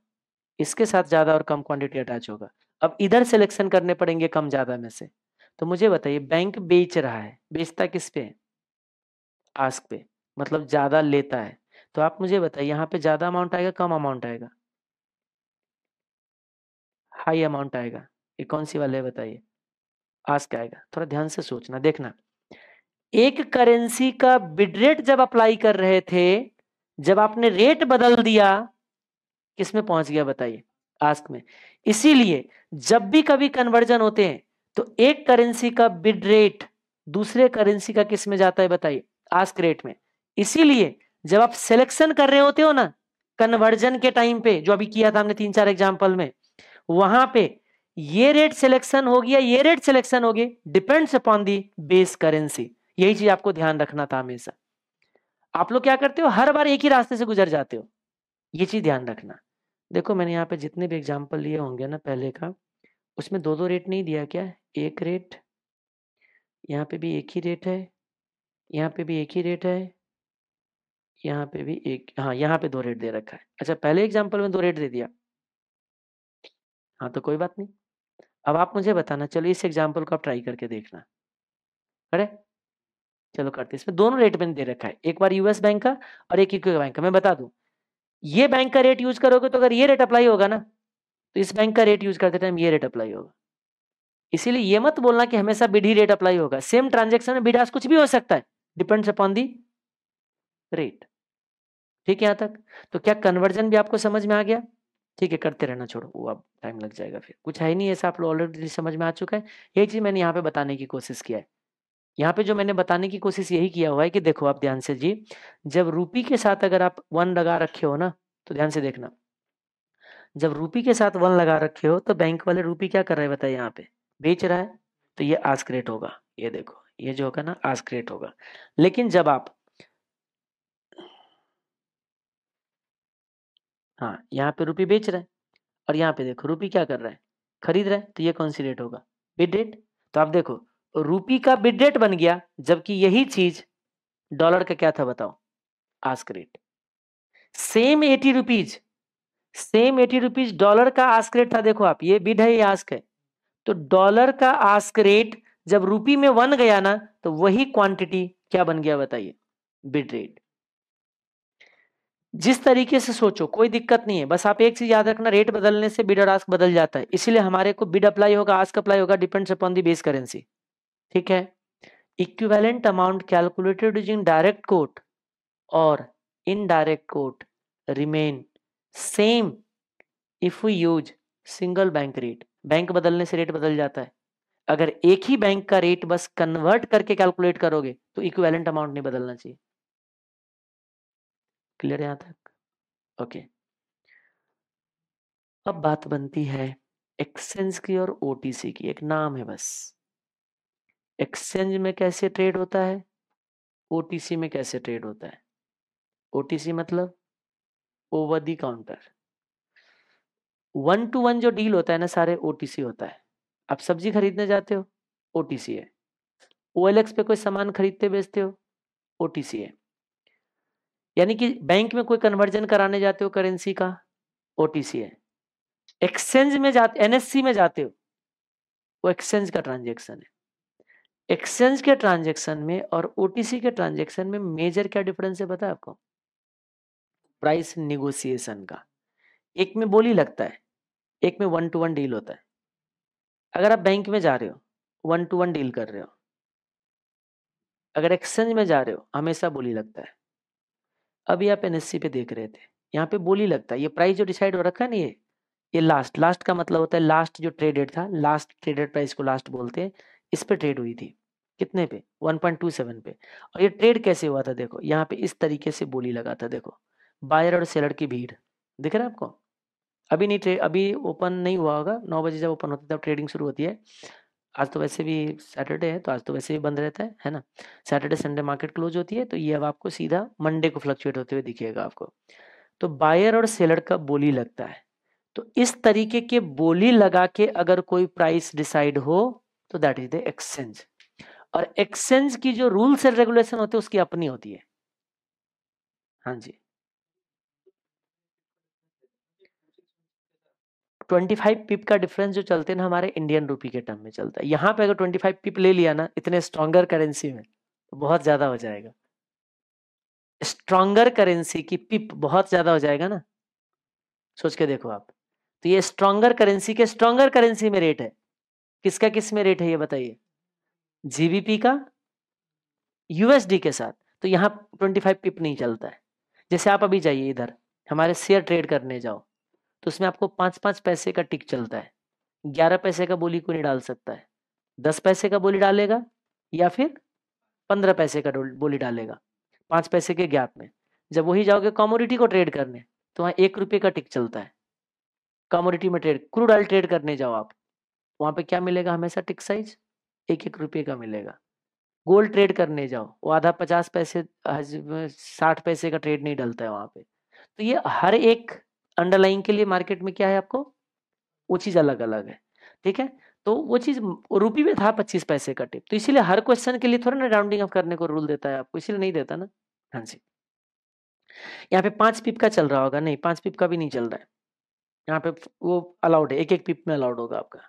इसके साथ ज़्यादा और कम क्वांटिटी अटैच होगा अब इधर सिलेक्शन करने पड़ेंगे कम ज़्यादा में से तो मुझे बताइए बैंक बेच रहा है बेचता किस पे आस्क पे मतलब ज़्यादा लेता है तो आप मुझे बताइए यहाँ पे ज़्यादा अमाउंट आएगा कम अमाउंट आएगा हाई अमाउंट आएगा ये कौन सी वाले बताइए आस्क आएगा थोड़ा ध्यान से सोचना देखना एक करेंसी का बिड रेट जब अप्लाई कर रहे थे जब आपने रेट बदल दिया किस में पहुंच गया बताइए आस्क में इसीलिए जब भी कभी कन्वर्जन होते हैं तो एक करेंसी का बिड रेट दूसरे करेंसी का किस में जाता है बताइए आस्क रेट में इसीलिए जब आप सिलेक्शन कर रहे होते हो ना कन्वर्जन के टाइम पे जो अभी किया था हमने तीन चार एग्जाम्पल में वहां पे ये रेट सिलेक्शन हो या ये रेट सिलेक्शन होगी depends upon the base currency यही चीज आपको ध्यान रखना था हमेशा आप लोग क्या करते हो हर बार एक ही रास्ते से गुजर जाते हो ये चीज ध्यान रखना देखो मैंने यहाँ पे जितने भी एग्जाम्पल लिए होंगे ना पहले का उसमें दो दो रेट नहीं दिया क्या एक रेट यहाँ पे भी एक ही रेट है यहाँ पे भी एक ही रेट है यहाँ पे भी एक हाँ यहाँ पे दो रेट दे रखा है अच्छा पहले एग्जाम्पल में दो रेट दे दिया हाँ तो कोई बात नहीं अब आप मुझे बताना चलो इस एग्जाम्पल को आप ट्राई करके देखना अरे चलो करते हैं इसमें दोनों रेट मैंने दे रखा है एक बार यूएस बैंक का और एक यूके बैंक का मैं बता दूं ये बैंक का रेट यूज करोगे तो अगर ये रेट अप्लाई होगा ना तो इस बैंक का रेट यूज करते टाइम ये रेट अप्लाई होगा इसीलिए ये मत बोलना कि हमेशा बिड ही रेट अप्लाई होगा सेम ट्रांजेक्शन में बिडास कुछ भी हो सकता है डिपेंड्स अपॉन दी रेट ठीक है यहाँ तक तो क्या कन्वर्जन भी आपको समझ में आ गया ठीक है करते रहना छोड़ो वो अब टाइम लग जाएगा फिर कुछ है नहीं ऐसा आप लोग ऑलरेडी समझ में आ चुका है यही चीज मैंने यहाँ पे बताने की कोशिश किया है यहाँ पे जो मैंने बताने की कोशिश यही किया हुआ है कि देखो आप ध्यान से जी जब रूपी के साथ अगर आप वन लगा रखे हो ना तो ध्यान से देखना जब रूपी के साथ वन लगा रखे हो तो बैंक वाले रूपी क्या कर रहे हैं बताए यहाँ पे बेच रहा है तो ये आस्क्रेट होगा ये देखो ये जो होगा ना आस्क्रेट होगा लेकिन जब आप हाँ यहाँ पे रूपी बेच रहे हैं और यहाँ पे देखो रूपी क्या कर रहा है खरीद रहे हैं तो ये कौन सी रेट होगा बिड रेट तो आप देखो रूपी का बिडेट बन गया जबकि यही चीज डॉलर का क्या था बताओ ask rate same eighty rupees same eighty rupees dollar का आस्क्रेट था देखो आप ये बिड है ये आस्क है तो डॉलर का आस्क्रेट जब रूपी में वन गया ना तो वही क्वांटिटी क्या बन गया बताइए बिड रेट जिस तरीके से सोचो कोई दिक्कत नहीं है बस आप एक चीज याद रखना रेट बदलने से बिड और आस्क बदल जाता है इसलिए हमारे को बिड अप्लाई होगा आस्क अप्लाई होगा depends upon the base currency ठीक है equivalent amount calculated using direct quote और indirect quote remain same if you use single bank rate bank बदलने से रेट बदल जाता है अगर एक ही बैंक का रेट बस कन्वर्ट करके कैलकुलेट करोगे तो इक्विवेलेंट अमाउंट नहीं बदलना चाहिए क्लियर यहां तक ओके अब बात बनती है एक्सचेंज की और ओटीसी की एक नाम है बस एक्सचेंज में कैसे ट्रेड होता है ओ में कैसे ट्रेड होता है ओ मतलब over the counter one to one जो डील होता है ना सारे ओ होता है आप सब्जी खरीदने जाते हो ओ है ओ पे कोई सामान खरीदते बेचते हो ओ है यानी कि बैंक में कोई कन्वर्जन कराने जाते हो करेंसी का ओ है एक्सचेंज में जाते एनएससी में जाते हो वो एक्सचेंज का ट्रांजेक्शन है एक्सचेंज के ट्रांजेक्शन में और ओटीसी के ट्रांजेक्शन में मेजर क्या डिफरेंस है पता है आपको प्राइस निगोसिएशन का एक में बोली लगता है एक में वन टू वन डील होता है अगर आप बैंक में जा रहे हो वन टू वन डील कर रहे हो अगर एक्सचेंज में जा रहे हो हमेशा बोली लगता है अभी आप एन e पे देख रहे थे यहाँ पे बोली लगता है ये प्राइस जो डिसाइड हो रखा है ना ये ये लास्ट लास्ट का मतलब होता है लास्ट जो ट्रेडेड था लास्ट ट्रेडेड प्राइस को लास्ट बोलते हैं इस पे ट्रेड हुई थी कितने पे 1.27 पे और ये ट्रेड कैसे हुआ था देखो यहाँ पे इस तरीके से बोली लगा था देखो बायर और सेलर की भीड़ दिख रहा है आपको अभी नहीं ट्रेड अभी ओपन नहीं हुआ होगा नौ बजे जब ओपन होता है तब ट्रेडिंग शुरू होती है आज तो वैसे भी सैटरडे है तो आज तो वैसे भी बंद रहता है है ना सैटरडे संडे मार्केट क्लोज होती है तो ये अब आपको सीधा मंडे को फ्लक्चुएट होते हुए दिखेगा आपको तो बायर और सेलर का बोली लगता है तो इस तरीके के बोली लगा के अगर कोई प्राइस डिसाइड हो तो दैट इज द एक्सचेंज और एक्सचेंज की जो रूल्स एंड रेगुलेशन होते हैं उसकी अपनी होती है हाँ जी ट्वेंटी फाइव पिप का डिफरेंस जो चलते हैं ना हमारे इंडियन रूपी के टर्म में चलता है यहाँ पे अगर 25 पिप ले लिया ना इतने स्ट्रॉन्गर करेंसी में तो बहुत ज्यादा हो जाएगा स्ट्रॉन्गर करेंसी की पिप बहुत ज्यादा हो जाएगा ना सोच के देखो आप तो ये स्ट्रॉन्गर करेंसी के स्ट्रॉन्गर करेंसी में रेट है किसका किस में रेट है ये बताइए जीबीपी का यूएसडी के साथ तो यहाँ 25 पिप नहीं चलता है जैसे आप अभी जाइए इधर हमारे शेयर ट्रेड करने जाओ तो उसमें आपको पाँच पाँच पैसे का टिक चलता है ग्यारह पैसे का बोली को नहीं डाल सकता है दस पैसे का बोली डालेगा या फिर पंद्रह पैसे का बोली डालेगा पाँच पैसे के गैप में जब वही जाओगे कॉमोडिटी को ट्रेड करने तो वहाँ एक रुपये का टिक चलता है कॉमोडिटी में ट्रेड क्रूड ऑयल ट्रेड करने जाओ आप वहाँ पे क्या मिलेगा हमेशा टिक साइज एक एक रुपये का मिलेगा गोल्ड ट्रेड करने जाओ वो आधा पचास पैसे साठ पैसे का ट्रेड नहीं डलता है वहां पे तो ये हर एक अंडरलाइन के लिए मार्केट में क्या है आपको वो चीज़ अलग अलग है ठीक है तो वो चीज़ रूपी में था पच्चीस पैसे का टिप तो इसीलिए हर क्वेश्चन के लिए थोड़ा ना राउंडिंग अप करने को रूल देता है आपको इसीलिए नहीं देता ना हाँ जी यहाँ पे पांच पिप का चल रहा होगा नहीं पांच पिप का भी नहीं चल रहा है यहाँ पे वो अलाउड है एक एक पिप में अलाउड होगा आपका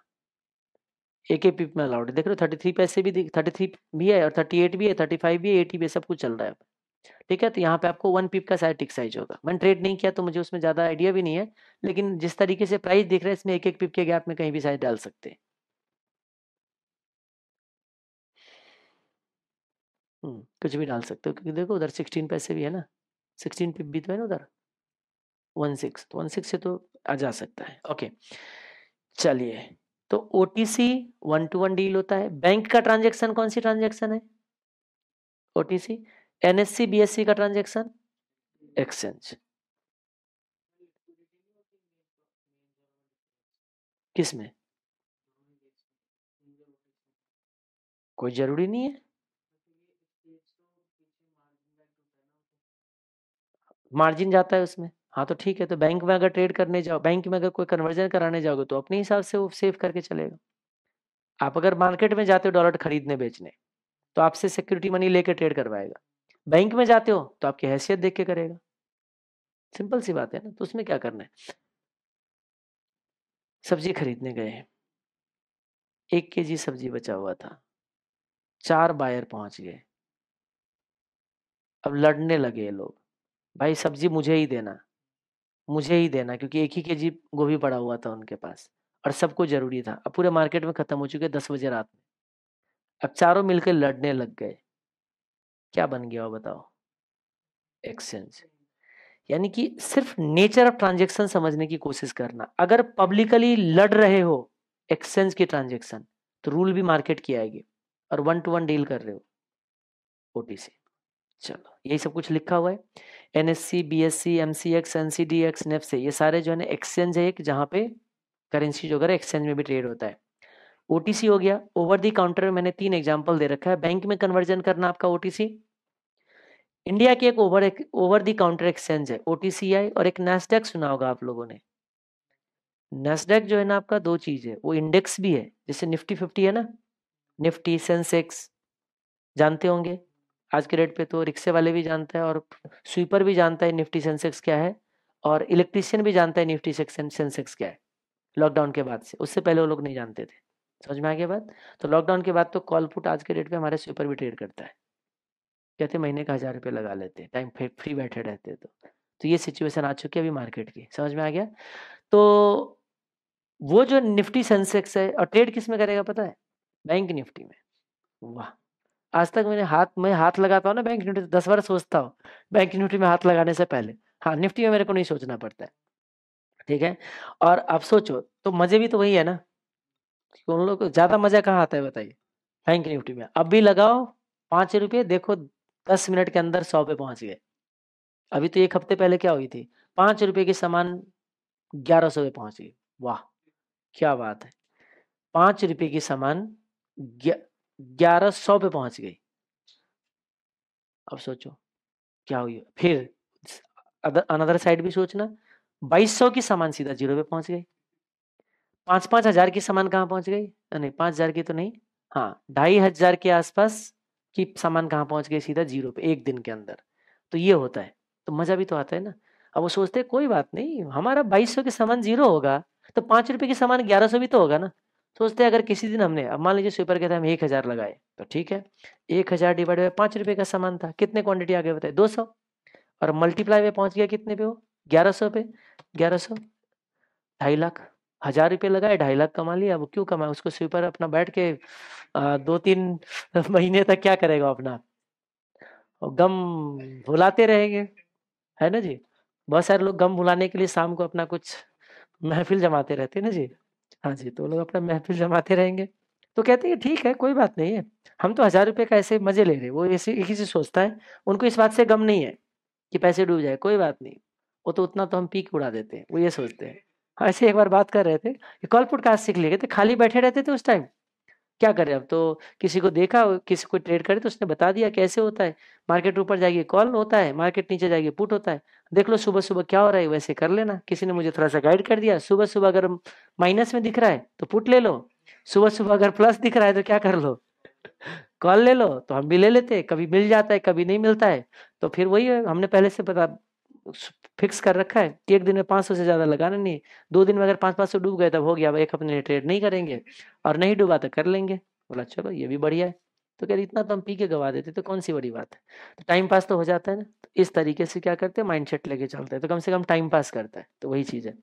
एक एक पीप में अलाउड है देख रहे हो थर्टी थ्री पैसे भी थर्टी थ्री भी है और थर्टी एट भी है थर्टी फाइव भी है एटी भी है सब कुछ चल रहा है ठीक है तो यहाँ पे आपको वन पिप का साइज टिक साइज होगा मैंने ट्रेड नहीं किया तो मुझे उसमें ज़्यादा आइडिया भी नहीं है लेकिन जिस तरीके से प्राइस दिख रहा है इसमें एक एक पिप के गैप में कहीं भी साइज डाल सकते हैं हम्म, कुछ भी डाल सकते हो क्योंकि देखो उधर सिक्सटीन पैसे भी है ना सिक्सटीन पिप भी तो है ना उधर वन सिक्स वन सिक्स से तो आ जा सकता है ओके चलिए तो O T C one to one deal होता है बैंक का ट्रांजेक्शन कौन सी ट्रांजेक्शन है O T C N S C B S C का ट्रांजेक्शन एक्सचेंज किसमें कोई जरूरी नहीं है मार्जिन जाता है उसमें हाँ तो ठीक है तो बैंक में अगर ट्रेड करने जाओ बैंक में अगर कोई कन्वर्जन कराने जाओगे तो अपने हिसाब से वो सेव करके चलेगा आप अगर मार्केट में जाते हो डॉलर खरीदने बेचने तो आपसे सिक्योरिटी मनी लेके ट्रेड करवाएगा बैंक में जाते हो तो आपकी हैसियत देख के करेगा सिंपल सी बात है ना तो उसमें क्या करना है सब्जी खरीदने गए हैं एक के जी सब्जी बचा हुआ था चार बायर पहुंच गए अब लड़ने लगे लोग भाई सब्जी मुझे ही देना मुझे ही देना क्योंकि एक ही के जी गोभी पड़ा हुआ था उनके पास और सबको जरूरी था अब पूरे मार्केट में खत्म हो चुके दस बजे रात में अब चारों मिलकर लड़ने लग गए क्या बन गया बताओ एक्सचेंज यानी कि सिर्फ नेचर ऑफ ट्रांजेक्शन समझने की कोशिश करना अगर पब्लिकली लड़ रहे हो एक्सचेंज की ट्रांजेक्शन तो रूल भी मार्केट की आएगी और वन टू वन डील कर रहे हो ओटीसी चलो यही सब कुछ लिखा हुआ है N S C B S C M C X N C D X नेफ से ये सारे जो है ना एक्सचेंज है एक जहाँ पे करेंसी जो वगैरह एक्सचेंज में भी ट्रेड होता है ओ हो गया ओवर दी काउंटर में मैंने तीन एग्जाम्पल दे रखा है बैंक में कन्वर्जन करना आपका ओ इंडिया की एक over over the counter exchange है ओ और एक नेस्टेक सुना होगा आप लोगों ने नेस्टेक जो है ना आपका दो चीज़ है वो इंडेक्स भी है जैसे निफ्टी फिफ्टी है ना निफ्टी सेंसेक्स जानते होंगे आज के डेट पे तो रिक्शे वाले भी जानते हैं और स्वीपर भी जानता है निफ्टी सेंसेक्स क्या है और इलेक्ट्रिशियन भी जानता है निफ्टी सेंसेक्स क्या है लॉकडाउन के बाद से उससे पहले वो लोग नहीं जानते थे समझ में आ गया बात तो लॉकडाउन के बाद तो कॉल पुट आज के डेट पे हमारे स्वीपर भी ट्रेड करता है कहते महीने का हज़ार रुपये लगा लेते हैं टाइम फ्री बैठे रहते तो तो ये सिचुएशन आ चुकी है अभी मार्केट की समझ में आ गया तो वो जो निफ्टी सेंसेक्स है और ट्रेड किस में करेगा पता है बैंक निफ्टी में वाह आज तक मैंने हाथ मैं हाथ लगाता हूँ ना बैंक निफ्टी दस बार सोचता हूँ बैंक निफ्टी में हाथ लगाने से पहले हाँ निफ्टी में मेरे को नहीं सोचना पड़ता है ठीक है और आप सोचो तो मजे भी तो वही है ना उन लोग को ज्यादा मजा कहाँ आता है बताइए बैंक निफ्टी में अब भी लगाओ पांच रुपये देखो दस मिनट के अंदर सौ पे पहुंच गए अभी तो एक हफ्ते पहले क्या हुई थी पांच रुपये के सामान ग्यारह सौ पे पहुंच गए वाह क्या बात है पांच रुपये के सामान ग्यारह सौ पे पहुंच गई अब सोचो क्या हुई फिर अनदर साइड भी सोचना बाईस सौ की सामान सीधा जीरो पे पहुंच गई पांच पांच हजार की सामान कहाँ पहुंच गई नहीं पांच हजार की तो नहीं हाँ ढाई हजार के आसपास की सामान कहाँ पहुंच गई सीधा जीरो पे एक दिन के अंदर तो ये होता है तो मजा भी तो आता है ना अब वो सोचते कोई बात नहीं हमारा बाईस सौ के सामान जीरो होगा तो पांच रुपए के सामान ग्यारह सौ भी तो होगा ना सोचते हैं अगर किसी दिन हमने अब मान लीजिए स्वीपर के थे हम एक हज़ार लगाए तो ठीक है एक हज़ार डिवाइड बाई पांच रुपये का सामान था कितने क्वांटिटी आगे बताए दो सौ और मल्टीप्लाई में पहुंच गया कितने पे हो ग्यारह सौ पे ग्यारह सौ ढाई लाख हजार रुपये लगाए ढाई लाख कमा लिया वो क्यों कमाए उसको स्वीपर अपना बैठ के दो तीन महीने तक क्या करेगा अपना गम भुलाते रहेंगे है ना जी बहुत सारे लोग गम भुलाने के लिए शाम को अपना कुछ महफिल जमाते रहते हैं ना जी हाँ जी, तो वो लोग अपना महफिल जमाते रहेंगे। तो कहते हैं कि ठीक है, कोई बात नहीं है। हम तो हज़ार रुपये का ऐसे मज़े ले रहे हैं, वो ऐसे एक ही से सोचता है, उनको इस बात से गम नहीं है कि पैसे डूब जाए, कोई बात नहीं। वो तो उतना तो हम पीक उड़ा देते हैं, वो ये सोचते हैं। हाँ, ऐसे एक बार बात कर रहे थे, कॉल कॉल पॉडकास्ट सीख लिए थे, खाली बैठे रहते थे उस टाइम। क्या करें अब तो किसी को देखा किसी को ट्रेड करे तो उसने बता दिया कैसे होता है मार्केट ऊपर जाएगी कॉल होता है मार्केट नीचे जाएगी पुट होता है देख लो सुबह सुबह क्या हो रहा है वैसे कर लेना किसी ने मुझे थोड़ा सा गाइड कर दिया सुबह सुबह अगर माइनस में दिख रहा है तो पुट ले लो सुबह सुबह अगर प्लस दिख रहा है तो क्या कर लो कॉल ले लो तो हम भी ले लेते कभी मिल जाता है कभी नहीं मिलता है तो फिर वही हमने पहले से बता फिक्स कर रखा है कि एक दिन में पाँच सौ से ज़्यादा लगाना नहीं दो दिन में अगर पाँच पाँच सौ डूब गए तब हो गया एक अपने ट्रेड नहीं करेंगे और नहीं डूबा तो कर लेंगे बोला चलो ये भी बढ़िया है तो कह इतना तो हम पी के गवा देते तो कौन सी बड़ी बात है तो टाइम पास तो हो जाता है ना तो इस तरीके से क्या करते हैं माइंड सेट लेके चलते हैं तो कम से कम टाइम पास करता है तो वही चीज़ है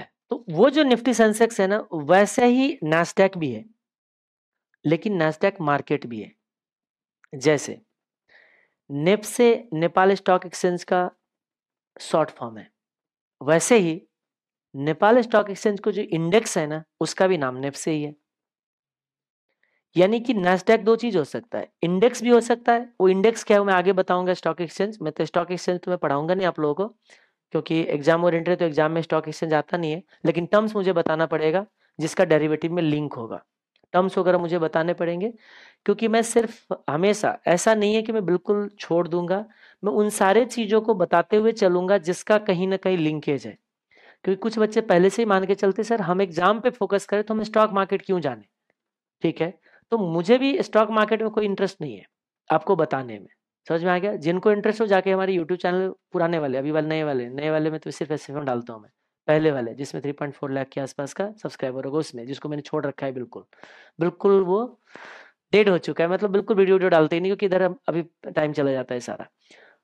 तो वो जो निफ्टी सेंसेक्स है ना वैसे ही नास्टैक भी है लेकिन नास्टैक मार्केट भी है जैसे नेपसे नेपाल स्टॉक एक्सचेंज का शॉर्ट फॉर्म है वैसे ही नेपाल स्टॉक एक्सचेंज को जो इंडेक्स है ना उसका भी नाम से ही है यानी कि नेस्टैक दो चीज हो सकता है इंडेक्स भी हो सकता है वो इंडेक्स क्या है मैं आगे बताऊंगा स्टॉक एक्सचेंज मैं तो स्टॉक एक्सचेंज तो मैं पढ़ाऊंगा नहीं आप लोगों को क्योंकि एग्जाम और ओरिएंटेड तो एग्जाम में स्टॉक एक्सचेंज आता नहीं है लेकिन टर्म्स मुझे बताना पड़ेगा जिसका डेरिवेटिव में लिंक होगा टर्म्स वगैरह मुझे बताने पड़ेंगे क्योंकि मैं सिर्फ हमेशा ऐसा नहीं है कि मैं बिल्कुल छोड़ दूंगा मैं उन सारे चीज़ों को बताते हुए चलूंगा जिसका कहीं ना कहीं लिंकेज है क्योंकि कुछ बच्चे पहले से ही मान के चलते सर हम एग्जाम पे फोकस करें तो हम स्टॉक मार्केट क्यों जाने ठीक है तो मुझे भी स्टॉक मार्केट में कोई इंटरेस्ट नहीं है आपको बताने में समझ में आ गया जिनको इंटरेस्ट हो जाके हमारे यूट्यूब चैनल पुराने वाले अभी वाले नए वाले नए वाले में तो सिर्फ ऐसे डालता हूँ मैं पहले वाले जिसमें 3.4 लाख के आसपास का सब्सक्राइबर होगा उसमें जिसको मैंने छोड़ रखा है बिल्कुल बिल्कुल वो डेड हो चुका है मतलब बिल्कुल वीडियो वीडियो डालते ही नहीं क्योंकि इधर अभी टाइम चला जाता है सारा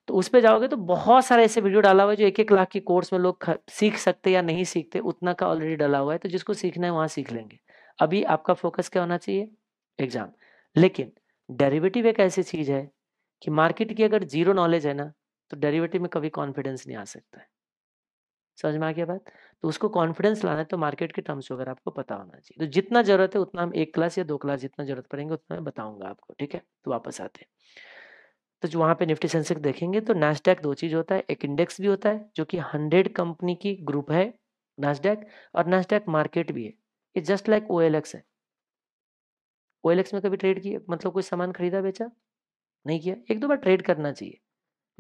तो उस पर जाओगे तो बहुत सारे ऐसे वीडियो डाला हुआ है जो एक एक लाख के कोर्स में लोग सीख सकते या नहीं सीखते उतना का ऑलरेडी डाला हुआ है तो जिसको सीखना है वहाँ सीख लेंगे अभी आपका फोकस क्या होना चाहिए एग्जाम लेकिन डेरिवेटिव एक ऐसी चीज़ है कि मार्केट की अगर जीरो नॉलेज है ना तो डेरिवेटिव में कभी कॉन्फिडेंस नहीं आ सकता है समझ में आ गया बात तो उसको कॉन्फिडेंस लाना है तो मार्केट के टर्म्स वगैरह आपको पता होना चाहिए तो जितना जरूरत है उतना हम एक क्लास या दो क्लास जितना जरूरत पड़ेंगे उतना मैं बताऊंगा आपको ठीक है तो वापस आते हैं तो जो वहाँ पे निफ्टी सेंसेक्स देखेंगे तो नैसडैक दो चीज़ होता है एक इंडेक्स भी होता है जो कि हंड्रेड कंपनी की ग्रुप है नास्टैक और नास्टैक मार्केट भी है ये जस्ट लाइक ओ है ओ में कभी ट्रेड किया मतलब कोई सामान खरीदा बेचा नहीं किया एक दो बार ट्रेड करना चाहिए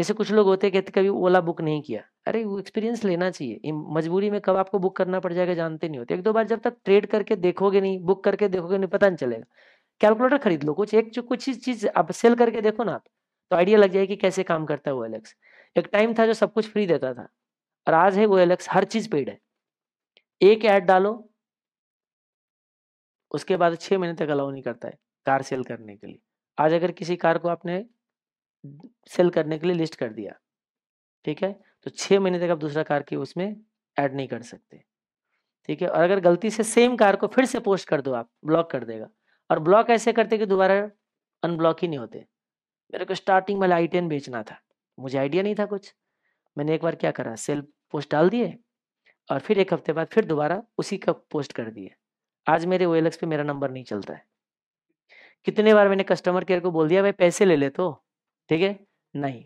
जैसे कुछ लोग होते कहते कभी ओला बुक नहीं किया अरे वो एक्सपीरियंस लेना चाहिए मजबूरी में कब आपको बुक करना पड़ जाएगा जानते नहीं होते एक दो बार जब तक ट्रेड करके देखोगे नहीं बुक करके देखोगे नहीं पता नहीं चलेगा कैलकुलेटर खरीद लो कुछ एक कुछ ही चीज आप सेल करके देखो ना आप तो आइडिया लग जाए कि कैसे काम करता है वो एलेक्स एक टाइम था जो सब कुछ फ्री देता था और आज है वो एलेक्स हर चीज पेड है एक ऐड डालो उसके बाद छह महीने तक अलाउ नहीं करता है कार सेल करने के लिए आज अगर किसी कार को आपने सेल करने के लिए लिस्ट कर दिया ठीक है तो छः महीने तक आप दूसरा कार की उसमें ऐड नहीं कर सकते ठीक है और अगर गलती से सेम कार को फिर से पोस्ट कर दो आप ब्लॉक कर देगा और ब्लॉक ऐसे करते कि दोबारा अनब्लॉक ही नहीं होते मेरे को स्टार्टिंग वाला आई बेचना था मुझे आइडिया नहीं था कुछ मैंने एक बार क्या करा सेल पोस्ट डाल दिए और फिर एक हफ्ते बाद फिर दोबारा उसी का पोस्ट कर दिए आज मेरे ओ पे मेरा नंबर नहीं चलता है कितने बार मैंने कस्टमर केयर को बोल दिया भाई पैसे ले ले तो ठीक है नहीं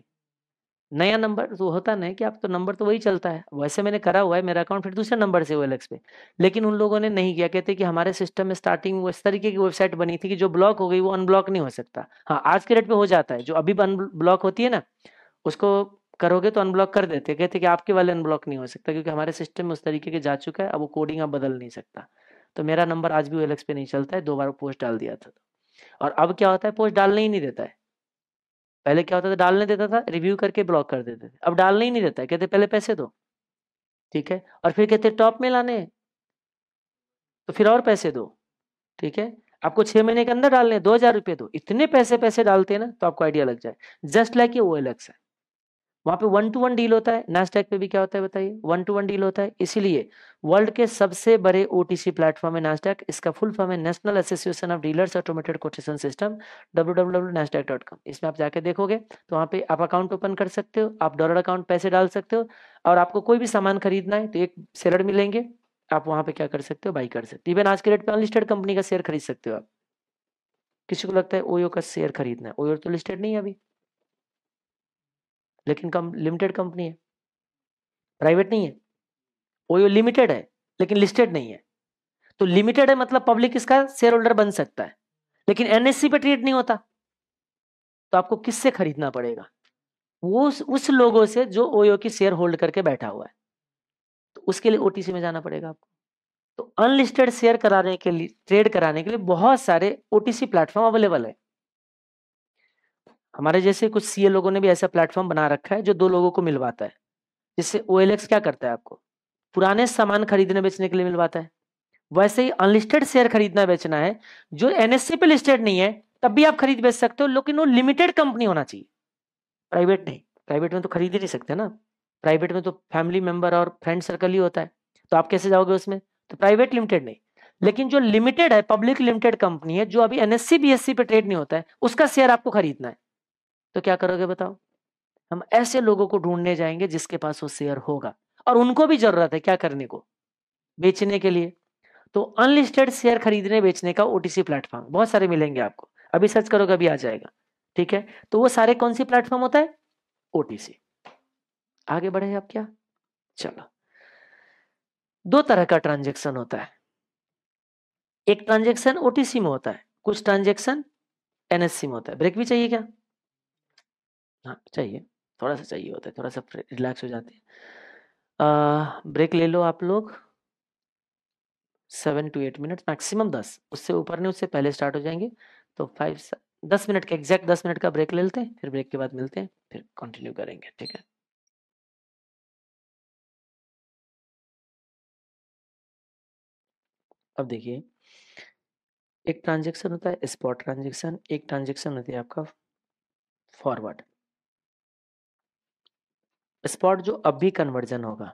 नया नंबर तो होता नहीं कि आप तो नंबर तो वही चलता है वैसे मैंने करा हुआ है मेरा अकाउंट फिर दूसरे नंबर से ओएलएक्स पे लेकिन उन लोगों ने नहीं किया कहते कि हमारे सिस्टम में स्टार्टिंग वो इस तरीके की वेबसाइट बनी थी कि जो ब्लॉक हो गई वो अनब्लॉक नहीं हो सकता हाँ आज के डेट में हो जाता है जो अभी अनब्लॉक होती है ना उसको करोगे तो अनब्लॉक कर देते कहते कि आपके वाले अनब्लॉक नहीं हो सकता क्योंकि हमारे सिस्टम में उस तरीके के जा चुका है अब वो कोडिंग आप बदल नहीं सकता तो मेरा नंबर आज भी ओएलएक्स पे नहीं चलता है दो बार पोस्ट डाल दिया था और अब क्या होता है पोस्ट डालने ही नहीं देता है पहले क्या होता था डालने देता था रिव्यू करके ब्लॉक कर देते थे अब डालने ही नहीं देता है कहते पहले पैसे दो ठीक है और फिर कहते टॉप में लाने तो फिर और पैसे दो ठीक है आपको छह महीने के अंदर डालने दो हजार रुपये दो इतने पैसे पैसे डालते हैं ना तो आपको आइडिया लग जाए जस्ट लाइक ये ओ अलग है वहां पे वन टू वन डील होता है नास्टैक पे भी क्या होता है बताइए वन टू वन डील होता है इसीलिए वर्ल्ड के सबसे बड़े ओटीसी प्लेटफॉर्म है नास्टैक इसका फुल फॉर्म है national association of dealers automated quotation system W इसमें आप जाके देखोगे तो वहाँ पे आप अकाउंट ओपन कर सकते हो आप डॉलर अकाउंट पैसे डाल सकते हो और आपको कोई भी सामान खरीदना है तो एक सेलर मिलेंगे आप वहाँ पे क्या कर सकते हो बाई कर सकते हो इवन आज के डेट पे अनलिस्टेड कंपनी का शेयर खरीद सकते हो आप किसी को लगता है ओयो e का शेयर खरीदना है ओयो e तो लिस्टेड नहीं है अभी लेकिन कम लिमिटेड कंपनी है प्राइवेट नहीं है ओयो लिमिटेड है लेकिन लिस्टेड नहीं है तो लिमिटेड है मतलब पब्लिक इसका शेयर होल्डर बन सकता है लेकिन एनएससी e पे ट्रेड नहीं होता तो आपको किससे खरीदना पड़ेगा वो उस, उस लोगों से जो ओयो की शेयर होल्ड करके बैठा हुआ है तो उसके लिए ओटीसी में जाना पड़ेगा आपको तो अनलिस्टेड शेयर कराने के लिए ट्रेड कराने के लिए बहुत सारे ओटीसी प्लेटफॉर्म अवेलेबल है हमारे जैसे कुछ सी लोगों ने भी ऐसा प्लेटफॉर्म बना रखा है जो दो लोगों को मिलवाता है जिससे ओ क्या करता है आपको पुराने सामान खरीदने बेचने के लिए मिलवाता है वैसे ही अनलिस्टेड शेयर खरीदना बेचना है जो एनएससी पे लिस्टेड नहीं है तब भी आप खरीद बेच सकते हो लेकिन वो लिमिटेड कंपनी होना चाहिए प्राइवेट नहीं प्राइवेट में तो खरीद ही नहीं सकते ना प्राइवेट में तो फैमिली मेंबर और फ्रेंड सर्कल ही होता है तो आप कैसे जाओगे उसमें तो प्राइवेट लिमिटेड नहीं लेकिन जो लिमिटेड है पब्लिक लिमिटेड कंपनी है जो अभी एनएससी बी पे ट्रेड नहीं होता है उसका शेयर आपको खरीदना है तो क्या करोगे बताओ हम ऐसे लोगों को ढूंढने जाएंगे जिसके पास वो शेयर होगा और उनको भी जरूरत है क्या करने को बेचने के लिए तो अनलिस्टेड शेयर खरीदने बेचने का ओटीसी प्लेटफॉर्म बहुत सारे मिलेंगे आपको अभी सर्च करोगे अभी आ जाएगा ठीक है तो वो सारे कौन सी प्लेटफॉर्म होता है ओटीसी आगे बढ़े आप क्या चलो दो तरह का ट्रांजेक्शन होता है एक ट्रांजेक्शन ओटीसी में होता है कुछ ट्रांजेक्शन एनएससी में होता है ब्रेक भी चाहिए क्या हाँ चाहिए थोड़ा सा चाहिए होता है थोड़ा सा रिलैक्स हो जाते हैं ब्रेक ले लो आप लोग seven to eight minute maximum दस उससे ऊपर नहीं उससे पहले स्टार्ट हो जाएंगे तो फाइव दस मिनट का एग्जैक्ट दस मिनट का ब्रेक ले लेते हैं फिर ब्रेक के बाद मिलते हैं फिर कंटिन्यू करेंगे ठीक है अब देखिए एक ट्रांजेक्शन होता है स्पॉट ट्रांजेक्शन एक ट्रांजेक्शन होती है आपका फॉरवर्ड स्पॉट जो अभी कन्वर्जन होगा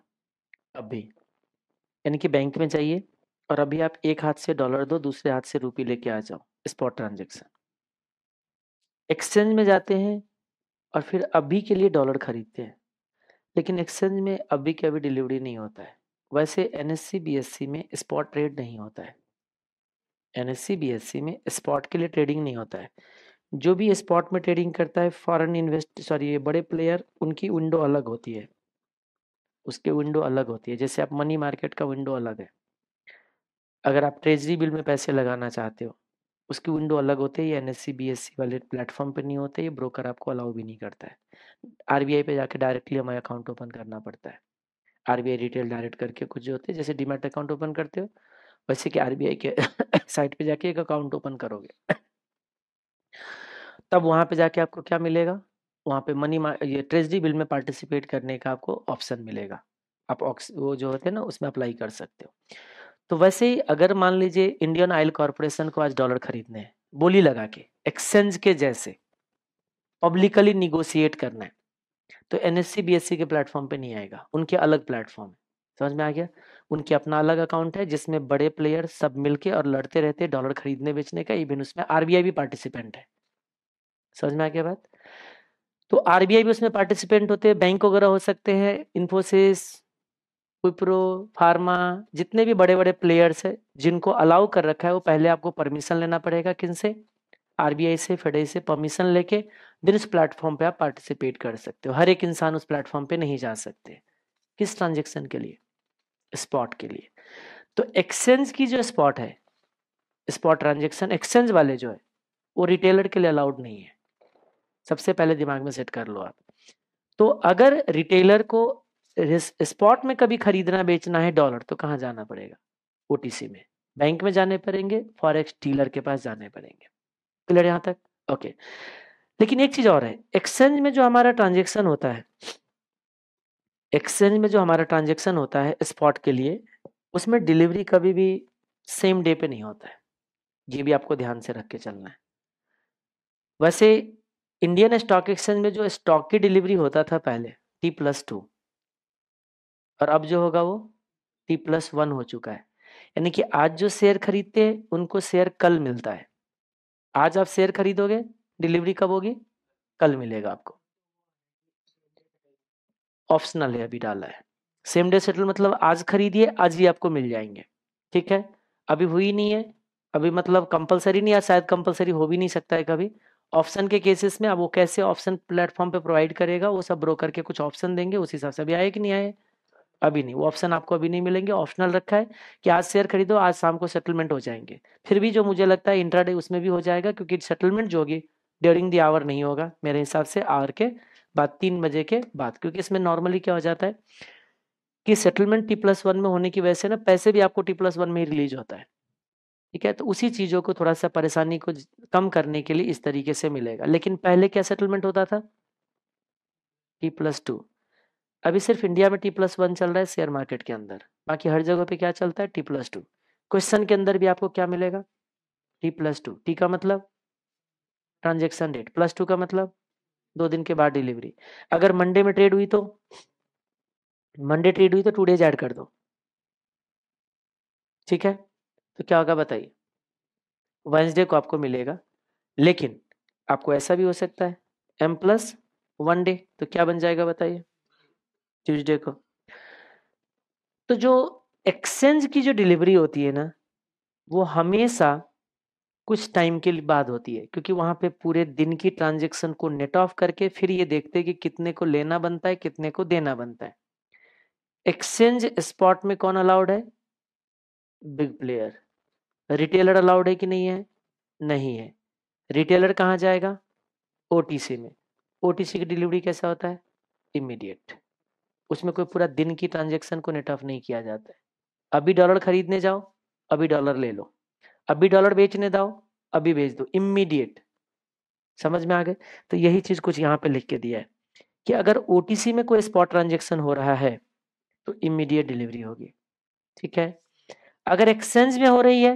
अभी यानी कि बैंक में जाइए और अभी आप एक हाथ से डॉलर दो दूसरे हाथ से रुपी लेके आ जाओ स्पॉट ट्रांजेक्शन एक्सचेंज में जाते हैं और फिर अभी के लिए डॉलर खरीदते हैं लेकिन एक्सचेंज में अभी के अभी डिलीवरी नहीं होता है वैसे एन एस में स्पॉट ट्रेड नहीं होता है एन एस में स्पॉट के लिए ट्रेडिंग नहीं होता है जो भी स्पॉट में ट्रेडिंग करता है फॉरेन इन्वेस्ट सॉरी ये बड़े प्लेयर उनकी विंडो अलग होती है उसके विंडो अलग होती है जैसे आप मनी मार्केट का विंडो अलग है अगर आप ट्रेजरी बिल में पैसे लगाना चाहते हो उसकी विंडो अलग होते हैं ये N S C e, e वाले प्लेटफॉर्म पर नहीं होते ये ब्रोकर आपको अलाउ भी नहीं करता है आई पे जाके डायरेक्टली हमारे अकाउंट ओपन करना पड़ता है आई रिटेल डायरेक्ट करके कुछ होते हैं जैसे डीमेट अकाउंट ओपन करते हो वैसे कि आई के साइट पर जाके एक अकाउंट ओपन करोगे तब वहाँ पे जाके आपको क्या मिलेगा? वहाँ पे मनी मा ये ट्रेज़री बिल में पार्टिसिपेट करने का आपको ऑप्शन मिलेगा। आप ऑक्स वो जो होते हैं ना उसमें अप्लाई कर सकते हो। तो वैसे ही अगर मान लीजिए इंडियन ऑयल कॉरपोरेशन को आज डॉलर खरीदने हैं, बोली लगा के, एक्सचेंज के जैसे, पब्लिकली निगोशिएट करना है, तो एन एस के प्लेटफ़ॉर्म पे नहीं आएगा, उनके अलग प्लेटफ़ॉर्म है। समझ में आ गया? उनके अपना अलग अकाउंट है जिसमें बड़े प्लेयर सब मिलके और लड़ते रहते हैं डॉलर खरीदने-बेचने का, इवन उसमें आरबीआई भी पार्टिसिपेंट है। समझ में आ गया बात तो आरबीआई भी उसमें पार्टिसिपेंट होते हैं बैंक वगैरह हो सकते हैं इन्फोसिस विप्रो फार्मा जितने भी बड़े बड़े प्लेयर्स हैं जिनको अलाउ कर रखा है वो पहले आपको परमिशन लेना पड़ेगा किन से आरबीआई से फेडे से परमिशन लेके दिन उस प्लेटफॉर्म पे आप पार्टिसिपेट कर सकते हो हर एक इंसान उस प्लेटफॉर्म पे नहीं जा सकते किस ट्रांजेक्शन के लिए स्पॉट के लिए तो एक्सचेंज की जो स्पॉट है स्पॉट ट्रांजेक्शन एक्सचेंज वाले जो है वो रिटेलर के लिए अलाउड नहीं है सबसे पहले दिमाग में सेट कर लो आप तो अगर रिटेलर को स्पॉट में कभी खरीदना बेचना है डॉलर तो कहाँ जाना पड़ेगा ओ में बैंक में जाने पड़ेंगे फॉरेक्स डीलर के पास जाने पड़ेंगे क्लियर यहाँ तक ओके लेकिन एक चीज और है एक्सचेंज में जो हमारा ट्रांजेक्शन होता है एक्सचेंज में जो हमारा ट्रांजेक्शन होता है स्पॉट के लिए उसमें डिलीवरी कभी भी सेम डे पे नहीं होता है ये भी आपको ध्यान से रख के चलना है वैसे इंडियन स्टॉक एक्सचेंज में जो स्टॉक की डिलीवरी होता था पहले टी प्लस टू और अब जो होगा वो टी प्लस वन हो चुका है यानी कि आज जो शेयर खरीदते हैं उनको शेयर कल मिलता है आज आप शेयर खरीदोगे डिलीवरी कब होगी कल मिलेगा आपको ऑप्शनल है अभी डाला है सेम डे सेटल मतलब आज खरीदिए आज ही आपको मिल जाएंगे ठीक है अभी हुई नहीं है अभी मतलब कंपलसरी नहीं है शायद कंपलसरी हो भी नहीं सकता है कभी ऑप्शन के केसेस में अब वो कैसे ऑप्शन प्लेटफॉर्म पे प्रोवाइड करेगा वो सब ब्रोकर के कुछ ऑप्शन देंगे उस हिसाब से अभी आए कि नहीं आए अभी नहीं वो ऑप्शन आपको अभी नहीं मिलेंगे ऑप्शनल रखा है कि आज शेयर खरीदो आज शाम को सेटलमेंट हो जाएंगे फिर भी जो मुझे लगता है इंट्राडे उसमें भी हो जाएगा क्योंकि सेटलमेंट जो होगी ड्यूरिंग दी आवर नहीं होगा मेरे हिसाब से आवर के बाद तीन बजे के बाद क्योंकि इसमें नॉर्मली क्या हो जाता है कि सेटलमेंट टी प्लस वन में होने की वजह से ना पैसे भी आपको टी प्लस वन में ही रिलीज होता है ठीक है तो उसी चीज़ों को थोड़ा सा परेशानी को कम करने के लिए इस तरीके से मिलेगा लेकिन पहले क्या सेटलमेंट होता था टी प्लस टू अभी सिर्फ इंडिया में टी प्लस वन चल रहा है शेयर मार्केट के अंदर बाकी हर जगह पे क्या चलता है टी प्लस टू क्वेश्चन के अंदर भी आपको क्या मिलेगा टी प्लस टू टी का मतलब ट्रांजेक्शन डेट प्लस टू का मतलब दो दिन के बाद डिलीवरी अगर मंडे में ट्रेड हुई तो मंडे ट्रेड हुई तो टू डेज ऐड कर दो ठीक है तो क्या होगा बताइए वेंसडे को आपको मिलेगा लेकिन आपको ऐसा भी हो सकता है एम प्लस वन डे तो क्या बन जाएगा बताइए ट्यूजडे को तो जो एक्सचेंज की जो डिलीवरी होती है ना वो हमेशा कुछ टाइम के बाद होती है क्योंकि वहां पे पूरे दिन की ट्रांजेक्शन को नेट ऑफ करके फिर ये देखते हैं कि कितने को लेना बनता है कितने को देना बनता है एक्सचेंज स्पॉट में कौन अलाउड है बिग प्लेयर रिटेलर अलाउड है कि नहीं है नहीं है रिटेलर कहाँ जाएगा ओ में ओ की डिलीवरी कैसा होता है इमीडिएट उसमें कोई पूरा दिन की ट्रांजेक्शन को नेट ऑफ नहीं किया जाता है अभी डॉलर खरीदने जाओ अभी डॉलर ले लो अभी डॉलर बेचने दाओ अभी बेच दो इमीडिएट समझ में आ गए तो यही चीज कुछ यहाँ पे लिख के दिया है कि अगर ओ में कोई स्पॉट ट्रांजेक्शन हो रहा है तो इमीडिएट डिलीवरी होगी ठीक है अगर एक्सचेंज में हो रही है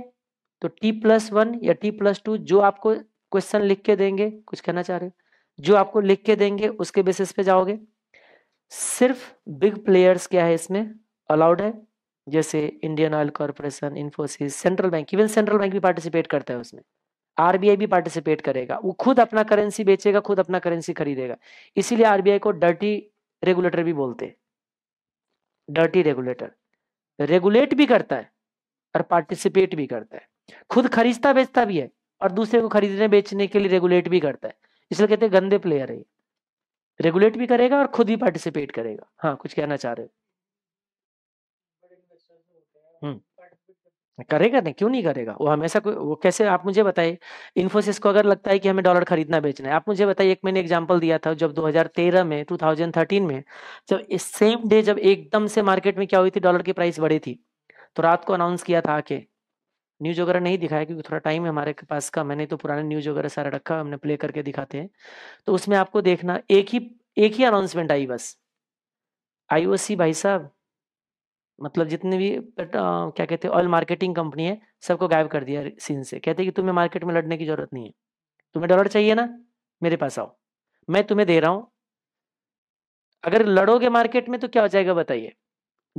तो टी प्लस वन या टी प्लस टू जो आपको क्वेश्चन लिख के देंगे कुछ कहना चाह रहे हो जो आपको लिख के देंगे उसके बेसिस पे जाओगे सिर्फ बिग प्लेयर्स क्या है इसमें अलाउड है जैसे Indian Oil Corporation Infosys central bank even central bank भी पार्टिसिपेट करता है उसमें आरबीआई भी पार्टिसिपेट करेगा वो खुद अपना करेंसी बेचेगा खुद अपना करेंसी खरीदेगा इसीलिए आरबीआई को डर्टी रेगुलेटर भी बोलते हैं डर्टी रेगुलेटर रेगुलेट भी करता है और पार्टिसिपेट भी करता है खुद खरीदता बेचता भी है और दूसरे को खरीदने बेचने के लिए रेगुलेट भी करता है इसलिए कहते हैं गंदे प्लेयर है रेगुलेट भी करेगा और खुद भी पार्टिसिपेट करेगा हाँ कुछ कहना चाह रहे हो हम्म। करेगा नहीं क्यों नहीं करेगा वो हमेशा कोई वो कैसे आप मुझे बताइए इन्फोसिस को अगर लगता है कि हमें डॉलर खरीदना बेचना है आप मुझे बताइए एक मैंने एग्जांपल दिया था जब 2013 में 2013 में जब इस सेम डे जब एकदम से मार्केट में क्या हुई थी डॉलर की प्राइस बढ़ी थी तो रात को अनाउंस किया था आके न्यूज वगैरह नहीं दिखाया क्योंकि थोड़ा टाइम है हमारे पास का मैंने तो पुराने न्यूज वगैरह सारा रखा हमने प्ले करके दिखाते हैं तो उसमें आपको देखना एक ही एक ही अनाउंसमेंट आई बस आई सी भाई साहब मतलब जितने भी आ, क्या कहते हैं ऑयल मार्केटिंग कंपनी है सबको गायब कर दिया सीन से कहते कि तुम्हें मार्केट में लड़ने की जरूरत नहीं है तुम्हें डॉलर चाहिए ना मेरे पास आओ मैं तुम्हें दे रहा हूँ अगर लड़ोगे मार्केट में तो क्या हो जाएगा बताइए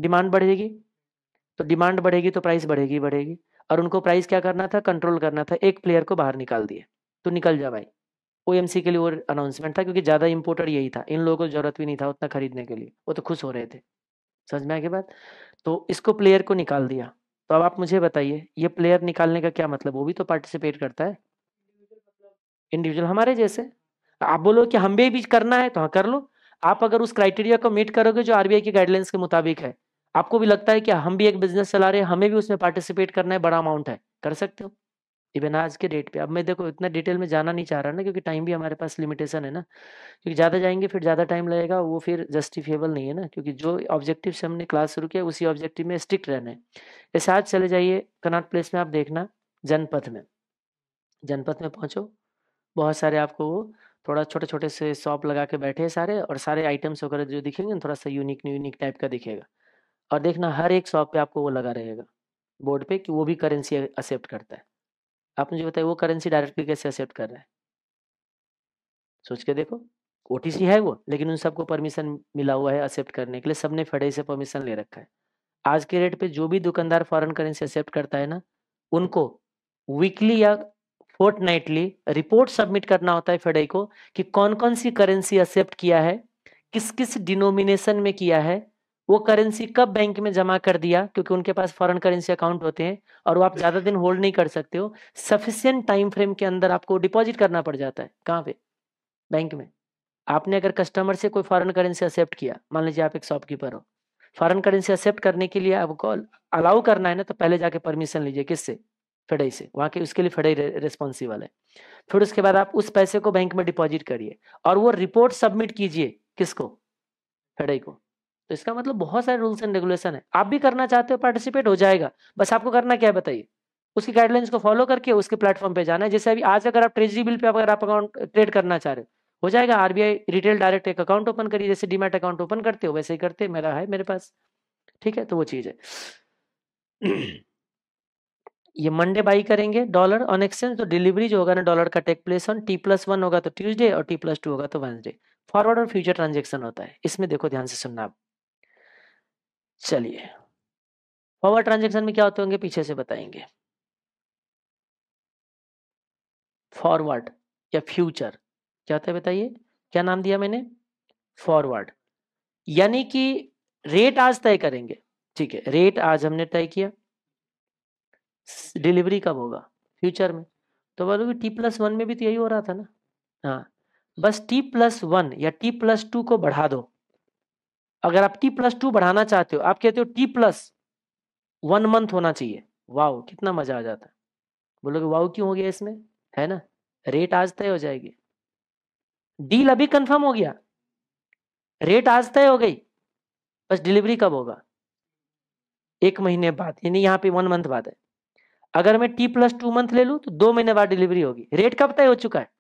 डिमांड बढ़ेगी तो डिमांड बढ़ेगी तो प्राइस बढ़ेगी बढ़ेगी और उनको प्राइस क्या करना था कंट्रोल करना था एक प्लेयर को बाहर निकाल दिए तो निकल जा भाई ओ के लिए वो अनाउंसमेंट था क्योंकि ज़्यादा इम्पोर्टर यही था इन लोगों को ज़रूरत भी नहीं था उतना खरीदने के लिए वो तो खुश हो रहे थे समझ में आगे बात तो इसको प्लेयर को निकाल दिया तो अब आप मुझे बताइए ये प्लेयर निकालने का क्या मतलब वो भी तो पार्टिसिपेट करता है इंडिविजुअल हमारे जैसे आप बोलो कि हम भी करना है तो हाँ कर लो आप अगर उस क्राइटेरिया को मीट करोगे जो आरबीआई की गाइडलाइंस के मुताबिक है आपको भी लगता है कि हम भी एक बिजनेस चला रहे हैं हमें भी उसमें पार्टिसिपेट करना है बड़ा अमाउंट है कर सकते हो इवन आज के डेट पे अब मैं देखो इतना डिटेल में जाना नहीं चाह रहा ना क्योंकि टाइम भी हमारे पास लिमिटेशन है ना क्योंकि ज़्यादा जाएंगे फिर ज़्यादा टाइम लगेगा वो फिर जस्टिफिएबल नहीं है ना क्योंकि जो ऑब्जेक्टिव से हमने क्लास शुरू किया उसी ऑब्जेक्टिव में स्ट्रिक्ट रहना है ऐसे आज चले जाइए कनाट प्लेस में आप देखना जनपथ में जनपथ में पहुँचो बहुत सारे आपको वो थोड़ा छोटे छोटे से शॉप लगा के बैठे हैं सारे और सारे आइटम्स वगैरह जो दिखेंगे थोड़ा सा यूनिक यूनिक टाइप का दिखेगा और देखना हर एक शॉप पे आपको वो लगा रहेगा बोर्ड पे कि वो भी करेंसी एक्सेप्ट करता है आपने जो बताया वो करेंसी डायरेक्टली कैसे एक्सेप्ट कर रहा है सोच के देखो ओ है वो लेकिन उन सबको परमिशन मिला हुआ है एक्सेप्ट करने के लिए सबने फेडे से परमिशन ले रखा है आज के रेट पे जो भी दुकानदार फॉरेन करेंसी एक्सेप्ट करता है ना उनको वीकली या फोर्ट नाइटली रिपोर्ट सबमिट करना होता है फेडई को कि कौन कौन सी करेंसी एक्सेप्ट किया है किस किस डिनोमिनेशन में किया है वो करेंसी कब बैंक में जमा कर दिया क्योंकि उनके पास फॉरेन करेंसी अकाउंट होते हैं और वो आप ज्यादा दिन होल्ड नहीं कर सकते हो सफिशियंट टाइम फ्रेम के अंदर आपको डिपॉजिट करना पड़ जाता है कहाँ पे बैंक में आपने अगर कस्टमर से कोई फॉरेन करेंसी एक्सेप्ट किया मान लीजिए आप एक शॉपकीपर हो फॉरेन करेंसी एक्सेप्ट करने के लिए आपको अलाउ करना है ना तो पहले जाके परमिशन लीजिए किससे फेडई से वहाँ के उसके लिए फेडई रिस्पॉन्सिबल है फिर उसके बाद आप उस पैसे को बैंक में डिपॉजिट करिए और वो रिपोर्ट सबमिट कीजिए किसको फेडई को तो इसका मतलब बहुत सारे रूल्स एंड रेगुलेशन है आप भी करना चाहते हो पार्टिसिपेट हो जाएगा बस आपको करना क्या है बताइए उसकी गाइडलाइंस को फॉलो करके उसके प्लेटफॉर्म पे जाना है जैसे अभी आज अगर आप ट्रेजरी बिल पे अगर आप अकाउंट ट्रेड करना चाह रहे हो हो जाएगा आरबीआई रिटेल डायरेक्ट एक अकाउंट ओपन करिए जैसे डीमेट अकाउंट ओपन करते हो वैसे ही करते मेरा है मेरे पास ठीक है तो वो चीज़ है ये मंडे बाई करेंगे डॉलर ऑन एक्सचेंज तो डिलीवरी जो होगा ना डॉलर का take place on T plus one होगा तो ट्यूजडे और टी प्लस टू होगा तो वेंसडे फॉरवर्ड और फ्यूचर ट्रांजेक्शन होता है इसमें देखो ध्यान से सुनना आप चलिए फॉरवर्ड ट्रांजेक्शन में क्या होते होंगे पीछे से बताएंगे फॉरवर्ड या फ्यूचर क्या होता है बताइए क्या नाम दिया मैंने फॉरवर्ड यानी कि रेट आज तय करेंगे ठीक है रेट आज हमने तय किया डिलीवरी कब होगा फ्यूचर में तो बोलोगे टी प्लस वन में भी तो यही हो रहा था ना हाँ बस टी प्लस वन या टी प्लस टू को बढ़ा दो अगर आप टी प्लस टू बढ़ाना चाहते हो आप कहते हो टी प्लस वन मंथ होना चाहिए वाओ कितना मजा आ जाता है बोलोगे वाओ क्यों हो गया इसमें है ना रेट आज तय हो जाएगी डील अभी कंफर्म हो गया रेट आज तय हो गई बस डिलीवरी कब होगा एक महीने बाद यानी यहाँ पे वन मंथ बाद है अगर मैं टी प्लस टू मंथ ले लूँ तो दो महीने बाद डिलीवरी होगी रेट कब तय हो चुका है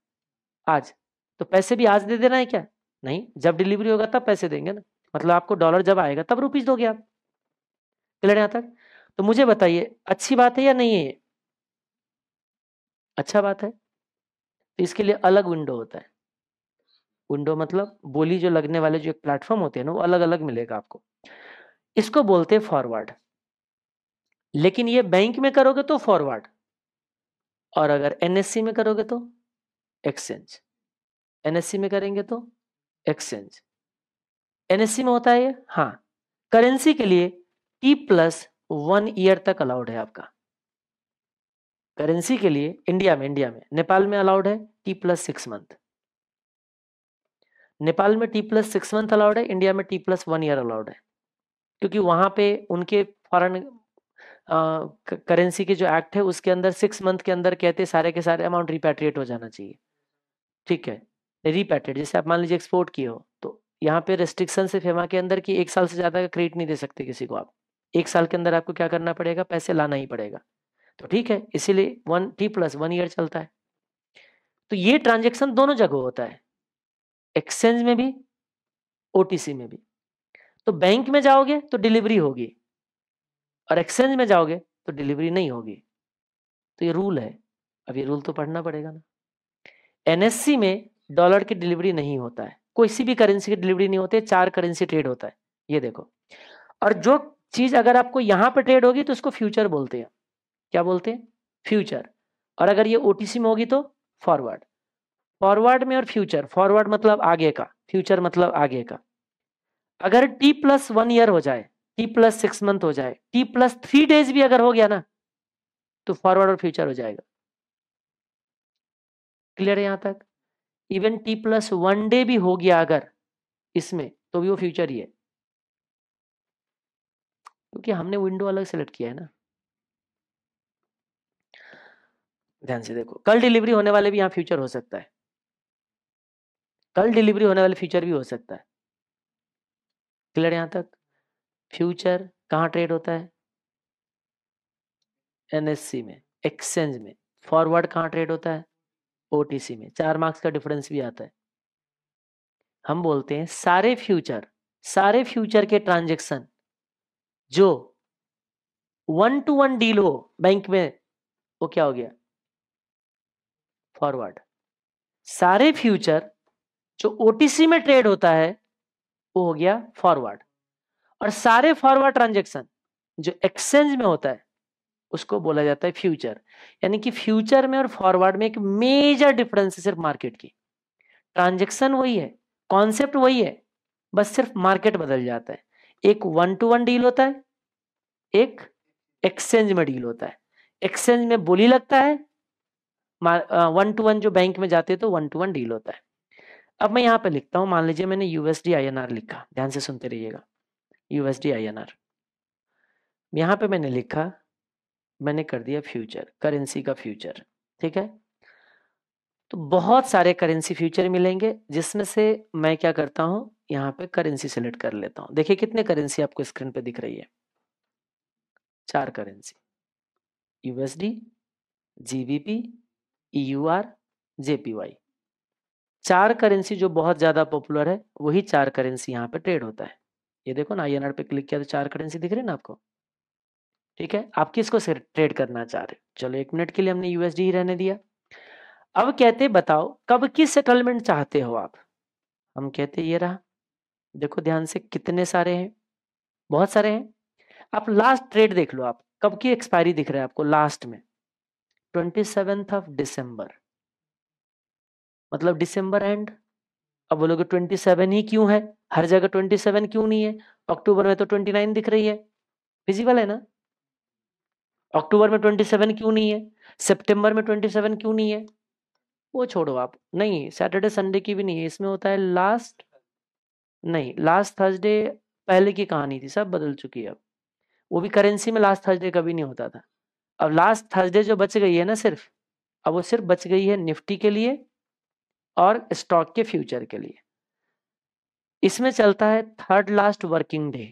आज तो पैसे भी आज दे देना है क्या नहीं जब डिलीवरी होगा तब पैसे देंगे ना मतलब आपको डॉलर जब आएगा तब रुपीज दोगे आप क्लियर यहाँ तक तो मुझे बताइए अच्छी बात है या नहीं है अच्छा बात है तो इसके लिए अलग विंडो होता है विंडो मतलब बोली जो लगने वाले जो एक प्लेटफॉर्म होते हैं ना वो अलग अलग मिलेगा आपको इसको बोलते हैं फॉरवर्ड लेकिन ये बैंक में करोगे तो फॉरवर्ड और अगर एनएससी में करोगे तो एक्सचेंज एनएससी में करेंगे तो एक्सचेंज एनएससी में होता है ये हाँ करेंसी के लिए टी प्लस वन ईयर तक अलाउड है आपका करेंसी के लिए इंडिया में इंडिया में नेपाल में अलाउड है T plus six month Nepal में T plus six month allowed है इंडिया में T plus one year allowed है क्योंकि वहां पे उनके फॉरन करेंसी के जो एक्ट है उसके अंदर सिक्स मंथ के अंदर कहते सारे के सारे अमाउंट रिपेट्रिएट हो जाना चाहिए ठीक है रिपेट्रिएट जैसे आप मान लीजिए एक्सपोर्ट किए हो तो यहाँ पे रेस्ट्रिक्शन सिर्फ हेमा के अंदर कि एक साल से ज़्यादा का क्रेडिट नहीं दे सकते किसी को आप एक साल के अंदर आपको क्या करना पड़ेगा पैसे लाना ही पड़ेगा तो ठीक है इसीलिए one T plus one year चलता है तो ये ट्रांजेक्शन दोनों जगह होता है एक्सचेंज में भी ओ में भी तो बैंक में जाओगे तो डिलीवरी होगी और एक्सचेंज में जाओगे तो डिलीवरी नहीं होगी तो ये रूल है अब ये रूल तो पढ़ना पड़ेगा ना एनएससी में डॉलर की डिलीवरी नहीं होता है कोई भी करेंसी की डिलीवरी नहीं होती चार करेंसी ट्रेड होता है ये देखो और जो चीज अगर आपको यहां पर ट्रेड होगी तो उसको फ्यूचर बोलते हैं क्या बोलते हैं फ्यूचर और अगर ये ओटीसी में होगी तो फॉरवर्ड फॉरवर्ड में और फ्यूचर फॉरवर्ड मतलब आगे का फ्यूचर मतलब आगे का अगर टी प्लस वन ईयर हो जाए टी प्लस सिक्स मंथ हो जाए टी प्लस थ्री डेज भी अगर हो गया ना तो फॉरवर्ड और फ्यूचर हो जाएगा क्लियर है यहां तक even T plus one day भी हो गया अगर इसमें तो भी वो फ्यूचर ही है क्योंकि हमने विंडो अलग सेलेक्ट किया है ना ध्यान से देखो कल डिलीवरी होने वाले भी यहाँ फ्यूचर हो सकता है कल डिलीवरी होने वाले फ्यूचर भी हो सकता है क्लियर यहां तक फ्यूचर कहाँ ट्रेड होता है एनएससी में एक्सचेंज में फॉरवर्ड कहाँ ट्रेड होता है ओ में चार मार्क्स का डिफरेंस भी आता है हम बोलते हैं सारे फ्यूचर सारे फ्यूचर के ट्रांजेक्शन जो वन टू वन डील हो बैंक में वो क्या हो गया फॉरवर्ड सारे फ्यूचर जो ओटीसी में ट्रेड होता है वो हो गया फॉरवर्ड और सारे फॉरवर्ड ट्रांजेक्शन जो एक्सचेंज में होता है उसको बोला जाता है फ्यूचर यानी कि फ्यूचर में और फॉरवर्ड में एक मेजर डिफरेंस है सिर्फ मार्केट की ट्रांजेक्शन वही है कॉन्सेप्ट वही है बस सिर्फ मार्केट बदल जाता है एक वन टू वन डील होता है एक एक्सचेंज में डील होता है एक्सचेंज में बोली लगता है वन टू वन जो बैंक में जाते हैं तो वन टू वन डील होता है अब मैं यहां पे लिखता हूं मान लीजिए मैंने यूएसडी आईएनआर लिखा ध्यान से सुनते रहिएगा यूएसडी आईएनआर यहां पे मैंने लिखा मैंने कर दिया फ्यूचर करेंसी का फ्यूचर ठीक है तो बहुत सारे करेंसी फ्यूचर मिलेंगे जिसमें से मैं क्या करता हूं यहाँ पे करेंसी सेलेक्ट कर लेता हूं देखिए कितने करेंसी आपको स्क्रीन पे दिख रही है चार currency USD GBP or JPY चार करेंसी जो बहुत ज़्यादा पॉपुलर है वही चार करेंसी यहां पे ट्रेड होता है ये देखो ना आई पे क्लिक किया तो चार करेंसी दिख रही है ना आपको ठीक है आप किसको ट्रेड करना चाह रहे हो चलो एक मिनट के लिए हमने यूएसडी रहने दिया अब कहते बताओ कब किस सेटलमेंट चाहते हो आप हम कहते ये रहा देखो ध्यान से कितने सारे हैं बहुत सारे हैं आप लास्ट ट्रेड देख लो आप कब की एक्सपायरी दिख रहा है आपको लास्ट में ट्वेंटी सेवेंथ ऑफ डिसम्बर मतलब डिसम्बर एंड अब बोलोगे ट्वेंटी सेवन ही क्यों है हर जगह ट्वेंटी सेवन क्यों नहीं है अक्टूबर में तो ट्वेंटी नाइन दिख रही है फिजिबल है ना अक्टूबर में ट्वेंटी सेवन क्यों नहीं है सितंबर में ट्वेंटी सेवन क्यों नहीं है वो छोड़ो आप नहीं सैटरडे संडे की भी नहीं है इसमें होता है लास्ट नहीं लास्ट थर्सडे पहले की कहानी थी सब बदल चुकी है अब वो भी करेंसी में लास्ट थर्सडे कभी नहीं होता था अब लास्ट थर्सडे जो बच गई है ना सिर्फ अब वो सिर्फ बच गई है निफ्टी के लिए और स्टॉक के फ्यूचर के लिए इसमें चलता है third last working day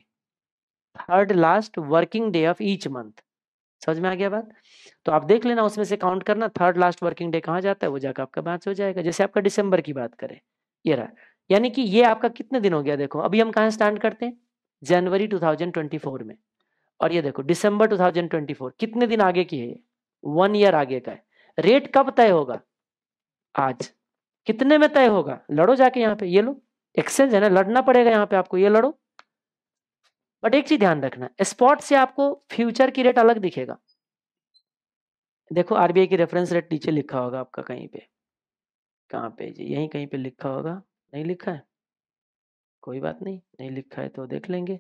third last working day of each month समझ में आ गया बात तो आप देख लेना उसमें से काउंट करना थर्ड लास्ट वर्किंग डे कहाँ जाता है वो जाकर आपका मैच हो जाएगा जैसे आपका दिसंबर की बात करें ये रहा यानी कि ये आपका कितने दिन हो गया देखो अभी हम कहाँ स्टैंड करते हैं जनवरी 2024 में और ये देखो दिसंबर 2024 कितने दिन आगे की है ये वन ईयर आगे का है रेट कब तय होगा आज कितने में तय होगा लड़ो जाके यहाँ पे ये लो एक्सचेंज है ना लड़ना पड़ेगा यहाँ पे आपको ये लड़ो बट एक चीज ध्यान रखना स्पॉट से आपको फ्यूचर की रेट अलग दिखेगा देखो आरबीआई की रेफरेंस रेट नीचे लिखा होगा आपका कहीं पे कहाँ पे जी यहीं कहीं पे लिखा होगा नहीं लिखा है कोई बात नहीं नहीं लिखा है तो देख लेंगे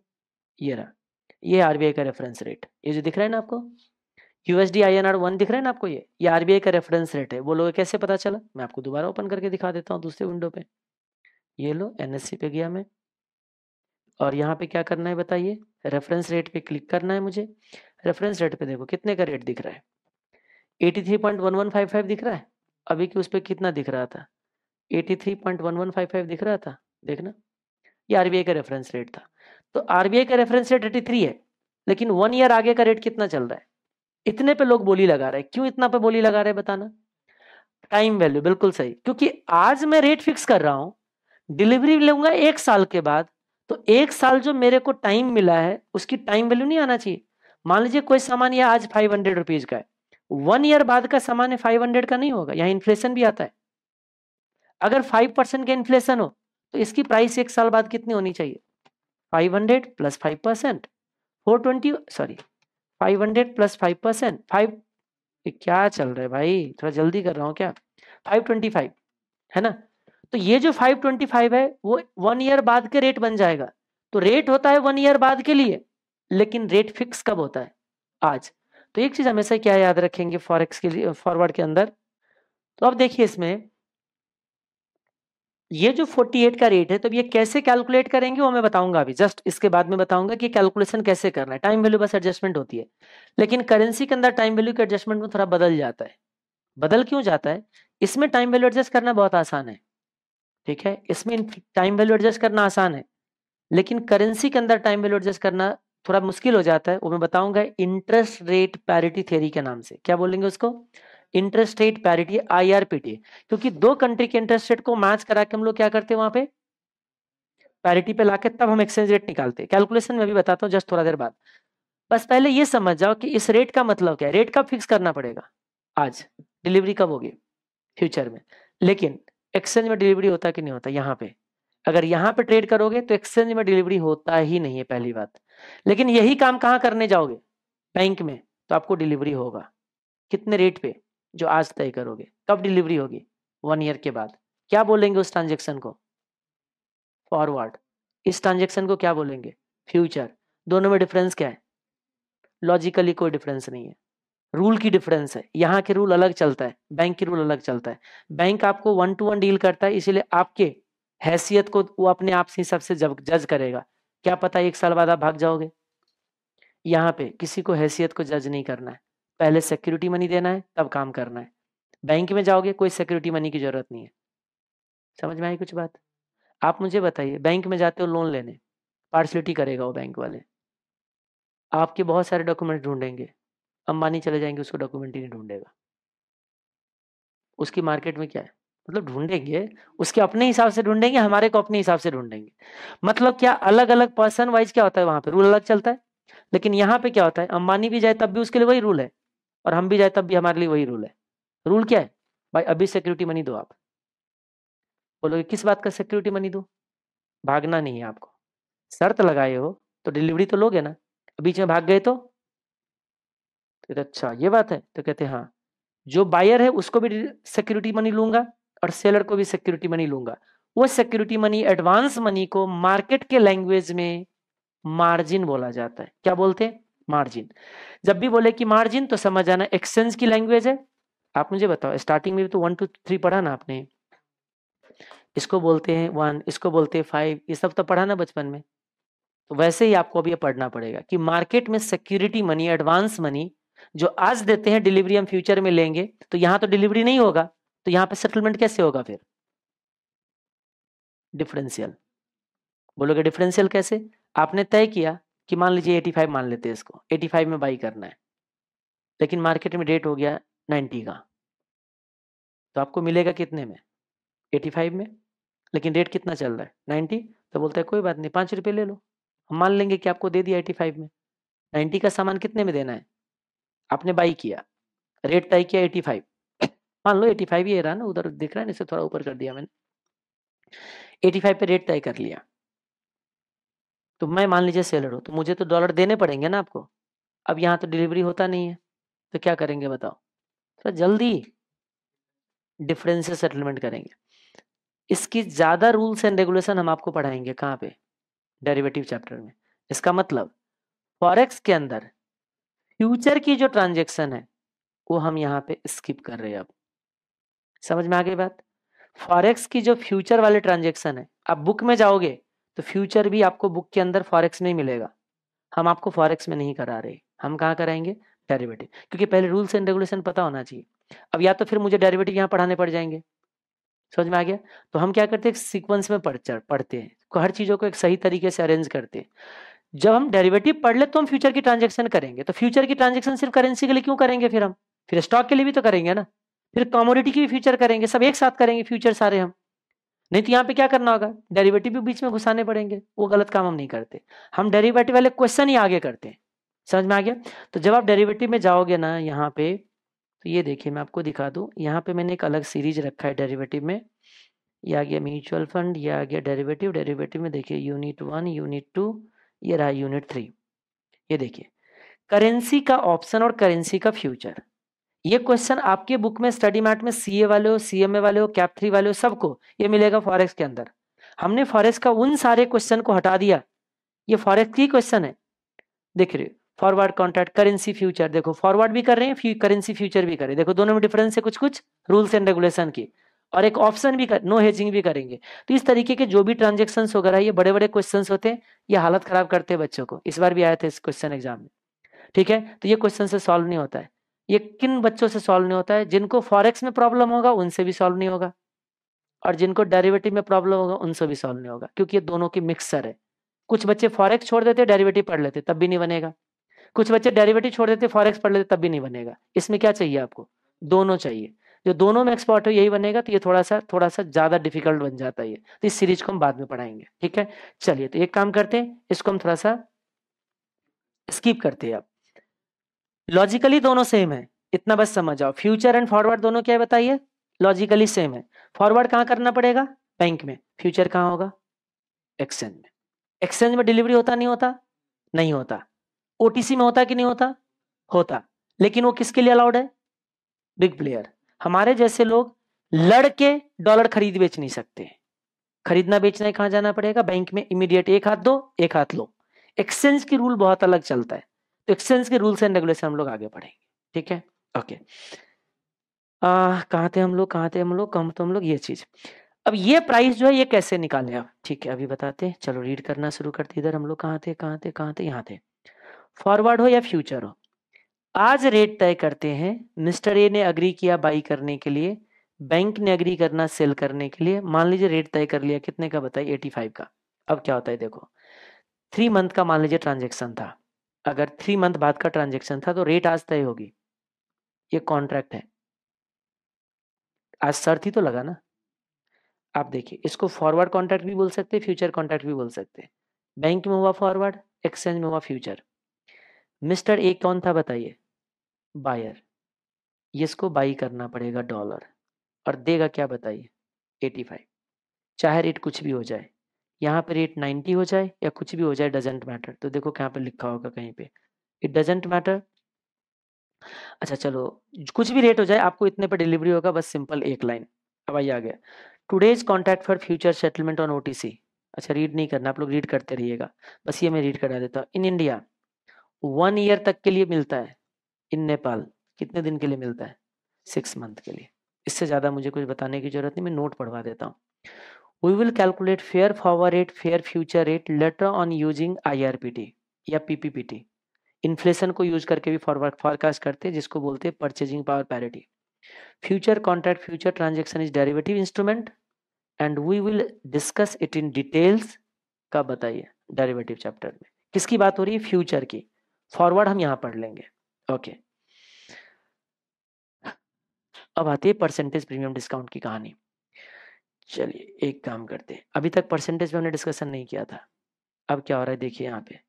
ये रहा ये आरबीआई का रेफरेंस रेट ये जो दिख रहा है ना आपको USD I N R one दिख रहा है ना आपको ये ये आरबीआई का रेफरेंस रेट है वो लोग कैसे पता चला मैं आपको दोबारा ओपन करके दिखा देता हूँ दूसरे विंडो पे ये लो एनएससी पे गया मैं और यहाँ पे क्या करना है बताइए रेफरेंस रेट पे क्लिक करना है मुझे रेफरेंस रेट पे देखो कितने का रेट दिख रहा है एटी थ्री फाइव दिख रहा है अभी की उस पर कितना दिख रहा था एटी थ्री फाइव दिख रहा था देखना ये आरबीआई का रेफरेंस रेट था तो आरबीआई का रेफरेंस रेट एटी थ्री है लेकिन वन ईयर आगे का रेट कितना चल रहा है इतने पे लोग बोली लगा रहे हैं क्यों इतना पे बोली लगा रहे हैं बताना टाइम वैल्यू बिल्कुल सही क्योंकि आज मैं रेट फिक्स कर रहा हूं डिलीवरी लूंगा एक साल के बाद तो एक साल जो मेरे को टाइम मिला है उसकी टाइम वैल्यू नहीं आना चाहिए मान लीजिए कोई सामान यह आज फाइव हंड्रेड रुपीज का है वन ईयर बाद का सामान फाइव हंड्रेड का नहीं होगा यहाँ इन्फ्लेशन भी आता है अगर फाइव परसेंट का इन्फ्लेशन हो तो इसकी प्राइस एक साल बाद कितनी होनी चाहिए five hundred plus five percent four twenty sorry five hundred plus five percent five क्या चल रहा है भाई थोड़ा जल्दी कर रहा हूँ क्या फाइव ट्वेंटी फाइव है ना तो ये जो 525 है वो वन ईयर बाद के रेट बन जाएगा तो रेट होता है वन ईयर बाद के लिए लेकिन रेट फिक्स कब होता है आज तो एक चीज हमेशा क्या याद रखेंगे फॉरेक्स के लिए फॉरवर्ड के अंदर तो अब देखिए इसमें ये जो 48 का रेट है तो ये कैसे कैलकुलेट करेंगे वो मैं बताऊंगा अभी जस्ट इसके बाद में बताऊंगा कि कैलकुलेशन कैसे करना है टाइम वैल्यू बस एडजस्टमेंट होती है लेकिन करेंसी के अंदर टाइम वैल्यू के एडजस्टमेंट में थोड़ा बदल जाता है बदल क्यों जाता है इसमें टाइम वैल्यू एडजस्ट करना बहुत आसान है ठीक है इसमें टाइम वैल्यू एडजस्ट करना आसान है लेकिन करेंसी के अंदर टाइम वैल्यू एडजस्ट करना थोड़ा मुश्किल हो जाता है वो मैं बताऊंगा इंटरेस्ट रेट पैरिटी थेरी के नाम से क्या बोलेंगे उसको इंटरेस्ट रेट पैरिटी आईआरपीटी क्योंकि दो कंट्री के इंटरेस्ट रेट को मैच करा के हम लोग क्या करते हैं वहां पे पैरिटी पे लाके तब हम एक्सचेंज रेट निकालते हैं कैलकुलेशन में भी बताता हूँ जस्ट थोड़ा देर बाद बस पहले ये समझ जाओ कि इस रेट का मतलब क्या है रेट कब फिक्स करना पड़ेगा आज डिलीवरी कब होगी फ्यूचर में लेकिन एक्सचेंज में डिलीवरी होता कि नहीं होता यहाँ पे अगर यहाँ पे ट्रेड करोगे तो एक्सचेंज में डिलीवरी होता ही नहीं है पहली बात लेकिन यही काम कहाँ करने जाओगे बैंक में तो आपको डिलीवरी होगा कितने रेट पे जो आज तय करोगे कब डिलीवरी होगी वन ईयर के बाद क्या बोलेंगे उस ट्रांजेक्शन को फॉरवर्ड इस ट्रांजेक्शन को क्या बोलेंगे फ्यूचर दोनों में डिफरेंस क्या है लॉजिकली कोई डिफरेंस नहीं है रूल की डिफरेंस है यहाँ के रूल अलग चलता है बैंक के रूल अलग चलता है बैंक आपको वन टू वन डील करता है इसीलिए आपके हैसियत को वो अपने आप से सबसे जज करेगा क्या पता एक साल बाद आप भाग जाओगे यहाँ पे किसी को हैसियत को जज नहीं करना है पहले सिक्योरिटी मनी देना है तब काम करना है बैंक में जाओगे कोई सिक्योरिटी मनी की जरूरत नहीं है समझ में आई कुछ बात आप मुझे बताइए बैंक में जाते हो लोन लेने पार्सलिटी करेगा वो बैंक वाले आपके बहुत सारे डॉक्यूमेंट ढूंढेंगे अंबानी चले जाएंगे उसको डॉक्यूमेंट ही नहीं ढूंढेगा उसकी मार्केट में क्या है मतलब ढूंढेंगे उसके अपने हिसाब से ढूंढेंगे हमारे को अपने हिसाब से ढूंढेंगे मतलब क्या अलग अलग पर्सन वाइज क्या होता है वहां पर रूल अलग चलता है लेकिन यहाँ पे क्या होता है अंबानी भी जाए तब भी उसके लिए वही रूल है और हम भी जाए तब भी हमारे लिए वही रूल है रूल क्या है भाई अभी सिक्योरिटी मनी दो आप बोलोगे किस बात का सिक्योरिटी मनी दो भागना नहीं है आपको शर्त लगाए हो तो डिलीवरी तो लोगे ना बीच में भाग गए तो तो कहते अच्छा ये बात है तो कहते हाँ जो बायर है उसको भी सिक्योरिटी मनी लूंगा और सेलर को भी सिक्योरिटी मनी लूंगा वो सिक्योरिटी मनी एडवांस मनी को मार्केट के लैंग्वेज में मार्जिन बोला जाता है क्या बोलते हैं मार्जिन जब भी बोले कि मार्जिन तो समझ आना एक्सचेंज की लैंग्वेज है आप मुझे बताओ स्टार्टिंग में भी तो वन टू थ्री पढ़ा ना आपने इसको बोलते हैं वन इसको बोलते हैं फाइव ये सब तो पढ़ा ना बचपन में तो वैसे ही आपको अभी पढ़ना पड़ेगा कि मार्केट में सिक्योरिटी मनी एडवांस मनी जो आज देते हैं डिलीवरी हम फ्यूचर में लेंगे तो यहां तो डिलीवरी नहीं होगा तो यहां पे सेटलमेंट कैसे होगा फिर डिफरेंशियल बोलोगे डिफरेंशियल कैसे आपने तय किया कि मान लीजिए 85 मान लेते हैं इसको 85 में बाई करना है लेकिन मार्केट में रेट हो गया 90 का तो आपको मिलेगा कितने में 85 में लेकिन रेट कितना चल रहा है नाइन्टी तो बोलता है कोई बात नहीं पाँच रुपये ले लो हम मान लेंगे कि आपको दे दिया एटी फाइव में नाइनटी का सामान कितने में देना है आपने बाई किया रेट तय किया 85 मान लो 85 ये रहा ना उधर दिख रहा है इसे थोड़ा ऊपर कर दिया मैंने 85 पे रेट तय कर लिया तो मैं मान लीजिए सेलर हूँ तो मुझे तो डॉलर देने पड़ेंगे ना आपको अब यहाँ तो डिलीवरी होता नहीं है तो क्या करेंगे बताओ थोड़ा तो जल्दी डिफरेंस सेटलमेंट करेंगे इसकी ज़्यादा रूल्स एंड रेगुलेशन हम आपको पढ़ाएंगे कहाँ पे डेरिवेटिव चैप्टर में इसका मतलब फॉरेक्स के अंदर फ्यूचर की जो ट्रांजेक्शन है वो हम यहाँ पे स्किप कर रहे हैं अब समझ में आ गई बात फॉरेक्स की जो फ्यूचर वाले ट्रांजेक्शन है आप बुक में जाओगे तो फ्यूचर भी आपको बुक के अंदर फॉरेक्स में ही मिलेगा हम आपको फॉरेक्स में नहीं करा रहे हम कहाँ कराएंगे डेरिवेटिव क्योंकि पहले रूल्स एंड रेगुलेशन पता होना चाहिए अब या तो फिर मुझे डेरिवेटिव यहाँ पढ़ाने पड़ जाएंगे समझ में आ गया तो हम क्या करते हैं सीक्वेंस में पढ़ पढ़ते हैं हर चीज़ों को एक सही तरीके से अरेंज करते हैं जब हम डेरिवेटिव पढ़ ले तो हम फ्यूचर की ट्रांजेक्शन करेंगे तो फ्यूचर की ट्रांजेक्शन सिर्फ करेंसी के लिए क्यों करेंगे फिर हम फिर स्टॉक के लिए भी तो करेंगे ना फिर कॉमोडिटी की भी फ्यूचर करेंगे सब एक साथ करेंगे फ्यूचर सारे हम नहीं तो यहाँ पे क्या करना होगा डेरिवेटिव भी बीच में घुसाने पड़ेंगे वो गलत काम हम नहीं करते हम डेरिवेटिव वाले क्वेश्चन ही आगे करते हैं समझ में आ गया तो जब आप डेरिवेटिव में जाओगे ना यहाँ पे तो ये देखिए मैं आपको दिखा दूँ यहाँ पे मैंने एक अलग सीरीज रखा है डेरिवेटिव में ये आ गया म्यूचुअल फंड ये आ गया डेरिवेटिव डेरिवेटिव में देखिए यूनिट वन यूनिट टू ये रहा यूनिट थ्री ये देखिए करेंसी का ऑप्शन और करेंसी का फ्यूचर ये क्वेश्चन आपके बुक में स्टडी मैट में सीए वाले हो सीएमए वाले हो कैप थ्री वाले हो सबको ये मिलेगा फॉरेक्स के अंदर हमने फॉरेक्स का उन सारे क्वेश्चन को हटा दिया ये फॉरेक्स की क्वेश्चन है देख रहे हो फॉरवर्ड कॉन्ट्रैक्ट करेंसी फ्यूचर देखो फॉरवर्ड भी कर रहे हैं करेंसी फ्यूचर भी कर रहे हैं देखो दोनों में डिफरेंस है कुछ कुछ रूल्स एंड रेगुलेशन की और एक ऑप्शन भी कर नो हेजिंग भी करेंगे तो इस तरीके के जो भी ट्रांजेक्शन वगैरह ये बड़े बड़े क्वेश्चन होते हैं ये हालत खराब करते हैं बच्चों को इस बार भी आया था इस क्वेश्चन एग्जाम में ठीक है तो ये क्वेश्चन से सॉल्व नहीं होता है ये किन बच्चों से सॉल्व नहीं होता है जिनको फॉरेक्स में प्रॉब्लम होगा उनसे भी सॉल्व नहीं होगा और जिनको डेरिवेटिव में प्रॉब्लम होगा उनसे भी सॉल्व नहीं होगा क्योंकि ये दोनों की मिक्सर है कुछ बच्चे फॉरेक्स छोड़ देते डेरिवेटिव पढ़ लेते तब भी नहीं बनेगा कुछ बच्चे डेरिवेटिव छोड़ देते फॉरेक्स पढ़ लेते तब भी नहीं बनेगा इसमें क्या चाहिए आपको दोनों चाहिए जो दोनों में एक्सपर्ट हो यही बनेगा तो ये थोड़ा सा थोड़ा सा ज़्यादा डिफिकल्ट बन जाता है ये तो इस सीरीज को हम बाद में पढ़ाएंगे ठीक है चलिए तो एक काम करते हैं इसको हम थोड़ा सा स्कीप करते हैं अब लॉजिकली दोनों सेम है इतना बस समझ आओ फ्यूचर एंड फॉरवर्ड दोनों क्या बताइए लॉजिकली सेम है फॉरवर्ड कहाँ करना पड़ेगा बैंक में फ्यूचर कहाँ होगा एक्सचेंज में एक्सचेंज में डिलीवरी होता नहीं होता नहीं होता ओ में होता कि नहीं होता होता लेकिन वो किसके लिए अलाउड है बिग प्लेयर हमारे जैसे लोग लड़के डॉलर खरीद बेच नहीं सकते खरीदना बेचना कहां जाना पड़ेगा बैंक में इमीडिएट एक हाथ दो एक हाथ लो एक्सचेंज की रूल बहुत अलग चलता है तो एक्सचेंज के रूल्स एंड रेगुलेशन हम लोग आगे पढ़ेंगे ठीक है ओके कहा थे हम लोग कहां थे हम लोग कम तो हम लोग ये चीज अब ये प्राइस जो है ये कैसे निकाले आप ठीक है अभी बताते चलो रीड करना शुरू करते इधर हम लोग कहाँ थे कहाँ थे कहाँ थे यहाँ थे फॉरवर्ड हो या फ्यूचर हो आज रेट तय करते हैं मिस्टर ए ने अग्री किया बाई करने के लिए बैंक ने अग्री करना सेल करने के लिए मान लीजिए रेट तय कर लिया कितने का बताइए एटी फाइव का अब क्या होता है देखो थ्री मंथ का मान लीजिए ट्रांजेक्शन था अगर थ्री मंथ बाद का ट्रांजेक्शन था तो रेट आज तय होगी ये कॉन्ट्रैक्ट है आज शर्त ही तो लगा ना आप देखिए इसको फॉरवर्ड कॉन्ट्रैक्ट भी बोल सकते फ्यूचर कॉन्ट्रैक्ट भी बोल सकते बैंक में हुआ फॉरवर्ड एक्सचेंज में हुआ फ्यूचर मिस्टर ए कौन था बताइए बायर इसको बाई करना पड़ेगा डॉलर और देगा क्या बताइए एटी फाइव चाहे रेट कुछ भी हो जाए यहाँ पे रेट नाइन्टी हो जाए या कुछ भी हो जाए डजेंट मैटर तो देखो यहाँ पर लिखा होगा कहीं पे इट डजेंट मैटर अच्छा चलो कुछ भी रेट हो जाए आपको इतने पर डिलीवरी होगा बस सिंपल एक लाइन अब आइए आ गया today's contract for future settlement on ओ अच्छा रीड नहीं करना आप लोग रीड करते रहिएगा बस ये मैं रीड करा देता हूँ इन इंडिया वन ईयर तक के लिए मिलता है इन नेपाल कितने दिन के लिए मिलता है सिक्स मंथ के लिए इससे ज़्यादा मुझे कुछ बताने की जरूरत नहीं मैं नोट पढ़वा देता हूँ we will calculate fair forward rate fair future rate later on using IRPT या पीपीपीटी इन्फ्लेशन को यूज करके भी फॉरवर्ड फॉरकास्ट करते हैं जिसको बोलते हैं purchasing power parity future contract future transaction is derivative instrument and we will discuss it in details का बताइए डेरिवेटिव चैप्टर में किसकी बात हो रही है फ्यूचर की फॉरवर्ड हम यहाँ पढ़ लेंगे ओके अब आती है परसेंटेज प्रीमियम डिस्काउंट की कहानी चलिए एक काम करते हैं अभी तक परसेंटेज पे हमने डिस्कशन नहीं किया था अब क्या हो रहा है देखिए यहाँ पे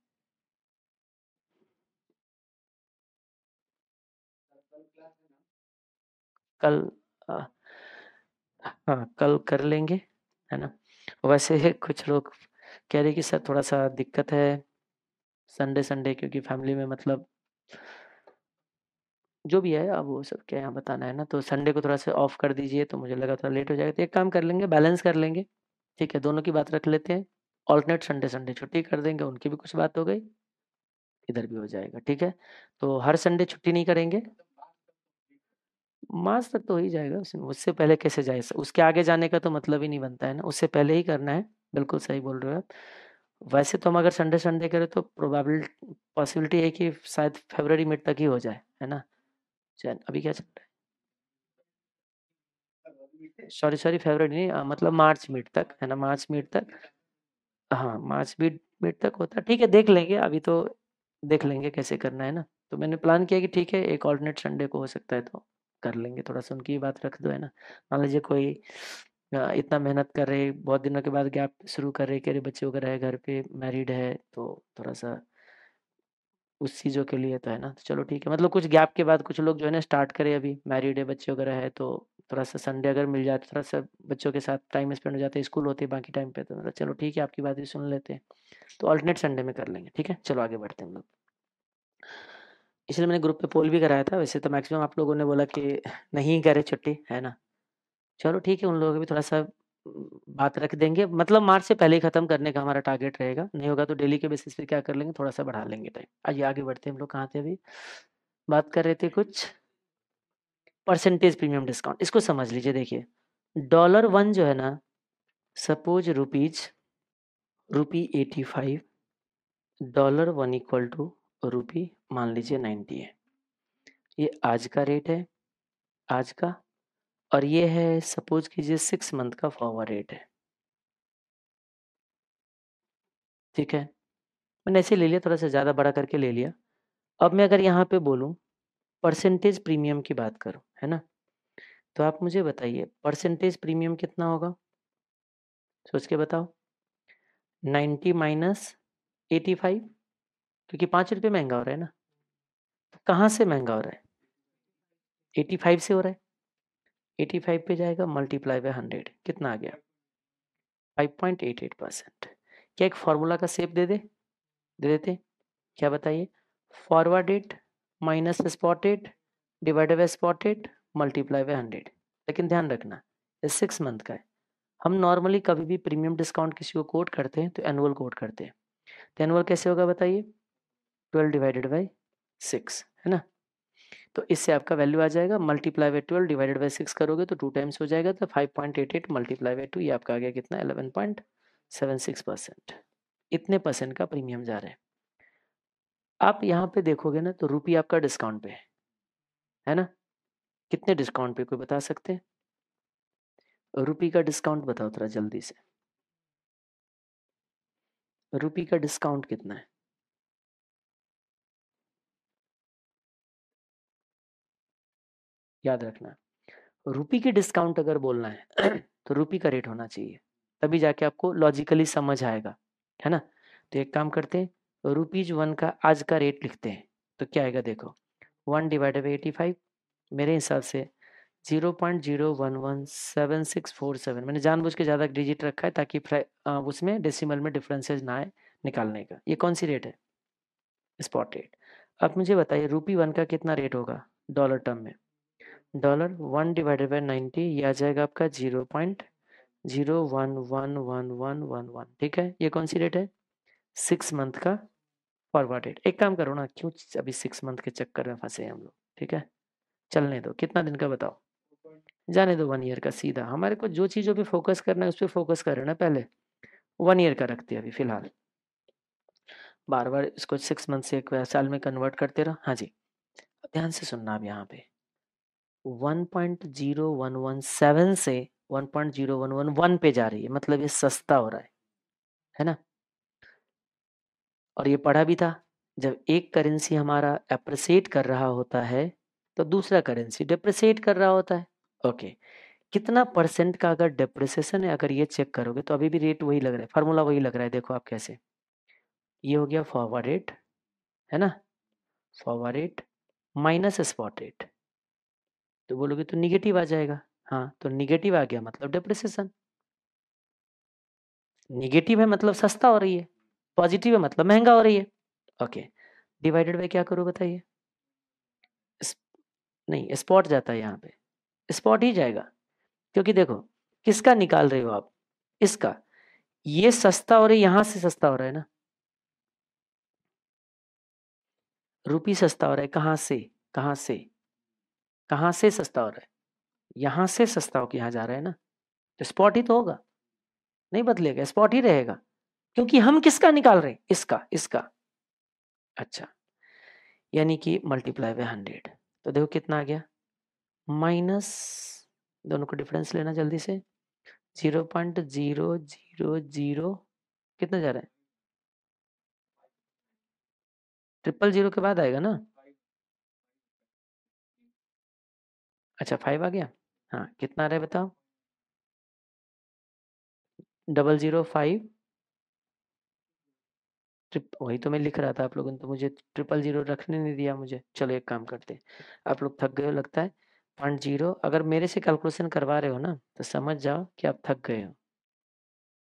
कल हाँ कल कर लेंगे है ना वैसे कुछ लोग कह रहे कि सर थोड़ा सा दिक्कत है संडे संडे क्योंकि फैमिली में मतलब जो भी है अब वो सब क्या यहाँ बताना है ना तो संडे को थोड़ा-सा ऑफ कर दीजिए, तो मुझे लगा थोड़ा लेट हो जाएगा, तो एक काम कर लेंगे बैलेंस कर लेंगे, ठीक है? दोनों की बात रख लेते हैं, ऑल्टरनेट संडे-संडे छुट्टी कर देंगे, उनकी भी कुछ बात हो गई, इधर भी हो जाएगा, ठीक है? तो हर संडे छुट्टी नहीं करेंगे। मार्च तक तो हो ही जाएगा, उसमें उससे पहले कैसे जाए उसके आगे जाने का तो मतलब ही नहीं बनता है ना, उससे पहले ही करना है, बिल्कुल सही बोल रहे हो आप। वैसे तो हम अगर संडे-संडे करें तो प्रोबेबिलिटी पॉसिबिलिटी है कि शायद फेबर मिड तक ही हो जाए, है ना? चैन अभी क्या चल रहा है सॉरी सॉरी फेवरेट नहीं आ, मतलब मार्च मिड तक है ना मार्च मिड तक हाँ मार्च मिड मिड तक होता है ठीक है देख लेंगे अभी तो देख लेंगे कैसे करना है ना तो मैंने प्लान किया कि ठीक है एक ऑल्टरनेट संडे को हो सकता है तो कर लेंगे थोड़ा सा उनकी बात रख दो है ना मान लीजिए कोई इतना मेहनत कर रहे बहुत दिनों के बाद गैप शुरू कर रहे कि रहे बच्चे वगैरह है घर पे मैरिड है तो थोड़ा सा उस चीज़ों के लिए तो है ना, तो चलो ठीक है मतलब कुछ गैप के बाद कुछ लोग जो है ना स्टार्ट करें अभी, मैरिड है, बच्चे वगैरह है तो थोड़ा-सा संडे अगर मिल जाए तो थोड़ा-सा बच्चों के साथ टाइम स्पेंड हो जाता है, स्कूल होते हैं बाकी टाइम पे तो मतलब चलो ठीक है आपकी बात भी सुन लेते हैं। तो अल्टर्नेट संडे में कर लेंगे, ठीक है? चलो आगे बढ़ते हैं हम लोग। इसलिए मैंने ग्रुप पे पोल भी कराया था, वैसे तो मैक्सिमम आप लोगों ने बोला कि नहीं करे छुट्टी, है ना? चलो ठीक है, उन लोगों को भी थोड़ा-सा बात रख देंगे मतलब मार्च से पहले ही खत्म करने का हमारा टारगेट रहेगा नहीं होगा तो डेली के बेसिस पे क्या कर लेंगे थोड़ा सा बढ़ा लेंगे टाइम आइए आगे बढ़ते हैं हम लोग कहाँ थे अभी बात कर रहे थे कुछ परसेंटेज प्रीमियम डिस्काउंट इसको समझ लीजिए देखिए डॉलर वन जो है ना suppose rupees rupee eighty five dollar one equal to rupee मान लीजिए नाइन्टी है ये आज का रेट है आज का और ये है सपोज कीजिए सिक्स मंथ का फॉरवर्ड रेट है ठीक है मैंने ऐसे ले लिया थोड़ा सा ज़्यादा बड़ा करके ले लिया अब मैं अगर यहाँ पे बोलूँ परसेंटेज प्रीमियम की बात करूँ है ना तो आप मुझे बताइए परसेंटेज प्रीमियम कितना होगा सोच के बताओ नाइन्टी माइनस एटी फाइव क्योंकि पाँच रुपये महंगा हो रहा है ना तो कहाँ से महंगा हो रहा है एटी फाइव से हो रहा है एटी फाइव पे जाएगा मल्टीप्लाई बाय हंड्रेड कितना आ गया five point eight eight percent क्या एक फार्मूला का सेप दे दे दे देते क्या बताइए forwarded minus spotted divided by spotted multiply by hundred लेकिन ध्यान रखना ये सिक्स मंथ का है हम नॉर्मली कभी भी प्रीमियम डिस्काउंट किसी को कोट करते हैं तो एनुअल कोट करते हैं तो एनुअल कैसे होगा बताइए ट्वेल्व डिवाइडेड बाई सिक्स है ना तो इससे आपका वैल्यू आ जाएगा multiply by twelve divided by six करोगे तो टू टाइम्स हो जाएगा तो five point eight eight multiply by two ये आपका आ गया कितना eleven point seven six percent इतने परसेंट का प्रीमियम जा रहा है आप यहाँ पे देखोगे ना तो रुपये आपका डिस्काउंट पे है है ना कितने डिस्काउंट पे कोई बता सकते हैं रुपये का डिस्काउंट बताओ थोड़ा जल्दी से रुपये का डिस्काउंट कितना है याद रखना रुपी की डिस्काउंट अगर बोलना है तो रुपी का रेट होना चाहिए तभी जाके आपको लॉजिकली समझ आएगा है ना तो एक काम करते हैं रुपीज वन का आज का रेट लिखते हैं तो क्या आएगा देखो one divided by eighty five मेरे हिसाब से zero point zero one one seven six four seven मैंने जानबूझ के ज़्यादा डिजिट रखा है ताकि उसमें डेसिमल में डिफरेंसेज ना आए निकालने का ये कौन सी रेट है स्पॉट रेट अब मुझे बताइए रूपी वन का कितना रेट होगा डॉलर टर्म में dollar one divided by ninety ये आ जाएगा आपका zero point zero one one one one one one ठीक है ये कौन सी डेट है सिक्स मंथ का फॉरवर्ड डेट एक काम करो ना क्यों अभी सिक्स मंथ के चक्कर में फंसे हैं हम लोग ठीक है चलने दो कितना दिन का बताओ जाने दो वन ईयर का सीधा हमारे को जो चीज़ों पर फोकस करना है उस पर फोकस कर रहे ना पहले वन ईयर का रखते हैं अभी फिलहाल बार बार इसको सिक्स मंथ से एक साल में कन्वर्ट करते रहो हाँ जी ध्यान से सुनना आप यहाँ पे 1.0117 से 1.0111 पे जा रही है मतलब ये सस्ता हो रहा है है ना और ये पढ़ा भी था जब एक करेंसी हमारा अप्रिसिएट कर रहा होता है तो दूसरा करेंसी डिप्रिसिएट कर रहा होता है ओके कितना परसेंट का अगर डिप्रिसिएशन है अगर ये चेक करोगे तो अभी भी रेट वही लग रहा है फार्मूला वही लग रहा है देखो आप कैसे ये हो गया फॉरवर्ड रेट है ना forward rate minus spot rate तो बोलोगे तो निगेटिव आ जाएगा हाँ तो निगेटिव आ गया मतलब डिप्रिसिएशन निगेटिव है मतलब सस्ता हो रही है पॉजिटिव है मतलब महंगा हो रही है ओके डिवाइडेड बाय क्या करो बताइए नहीं स्पॉट जाता है यहाँ पे स्पॉट ही जाएगा क्योंकि देखो किसका निकाल रहे हो आप इसका ये सस्ता हो रही यहां से सस्ता हो रहा है ना रुपी सस्ता हो रहा है कहां से कहां से कहाँ से सस्ता हो रहा है यहाँ से सस्ता होकर यहाँ जा रहा है ना तो स्पॉट ही तो होगा नहीं बदलेगा स्पॉट ही रहेगा क्योंकि हम किसका निकाल रहे हैं इसका इसका अच्छा यानी कि मल्टीप्लाई बाय हंड्रेड तो देखो कितना आ गया माइनस दोनों को डिफरेंस लेना जल्दी से zero point zero zero zero कितना जा रहा है ट्रिपल जीरो के बाद आएगा ना अच्छा फाइव आ गया? हाँ, कितना आ रहा है बताओ? फाइव ट्रिप वही तो मैं लिख रहा था, आप लोगों ने तो मुझे ट्रिपल जीरो रखने नहीं दिया मुझे। चलो एक काम करते आप लोग थक गए हो लगता है, पॉइंट जीरो अगर मेरे से कैलकुलेशन करवा रहे हो ना, तो समझ जाओ कि आप थक गए हो।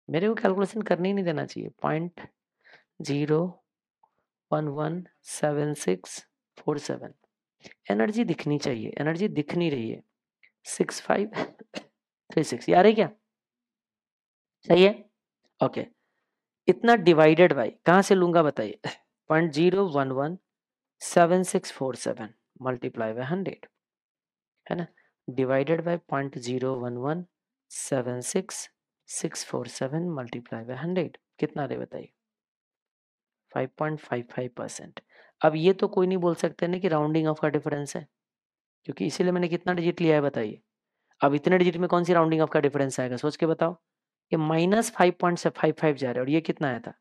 मेरे को कैलकुलेशन करने ही नहीं देना चाहिए, point zero one one seven six four seven energy दिखनी चाहिए एनर्जी दिख नहीं रही है सिक्स फाइव थ्री सिक्स यार है क्या सही है ओके इतना डिवाइडेड बाई कहाँ से लूंगा बताइए point zero one one seven six four seven multiply by hundred है ना divided by point zero one one seven six six four seven multiply by hundred कितना रे बताइए five point five five percent अब ये तो कोई नहीं बोल सकते ना कि राउंडिंग ऑफ का डिफरेंस है क्योंकि इसीलिए मैंने कितना डिजिट लिया है बताइए अब इतने डिजिट में कौन सी राउंडिंग ऑफ का डिफरेंस आएगा सोच के बताओ ये माइनस फाइव पॉइंट से फाइव फाइव जा रहा है और ये कितना आया था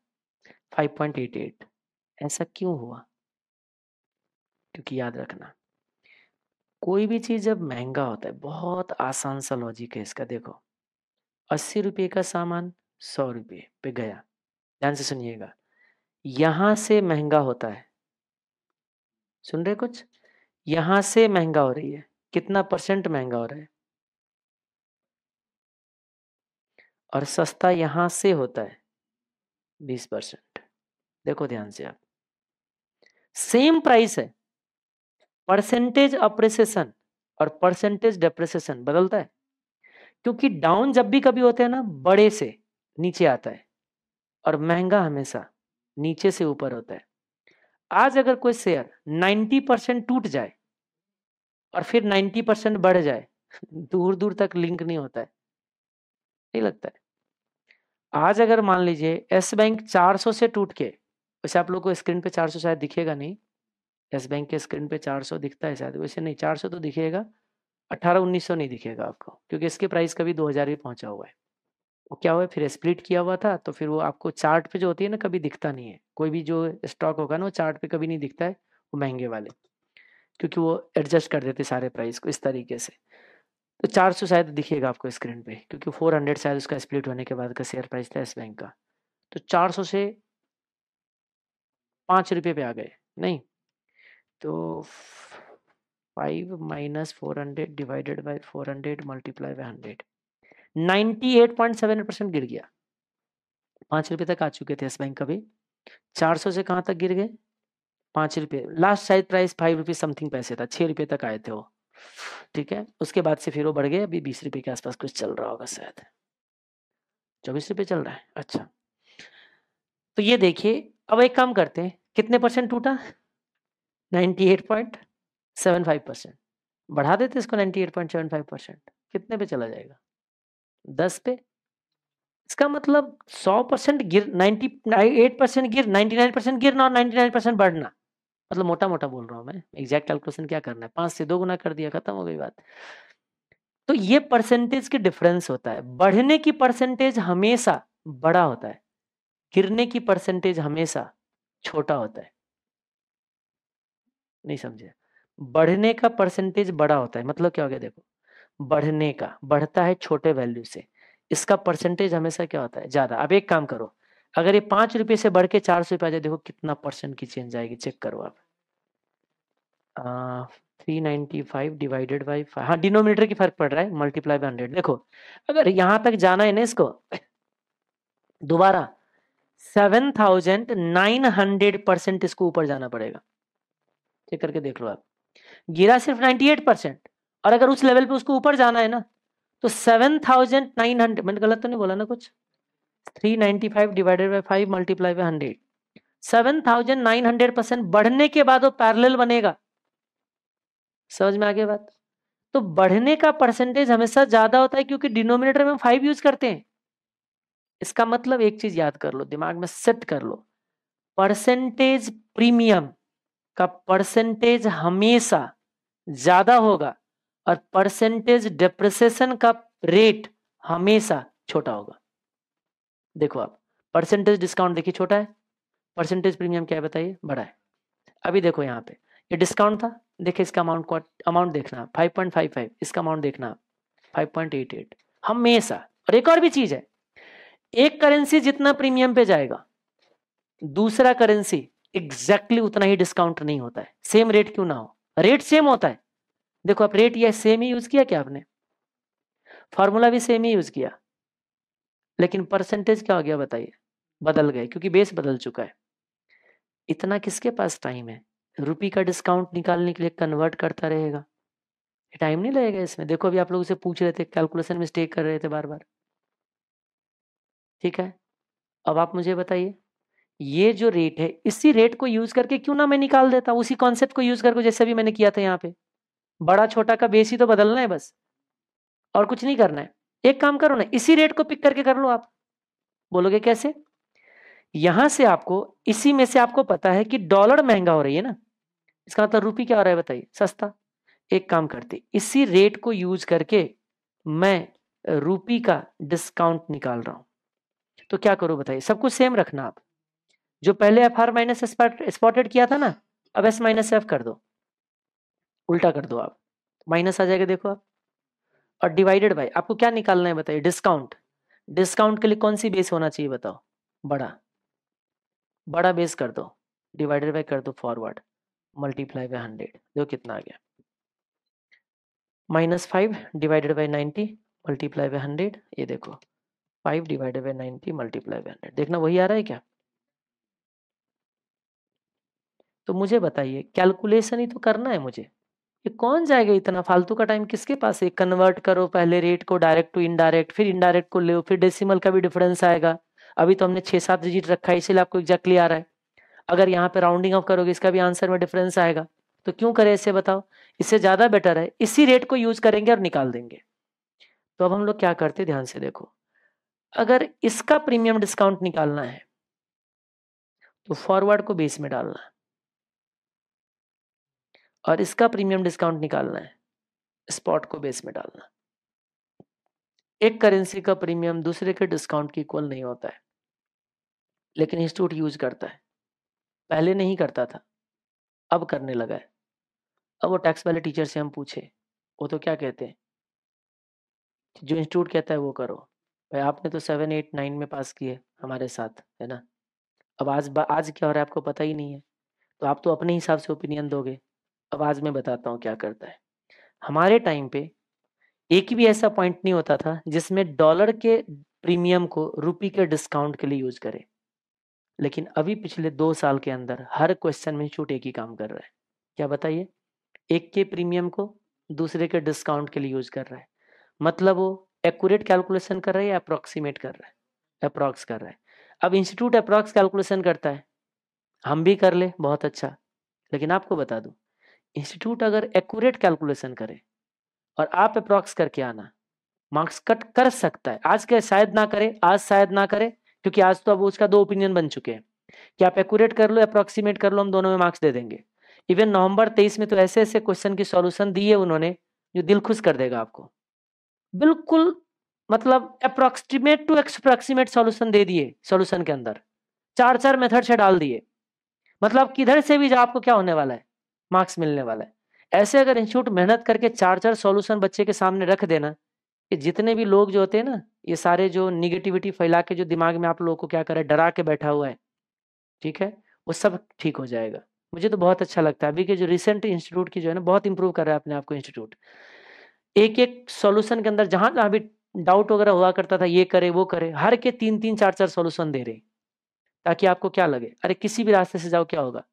फाइव पॉइंट एट एट ऐसा क्यों हुआ क्योंकि याद रखना कोई भी चीज़ जब महंगा होता है बहुत आसान सा लॉजिक है इसका देखो अस्सी रुपये का सामान सौ रुपये पे गया ध्यान से सुनिएगा यहाँ से महंगा होता है सुन रहे कुछ यहां से महंगा हो रही है कितना परसेंट महंगा हो रहा है और सस्ता यहां से होता है बीस परसेंट देखो ध्यान से आप सेम प्राइस है परसेंटेज अप्रिसिएशन और परसेंटेज डेप्रिसिएशन बदलता है क्योंकि डाउन जब भी कभी होते हैं ना बड़े से नीचे आता है और महंगा हमेशा नीचे से ऊपर होता है आज अगर कोई शेयर 90 परसेंट टूट जाए और फिर 90 परसेंट बढ़ जाए दूर दूर तक लिंक नहीं होता है नहीं लगता है आज अगर मान लीजिए एस बैंक 400 से टूट के वैसे आप लोग को स्क्रीन पे 400 शायद दिखेगा नहीं एस बैंक के स्क्रीन पे 400 दिखता है शायद वैसे नहीं 400 तो दिखेगा 18 1900 नहीं दिखेगा आपको क्योंकि इसके प्राइस कभी 2000 भी पहुंचा हुआ है वो क्या हुआ फिर स्प्लिट किया हुआ था तो फिर वो आपको चार्ट पे जो होती है ना कभी दिखता नहीं है कोई भी जो स्टॉक होगा ना वो चार्ट पे कभी नहीं दिखता है वो महंगे वाले क्योंकि वो एडजस्ट कर देते सारे प्राइस को इस तरीके से तो चार सौ शायद दिखेगा आपको स्क्रीन पे क्योंकि फोर हंड्रेड शायद उसका स्प्लिट होने के बाद का शेयर प्राइस था इस बैंक का तो चार सौ से पाँच रुपये पे आ गए नहीं तो five minus four hundred divided by four hundred multiply by hundred 98.7 percent गिर गया पांच रुपए तक आ चुके थे इस बैंक अभी चार सौ से कहां तक गिर गए पांच रुपये लास्ट शायद प्राइस फाइव रुपीज समथिंग पैसे था छह रुपए तक आए थे वो ठीक है उसके बाद से फिर वो बढ़ गए अभी बीस रुपए के आसपास कुछ चल रहा होगा शायद चौबीस रुपये चल रहा है अच्छा तो ये देखिए अब एक काम करते हैं कितने परसेंट टूटा 98.75 परसेंट बढ़ा देते इसको 98.75 परसेंट कितने पे चला जाएगा दस पे इसका मतलब सौ परसेंट गिर नाइनटी एट परसेंट गिर नाइन्टी नाइन परसेंट गिरना और नाइन्टी नाइन परसेंट बढ़ना मतलब मोटा मोटा बोल रहा हूँ मैं एग्जैक्ट कैलकुलेशन क्या करना है पांच से दो गुना कर दिया खत्म हो गई बात तो ये परसेंटेज के डिफरेंस होता है बढ़ने की परसेंटेज हमेशा बड़ा होता है गिरने की परसेंटेज हमेशा छोटा होता है नहीं समझे बढ़ने का परसेंटेज बड़ा होता है मतलब क्या हो गया देखो बढ़ने का बढ़ता है छोटे वैल्यू से इसका परसेंटेज हमेशा क्या होता है ज़्यादा अब एक काम करो अगर ये पांच रुपये से बढ़ के चार सौ रुपये आ जाए देखो कितना परसेंट की चेंज आएगी चेक करो आप three ninety five divided by five हाँ डिनोमीटर की फर्क पड़ रहा है मल्टीप्लाई बाई हंड्रेड देखो अगर यहाँ तक जाना है ना इसको दोबारा seven thousand nine hundred percent इसको ऊपर जाना पड़ेगा चेक करके देख लो आप गिरा सिर्फ नाइन्टी एट परसेंट और अगर उस लेवल पे उसको ऊपर जाना है ना तो सेवन थाउजेंड नाइन हंड्रेड मैंने गलत तो नहीं बोला ना कुछ three ninety five divided by five multiply by hundred seven thousand nine hundred percent बढ़ने के बाद वो पैरेलल बनेगा समझ में आगे बात तो बढ़ने का परसेंटेज हमेशा ज्यादा होता है क्योंकि डिनोमिनेटर में हम फाइव यूज करते हैं इसका मतलब एक चीज याद कर लो दिमाग में सेट कर लो परसेंटेज प्रीमियम का परसेंटेज हमेशा ज्यादा होगा और परसेंटेज डिप्रिसिएशन का रेट हमेशा छोटा होगा देखो आप परसेंटेज डिस्काउंट देखिए छोटा है परसेंटेज प्रीमियम क्या है बताइए बड़ा है अभी देखो यहाँ पे ये डिस्काउंट था देखिए इसका अमाउंट को अमाउंट देखना 5.55 इसका अमाउंट देखना 5.88 हमेशा और एक और भी चीज है एक करेंसी जितना प्रीमियम पे जाएगा दूसरा करेंसी एग्जैक्टली exactly उतना ही डिस्काउंट नहीं होता है सेम रेट क्यों ना हो रेट सेम होता है देखो आप रेट यह सेम ही यूज किया क्या आपने फॉर्मूला भी सेम ही यूज किया लेकिन परसेंटेज क्या हो गया बताइए बदल गए क्योंकि बेस बदल चुका है इतना किसके पास टाइम है रुपी का डिस्काउंट निकालने के लिए कन्वर्ट करता रहेगा टाइम नहीं लगेगा इसमें देखो अभी आप लोग उसे पूछ रहे थे कैलकुलेशन मिस्टेक कर रहे थे बार बार ठीक है अब आप मुझे बताइए ये जो रेट है इसी रेट को यूज करके क्यों ना मैं निकाल देता उसी कॉन्सेप्ट को यूज करके जैसे भी मैंने किया था यहाँ पे बड़ा छोटा का बेस ही तो बदलना है बस और कुछ नहीं करना है एक काम करो ना इसी रेट को पिक करके कर लो आप बोलोगे कैसे यहां से आपको इसी में से आपको पता है कि डॉलर महंगा हो रही है ना इसका मतलब रूपी क्या हो रहा है बताइए सस्ता एक काम करते इसी रेट को यूज करके मैं रुपी का डिस्काउंट निकाल रहा हूं तो क्या करो बताइए सब कुछ सेम रखना आप जो पहले एफ आर माइनस स्पॉटेड किया था ना अब एस माइनस एफ कर दो उल्टा कर दो आप माइनस आ जाएगा देखो आप और डिवाइडेड बाय आपको क्या निकालना है बताइए डिस्काउंट डिस्काउंट के लिए कौन सी बेस होना चाहिए बताओ बड़ा बड़ा बेस कर दो डिवाइडेड बाय कर दो फॉरवर्ड मल्टीप्लाई बाय हंड्रेड देखो कितना आ गया minus five divided by ninety multiply by hundred ये देखो five divided by ninety multiply by hundred देखना वही आ रहा है क्या तो मुझे बताइए कैलकुलेशन ही तो करना है मुझे ये कौन जाएगा इतना फालतू का टाइम किसके पास है कन्वर्ट करो पहले रेट को डायरेक्ट टू इनडायरेक्ट फिर इनडायरेक्ट को ले फिर डेसिमल का भी डिफरेंस आएगा अभी तो हमने छह सात डिजिट रखा है इसीलिए आपको एग्जैक्टली आ रहा है अगर यहाँ पे राउंडिंग ऑफ करोगे इसका भी आंसर में डिफरेंस आएगा तो क्यों करें ऐसे बताओ इससे ज़्यादा बेटर है इसी रेट को यूज करेंगे और निकाल देंगे तो अब हम लोग क्या करते ध्यान से देखो अगर इसका प्रीमियम डिस्काउंट निकालना है तो फॉरवर्ड को बेस में डालना है और इसका प्रीमियम डिस्काउंट निकालना है स्पॉट को बेस में डालना एक करेंसी का प्रीमियम दूसरे के डिस्काउंट की इक्वल नहीं होता है लेकिन इंस्टीट्यूट यूज करता है पहले नहीं करता था अब करने लगा है अब वो टैक्स वाले टीचर से हम पूछे वो तो क्या कहते हैं जो इंस्टीट्यूट कहता है वो करो भाई आपने तो सेवन एट नाइन में पास किए हमारे साथ है ना अब आज आज क्या हो रहा है आपको पता ही नहीं है तो आप तो अपने हिसाब से ओपिनियन दोगे आवाज में बताता हूँ क्या करता है हमारे टाइम पे एक भी ऐसा पॉइंट नहीं होता था जिसमें डॉलर के प्रीमियम को रुपी के डिस्काउंट के लिए यूज करें लेकिन अभी पिछले दो साल के अंदर हर क्वेश्चन में छूट एक ही काम कर रहा है क्या बताइए एक के प्रीमियम को दूसरे के डिस्काउंट के लिए यूज कर रहा है मतलब वो एक्यूरेट कैलकुलेशन कर रहा है या अप्रोक्सीमेट कर रहा है अप्रोक्स कर रहा है अब इंस्टीट्यूट अप्रोक्स कैलकुलेशन करता है हम भी कर ले बहुत अच्छा लेकिन आपको बता दूं इंस्टीट्यूट अगर एक्यूरेट कैलकुलेशन करे और आप अप्रॉक्स करके आना मार्क्स कट कर सकता है आज के शायद ना करे आज शायद ना करे क्योंकि आज तो अब उसका दो ओपिनियन बन चुके हैं कि आप एक्यूरेट कर लो अप्रोक्सीमेट कर लो हम दोनों में मार्क्स दे देंगे इवन नवंबर तेईस में तो ऐसे ऐसे क्वेश्चन की सॉल्यूशन दी है उन्होंने जो दिल खुश कर देगा आपको बिल्कुल मतलब अप्रोक्सीमेट टू एक्सप्रोक्सीमेट सोल्यूशन दे दिए सोल्यूशन के अंदर चार चार मेथड से डाल दिए मतलब किधर से भी आपको क्या होने वाला है मार्क्स मिलने वाला है ऐसे अगर इंस्टीट्यूट मेहनत करके चार चार सॉल्यूशन बच्चे के सामने रख देना कि जितने भी लोग जो होते हैं ना ये सारे जो निगेटिविटी फैला के जो दिमाग में आप लोगों को क्या करे डरा के बैठा हुआ है ठीक है वो सब ठीक हो जाएगा मुझे तो बहुत अच्छा लगता है अभी के जो रिसेंट इंस्टीट्यूट की जो है ना बहुत इंप्रूव कर रहा है अपने आपको इंस्टीट्यूट एक एक सॉल्यूशन के अंदर जहां जहां भी डाउट वगैरह हुआ करता था ये करे वो करे हर के तीन तीन चार चार सॉल्यूशन दे रहे ताकि आपको क्या लगे अरे किसी भी रास्ते से जाओ क्या होगा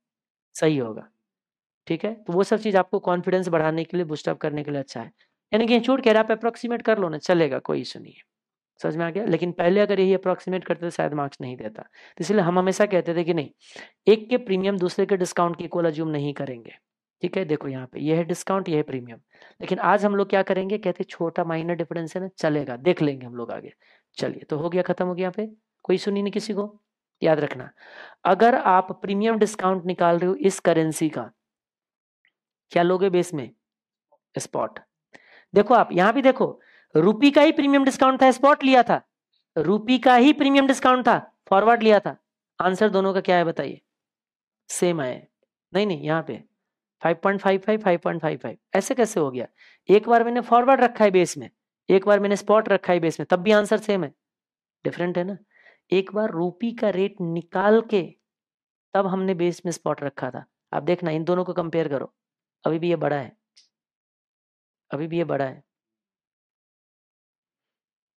सही होगा ठीक है तो वो सब चीज आपको कॉन्फिडेंस बढ़ाने के लिए बूस्टअप करने के लिए अच्छा है यानी कि इंश्योर कह रहा आप अप्रोक्सीमेट कर लो ना चलेगा कोई इशू नहीं है समझ में आ गया लेकिन पहले अगर यही अप्रोक्सीमेट करते तो शायद मार्क्स नहीं देता तो इसलिए हम हमेशा कहते थे कि नहीं एक के प्रीमियम दूसरे के डिस्काउंट के इक्वल अज्यूम नहीं करेंगे ठीक है देखो यहाँ पे यह है डिस्काउंट यह है प्रीमियम लेकिन आज हम लोग क्या करेंगे कहते छोटा माइनर डिफरेंस है ना चलेगा देख लेंगे हम लोग आगे चलिए तो हो गया खत्म हो गया यहाँ पे कोई सुनी नहीं किसी को याद रखना अगर आप प्रीमियम डिस्काउंट निकाल रहे हो इस करेंसी का क्या लोगे बेस में स्पॉट देखो आप यहां भी देखो रूपी का ही प्रीमियम डिस्काउंट था स्पॉट लिया था रूपी का ही प्रीमियम डिस्काउंट था फॉरवर्ड लिया था आंसर दोनों का क्या है बताइए सेम आए नहीं नहीं यहाँ पे 5.55 5.55 ऐसे कैसे हो गया एक बार मैंने फॉरवर्ड रखा है बेस में एक बार मैंने स्पॉट रखा है बेस में तब भी आंसर सेम है डिफरेंट है ना एक बार रूपी का रेट निकाल के तब हमने बेस में स्पॉट रखा था आप देखना इन दोनों को कंपेयर करो अभी भी ये बड़ा है अभी भी ये बड़ा है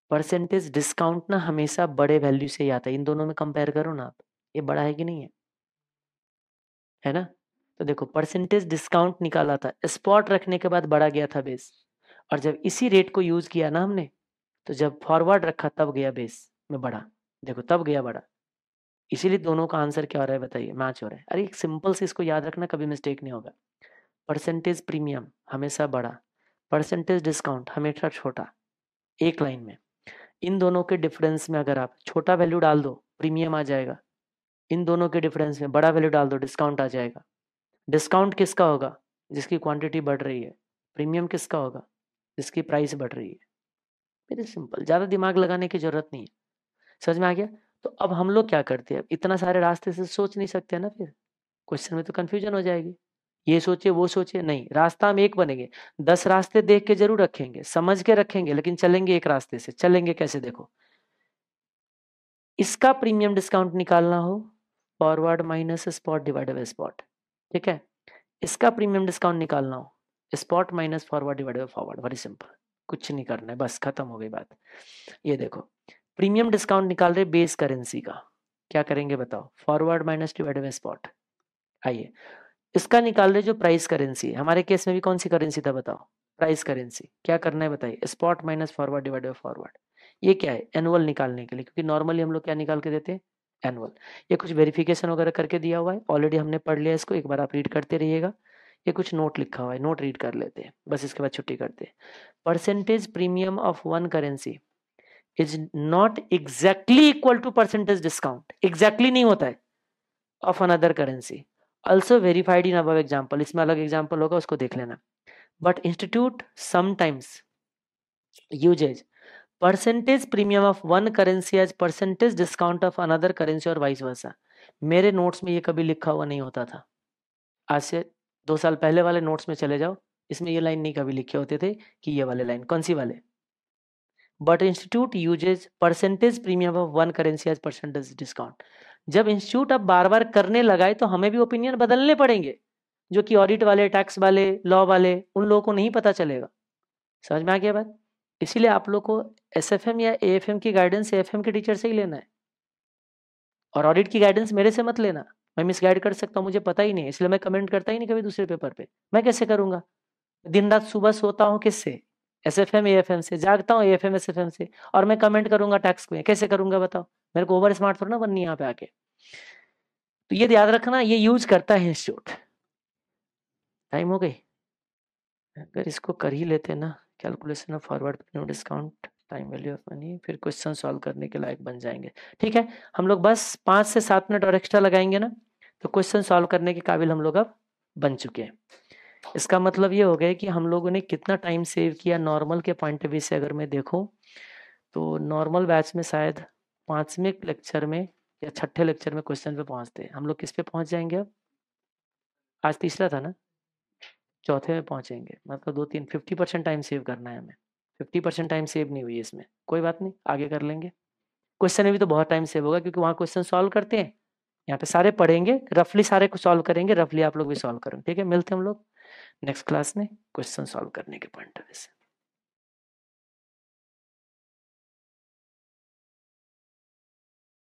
परसेंटेज डिस्काउंट ना हमेशा बड़े वैल्यू से ही आता है इन दोनों में कंपेयर करो ना आप ये बड़ा है कि नहीं है है ना तो देखो परसेंटेज डिस्काउंट निकाला था स्पॉट रखने के बाद बढ़ा गया था बेस और जब इसी रेट को यूज किया ना हमने तो जब फॉरवर्ड रखा तब गया बेस में बढ़ा देखो तब गया बढ़ा इसीलिए दोनों का आंसर क्या हो रहा है बताइए मैच हो रहा है अरे एक सिंपल से इसको याद रखना कभी मिस्टेक नहीं होगा परसेंटेज प्रीमियम हमेशा बड़ा परसेंटेज डिस्काउंट हमेशा छोटा एक लाइन में इन दोनों के डिफरेंस में अगर आप छोटा वैल्यू डाल दो प्रीमियम आ जाएगा इन दोनों के डिफरेंस में बड़ा वैल्यू डाल दो डिस्काउंट आ जाएगा डिस्काउंट किसका होगा जिसकी क्वांटिटी बढ़ रही है प्रीमियम किसका होगा जिसकी प्राइस बढ़ रही है वेरी सिंपल ज़्यादा दिमाग लगाने की ज़रूरत नहीं है समझ में आ गया तो अब हम लोग क्या करते हैं इतना सारे रास्ते से सोच नहीं सकते ना फिर क्वेश्चन में तो कन्फ्यूजन हो जाएगी ये सोचे वो सोचे नहीं रास्ता हम एक बनेंगे दस रास्ते देख के जरूर रखेंगे समझ के रखेंगे लेकिन चलेंगे एक रास्ते से चलेंगे कैसे देखो इसका प्रीमियम डिस्काउंट निकालना हो forward minus spot divide by spot ठीक है इसका प्रीमियम डिस्काउंट निकालना हो spot minus forward divide by forward very simple कुछ नहीं करना है बस खत्म हो गई बात ये देखो प्रीमियम डिस्काउंट निकाल रहे बेस करेंसी का क्या करेंगे बताओ forward minus divided by spot आइए इसका निकाल रहे जो प्राइस करेंसी हमारे केस में भी कौन सी करेंसी था बताओ प्राइस करेंसी क्या करना है बताइए spot minus forward divide by forward ये क्या है एनुअल निकालने के लिए क्योंकि नॉर्मली हम लोग क्या निकाल के देते हैं एनुअल ये कुछ वेरिफिकेशन वगैरह करके दिया हुआ है ऑलरेडी हमने पढ़ लिया इसको एक बार आप रीड करते रहिएगा ये कुछ नोट लिखा हुआ है नोट रीड कर लेते हैं बस इसके बाद छुट्टी करते हैं percentage premium of one currency is not exactly equal to percentage discount exactly नहीं होता है of another currency also verified in अब एग्जाम्पल इसमें अलग एग्जाम्पल होगा उसको देख लेना but institute sometimes uses percentage premium of one currency as percentage discount of another currency और वाइस वर्सा मेरे नोट्स में ये कभी लिखा हुआ नहीं होता था आज से दो साल पहले वाले नोट्स में चले जाओ इसमें ये लाइन नहीं कभी लिखे होते थे कि ये वाले लाइन कौन सी वाले but institute uses percentage premium of one currency as percentage discount जब इंस्टीट्यूट अब बार बार करने लगाए तो हमें भी ओपिनियन बदलने पड़ेंगे जो कि ऑडिट वाले टैक्स वाले लॉ वाले उन लोगों को नहीं पता चलेगा समझ में आ गया बात इसीलिए आप लोग को एस या ए की गाइडेंस ए के टीचर से ही लेना है और ऑडिट की गाइडेंस मेरे से मत लेना मैं मिस गाइड कर सकता हूँ मुझे पता ही नहीं इसलिए मैं कमेंट करता ही नहीं कभी दूसरे पेपर पे मैं कैसे करूँगा दिन रात सुबह सोता हूँ किससे S F M A F M से जागता हूँ A F M S F M से और मैं कमेंट करूंगा टैक्स को कैसे करूंगा बताओ मेरे को ओवर स्मार्ट थोड़ा ना बननी यहाँ पे आके तो ये याद रखना ये यूज करता है इंस्टीट्यूट टाइम हो गई अगर इसको कर ही लेते ना calculation of forward premium discount time value of money फिर क्वेश्चन सॉल्व करने के लायक बन जाएंगे ठीक है हम लोग बस पाँच से सात मिनट और एक्स्ट्रा लगाएंगे ना तो क्वेश्चन सॉल्व करने के काबिल हम लोग अब बन चुके हैं इसका मतलब ये हो गया कि हम लोगों ने कितना टाइम सेव किया नॉर्मल के पॉइंट ऑफ व्यू से अगर मैं देखूँ तो नॉर्मल बैच में शायद पांचवें लेक्चर में या छठे लेक्चर में क्वेश्चन पे हैं हम लोग किस पे पहुंच जाएंगे अब आज तीसरा था ना चौथे में पहुंचेंगे मतलब दो तीन फिफ्टी परसेंट टाइम सेव करना है हमें फिफ्टी परसेंट टाइम सेव नहीं हुई इसमें कोई बात नहीं आगे कर लेंगे क्वेश्चन में भी तो बहुत टाइम सेव होगा क्योंकि वहाँ क्वेश्चन सॉल्व करते हैं यहाँ पे सारे पढ़ेंगे रफली सारे को सॉल्व करेंगे रफली आप लोग भी सॉल्व करेंगे ठीक है मिलते हैं हम लोग नेक्स्ट क्लास में क्वेश्चन सॉल्व करने के पॉइंट ऑफ व्यू से